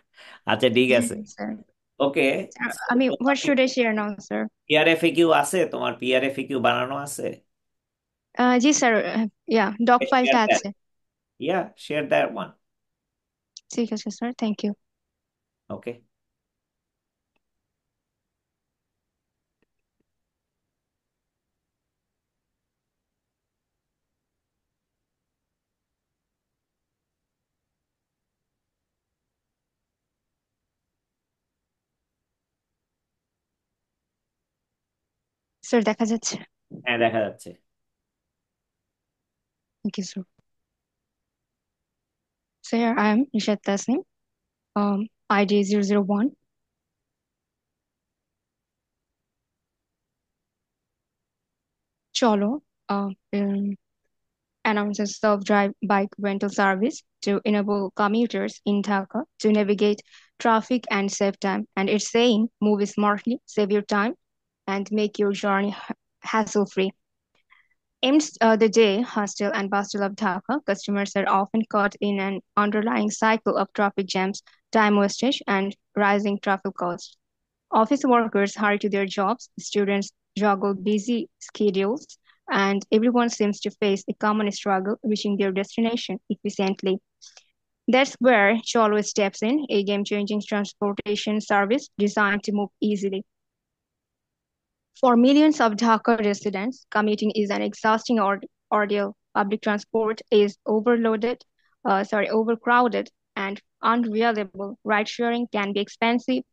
Speaker 1: আচ্ছা ঠিক আছে স্যার ওকে
Speaker 8: আমি what should I share now sir
Speaker 1: PR FAQ আছে তোমার পিআরএফি কিউ বানানো আছে
Speaker 8: জি স্যার ইয়া ডক ফাইলটা আছে
Speaker 1: yeah share that one
Speaker 8: thank you sir thank you okay Sir, that's it.
Speaker 1: And that's it.
Speaker 8: Thank you, sir. So here I am, Nishat Tasnim, um, IJ001. Cholo uh, um, announces self-drive bike rental service to enable commuters in Dhaka to navigate traffic and save time. And it's saying, move smartly, save your time, and make your journey hassle-free amidst uh, the day hustle and bustle of Dhaka, customers are often caught in an underlying cycle of traffic jams, time wastage, and rising traffic costs. Office workers hurry to their jobs, students juggle busy schedules, and everyone seems to face a common struggle reaching their destination efficiently. That's where Cholwa steps in, a game changing transportation service designed to move easily, for millions of Dhaka residents, commuting is an exhausting ordeal. Public transport is overloaded, uh, sorry, overcrowded and unreliable. Ride sharing can be expensive,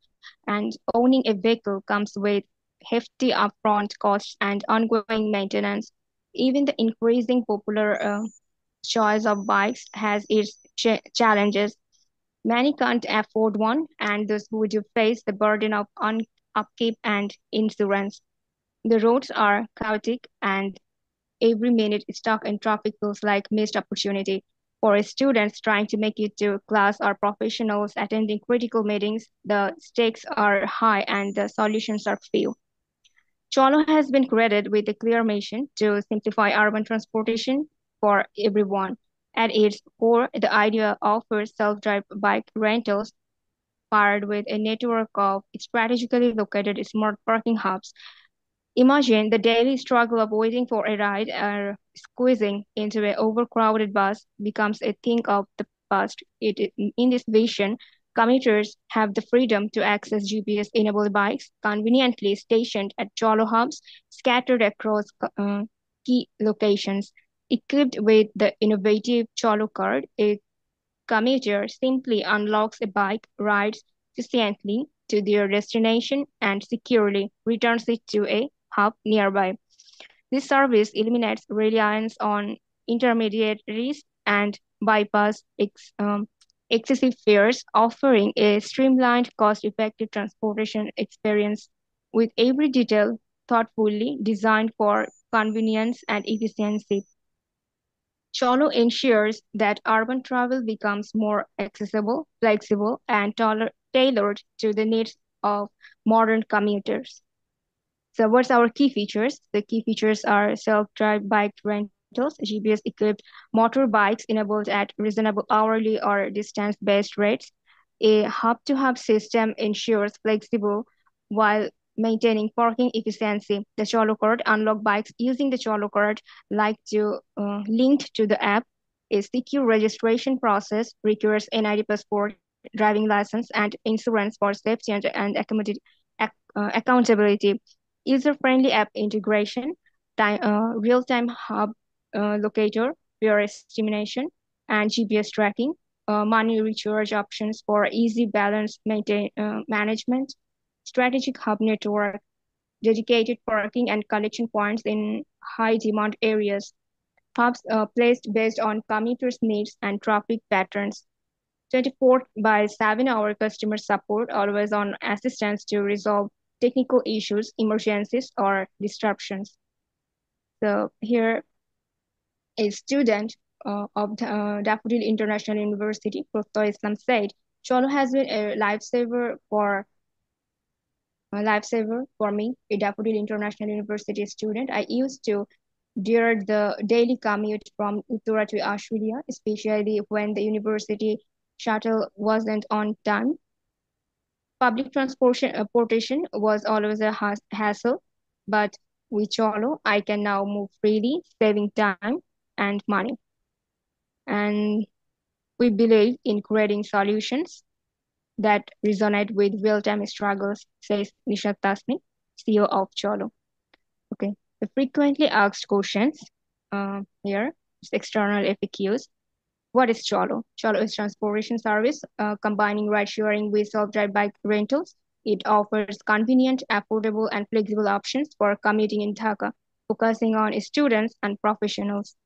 Speaker 8: and owning a vehicle comes with hefty upfront costs and ongoing maintenance. Even the increasing popular uh, choice of bikes has its ch- challenges. Many can't afford one, and those who do face the burden of un- upkeep and insurance. The roads are chaotic, and every minute stuck in traffic feels like missed opportunity. For students trying to make it to class or professionals attending critical meetings, the stakes are high and the solutions are few. Cholo has been credited with a clear mission to simplify urban transportation for everyone. At its core, the idea offers self-drive bike rentals paired with a network of strategically located smart parking hubs Imagine the daily struggle of waiting for a ride or squeezing into an overcrowded bus becomes a thing of the past. It, in this vision, commuters have the freedom to access GPS enabled bikes conveniently stationed at Jolo hubs scattered across um, key locations. Equipped with the innovative Cholo card, a commuter simply unlocks a bike, rides efficiently to their destination, and securely returns it to a hub nearby. This service eliminates reliance on intermediaries and bypass ex, um, excessive fares, offering a streamlined, cost-effective transportation experience with every detail thoughtfully designed for convenience and efficiency. Cholo ensures that urban travel becomes more accessible, flexible, and tailored to the needs of modern commuters. So what's our key features? The key features are self-drive bike rentals, GPS-equipped motorbikes enabled at reasonable hourly or distance-based rates. A hub-to-hub system ensures flexible while maintaining parking efficiency. The Cholo card unlock bikes using the Cholo card like to uh, linked to the app. A secure registration process requires NID passport, driving license, and insurance for safety and, and uh, accountability user-friendly app integration, time, uh, real-time hub uh, locator, VR estimation, and GPS tracking, uh, money recharge options for easy balance maintain, uh, management, strategic hub network, dedicated parking and collection points in high demand areas, hubs uh, placed based on commuters' needs and traffic patterns, 24 by 7 hour customer support, always on assistance to resolve technical issues, emergencies, or disruptions. So here, a student uh, of the, uh, Daffodil International University, Proto Islam, said, Cholo has been a lifesaver for a lifesaver for me, a Daffodil International University student. I used to during the daily commute from Uttura to Australia, especially when the university shuttle wasn't on time. Public transportation uh, was always a hassle, but with Cholo, I can now move freely, saving time and money. And we believe in creating solutions that resonate with real-time struggles, says Nishat Tasmi, CEO of Cholo. Okay, the frequently asked questions uh, here, external FAQs. What is Cholo? Cholo is transportation service uh, combining ride sharing with self-drive bike rentals. It offers convenient, affordable, and flexible options for commuting in Dhaka, focusing on students and professionals.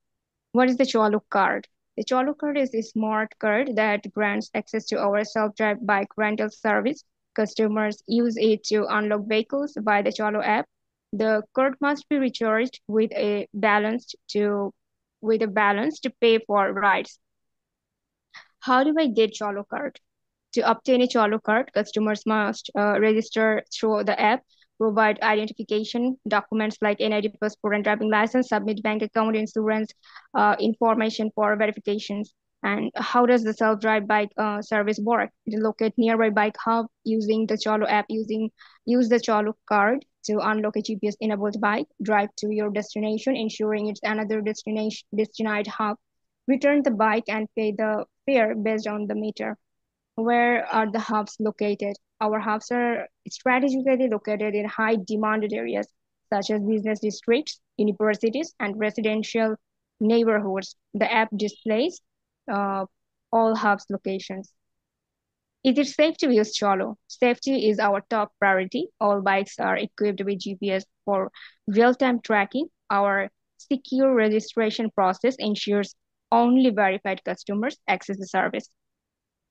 Speaker 8: What is the Cholo card? The Cholo card is a smart card that grants access to our self-drive bike rental service. Customers use it to unlock vehicles by the Cholo app. The card must be recharged with a balance to with a balance to pay for rides how do I get Cholo card? To obtain a Cholo card, customers must uh, register through the app, provide identification documents like NID, passport, and driving license, submit bank account, insurance uh, information for verifications. And how does the self-drive bike uh, service work? It locate nearby bike hub using the Cholo app, using use the Cholo card to unlock a GPS-enabled bike, drive to your destination, ensuring it's another destination destined hub, return the bike and pay the fare based on the meter. Where are the hubs located? Our hubs are strategically located in high demanded areas such as business districts, universities, and residential neighborhoods. The app displays uh, all hubs locations. Is it safe to use Cholo? Safety is our top priority. All bikes are equipped with GPS for real-time tracking. Our secure registration process ensures only verified customers access the service.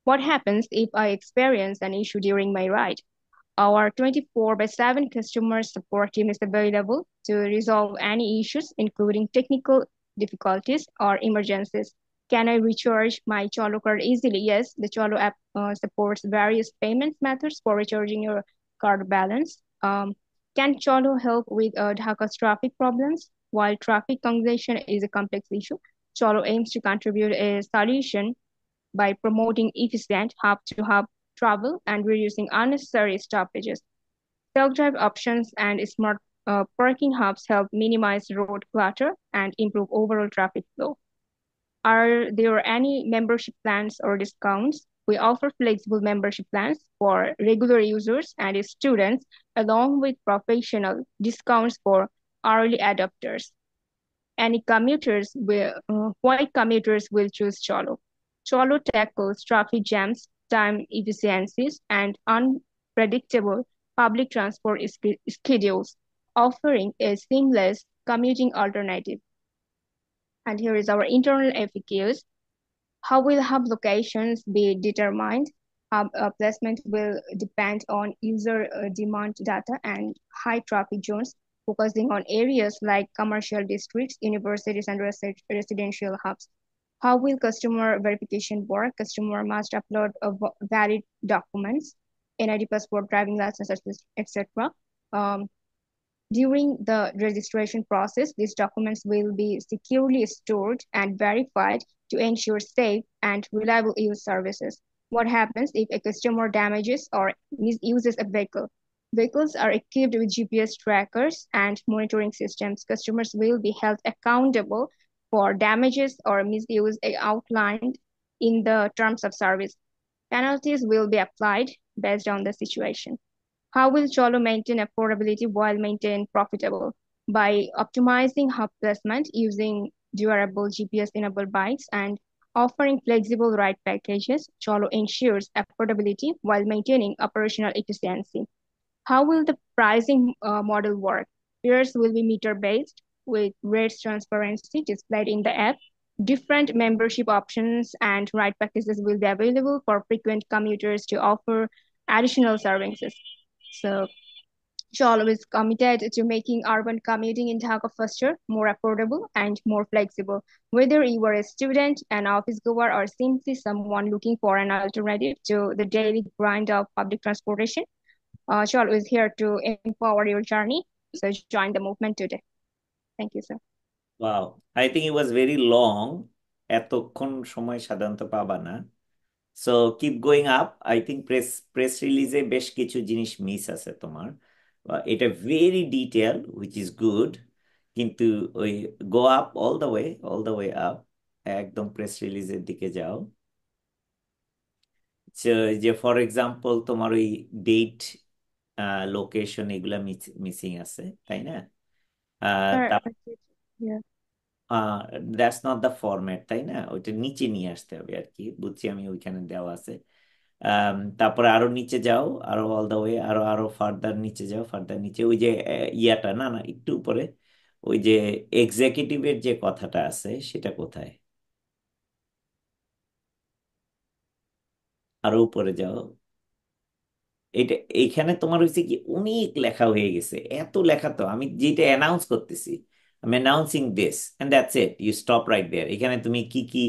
Speaker 8: What happens if I experience an issue during my ride? Our 24 by 7 customer support team is available to resolve any issues, including technical difficulties or emergencies. Can I recharge my Cholo card easily? Yes, the Cholo app uh, supports various payment methods for recharging your card balance. Um, can Cholo help with uh, Dhaka's traffic problems? While traffic congestion is a complex issue, Cholo aims to contribute a solution by promoting efficient hub-to-hub travel and reducing unnecessary stoppages. Self-drive options and smart uh, parking hubs help minimize road clutter and improve overall traffic flow. Are there any membership plans or discounts? We offer flexible membership plans for regular users and students, along with professional discounts for early adopters. Many commuters will, uh, why commuters will choose Cholo. Cholo tackles traffic jams, time efficiencies, and unpredictable public transport schedules, offering a seamless commuting alternative. And here is our internal FAQs. How will hub locations be determined? Hub uh, placement will depend on user uh, demand data and high traffic zones focusing on areas like commercial districts, universities, and residential hubs. How will customer verification work? Customer must upload valid documents, NID passport, driving license, etc. Um, during the registration process, these documents will be securely stored and verified to ensure safe and reliable use services. What happens if a customer damages or misuses a vehicle? Vehicles are equipped with GPS trackers and monitoring systems. Customers will be held accountable for damages or misuse outlined in the terms of service. Penalties will be applied based on the situation. How will Cholo maintain affordability while maintaining profitable? By optimizing hub placement using durable GPS-enabled bikes and offering flexible ride packages, Cholo ensures affordability while maintaining operational efficiency. How will the pricing uh, model work? Fares will be meter based with rates transparency displayed in the app. Different membership options and ride packages will be available for frequent commuters to offer additional services. So she always committed to making urban commuting in Dhaka faster, more affordable, and more flexible. Whether you are a student, an office goer, or simply someone looking for an alternative to the daily grind of public transportation, Uh, she always here to empower your journey. So join the movement today. Thank you, sir.
Speaker 1: Wow. I think it was very long. এতক্ষণ সময় সাধারণত পাবা না so keep going up I think press press রিলিজে বেশ কিছু জিনিস miss আছে তোমার uh, এটা very detail which is good কিন্তু ওই go up all the way all the way up একদম প্রেস রিলিজের দিকে যাও যে ফর এক্সাম্পল তোমার ওই ডেট লোকেশন এগুলা মিসিং আছে তাই না দ্যাটস নট দ্য ফরম্যাট তাই না ওইটা নিচে নিয়ে আসতে হবে আর কি বুঝছি আমি ওইখানে দেওয়া আছে তারপরে আরো নিচে যাও আরো অল দ্য ওয়ে আরো আরো ফার্দার নিচে যাও ফার্দার নিচে ওই যে ইয়াটা না না একটু উপরে ওই যে এক্সিকিউটিভের যে কথাটা আছে সেটা কোথায় আরো উপরে যাও এটা এইখানে তোমার হয়েছে কি অনেক লেখা হয়ে গেছে এত লেখা তো আমি যেটা অ্যানাউন্স করতেছি আমি announcing this and that's it you stop right there এখানে তুমি কি কি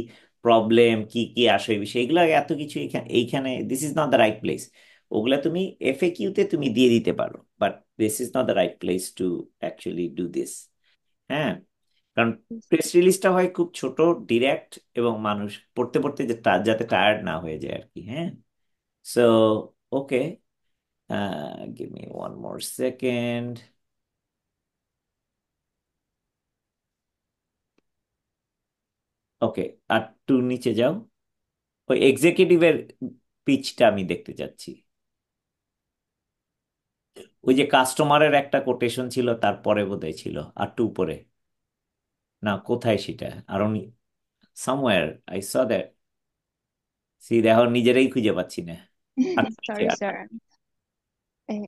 Speaker 1: প্রবলেম কি কি আসে বিষয় এগুলো এত কিছু এখানে এইখানে this is not the right place ওগুলা তুমি এফএ কিউতে তুমি দিয়ে দিতে পারো but this is not the right place to actually do this হ্যাঁ কারণ প্রেস রিলিজটা হয় খুব ছোট ডিরেক্ট এবং মানুষ পড়তে পড়তে যাতে টায়ার্ড না হয়ে যায় আর কি হ্যাঁ so okay Uh, give me one more second. Okay আর টু নিচে যাও ওই এক্সিকিউটিভের পিচটা আমি দেখতে চাচ্ছি ওই যে কাস্টমারের একটা কোটেশন ছিল তারপরে বোধহয় ছিল আর টু পরে না কোথায় সেটা আর উনি somewhere I saw that see দেখো নিজেরাই খুঁজে পাচ্ছি না sorry
Speaker 8: Eh,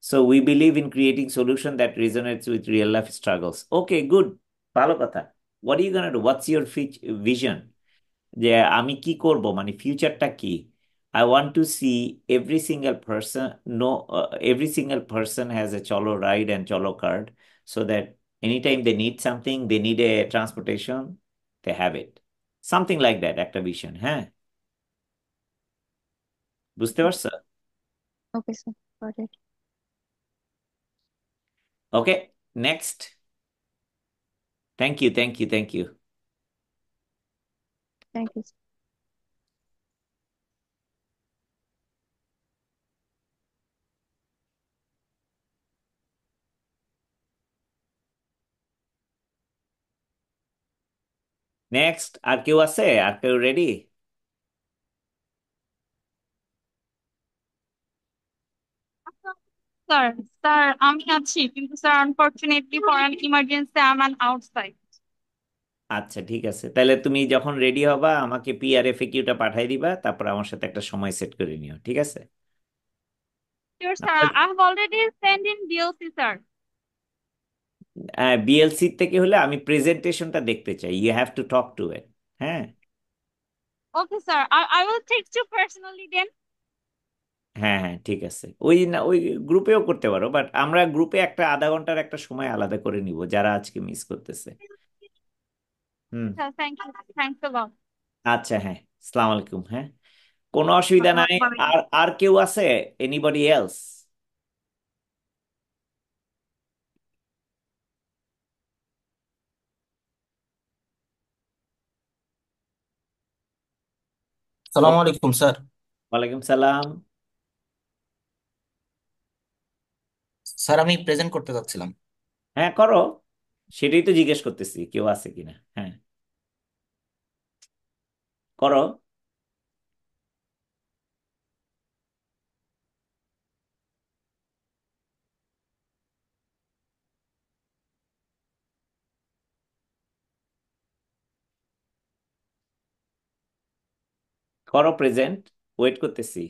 Speaker 1: so we believe in creating solution that resonates with real life struggles. Okay, good. ভালো What are you gonna do? What's your vision? যে আমি কি করব মানে I want to see every single person no uh, every single person has a cholo ride and cholo card so that anytime they need something, they need a transportation, they have it. Something like that, activation, huh? বুঝতে পারছো?
Speaker 8: Okay, sir. Got it.
Speaker 1: Okay, next. Thank you, thank you, thank you. Thank you, sir. are you কেউ আছে আর কেউ ready
Speaker 6: sir sir আমি আছি কিন্তু sir unfortunately for an emergency I am outside
Speaker 1: আচ্ছা ঠিক আছে তাহলে তুমি যখন রেডি হবা আমাকে পিআরএফ কিউটা পাঠাই দিবা তারপর আমার সাথে একটা সময় সেট করে নিও ঠিক আছে
Speaker 6: Sure, sir. I have already sent in DLC,
Speaker 1: BLC হ্যাঁ, থেকে হলে আমি প্রেজেন্টেশনটা দেখতে চাই you have to talk to it হ্যাঁ
Speaker 6: okay sir I will take you personally then
Speaker 1: হ্যাঁ হ্যাঁ ঠিক আছে ওই না ওই গ্রুপেও করতে পারো বাট আমরা গ্রুপে একটা আধা ঘন্টার একটা সময় আলাদা করে নিব যারা আজকে মিস করতেছে
Speaker 6: হুম থ্যাংক আচ্ছা, ইউ
Speaker 1: আচ্ছা হ্যাঁ সালাম আলাইকুম হ্যাঁ কোনো অসুবিধা নাই আর আর কেউ আছে এনিবডি এলস সালামু আলাইকুম স্যার ওয়ালাইকুম সালাম স্যার আমি প্রেজেন্ট করতে চাচ্ছিলাম হ্যাঁ করো সেটাই তো জিজ্ঞেস করতেছি কেউ আছে কিনা হ্যাঁ করো করো প্রেজেন্ট ওয়েট করতেছি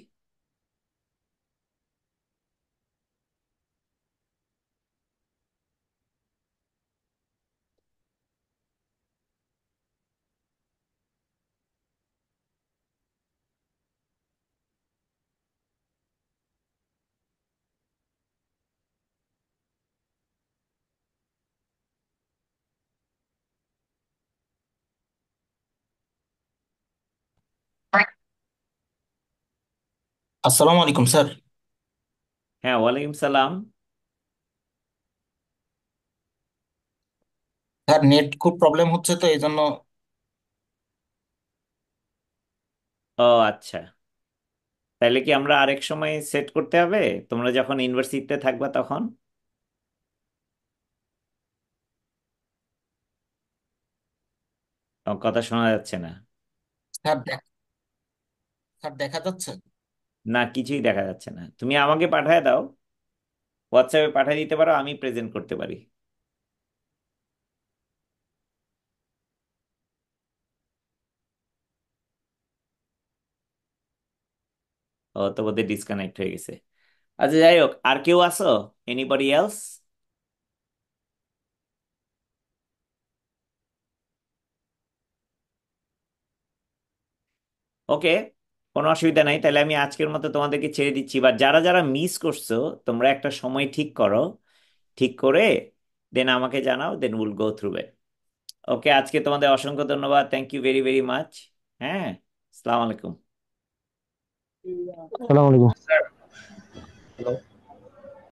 Speaker 3: আসসালামু আলাইকুম স্যার
Speaker 1: হ্যাঁ ওয়ালাইকুম সালাম স্যার নেট খুব প্রবলেম হচ্ছে তো এই জন্য ও আচ্ছা তাহলে কি আমরা আরেক সময় সেট করতে হবে তোমরা যখন ইউনিভার্সিটিতে থাকবা তখন ও, কথা শোনা যাচ্ছে না স্যার
Speaker 5: দেখ- স্যার দেখা যাচ্ছে
Speaker 1: না কিছুই দেখা যাচ্ছে না তুমি আমাকে পাঠায় দাও হোয়াটসঅ্যাপে পাঠিয়ে দিতে পারো আমি প্রেজেন্ট করতে পারি ও তো বোধহয় ডিসকানেক্ট হয়ে গেছে আচ্ছা যাই হোক আর কেউ আসো এনিবডি এলস ওকে কোনো অসুবিধা নাই তাহলে আমি আজকের মতো তোমাদেরকে ছেড়ে দিচ্ছি বা যারা যারা মিস করছো তোমরা একটা সময় ঠিক করো ঠিক করে দেন আমাকে জানাও দেন উইল গো থ্রু ইট ওকে আজকে তোমাদের অসংখ্য ধন্যবাদ thank you very very much হ্যাঁ
Speaker 6: আসসালামু আলাইকুম
Speaker 3: হ্যালো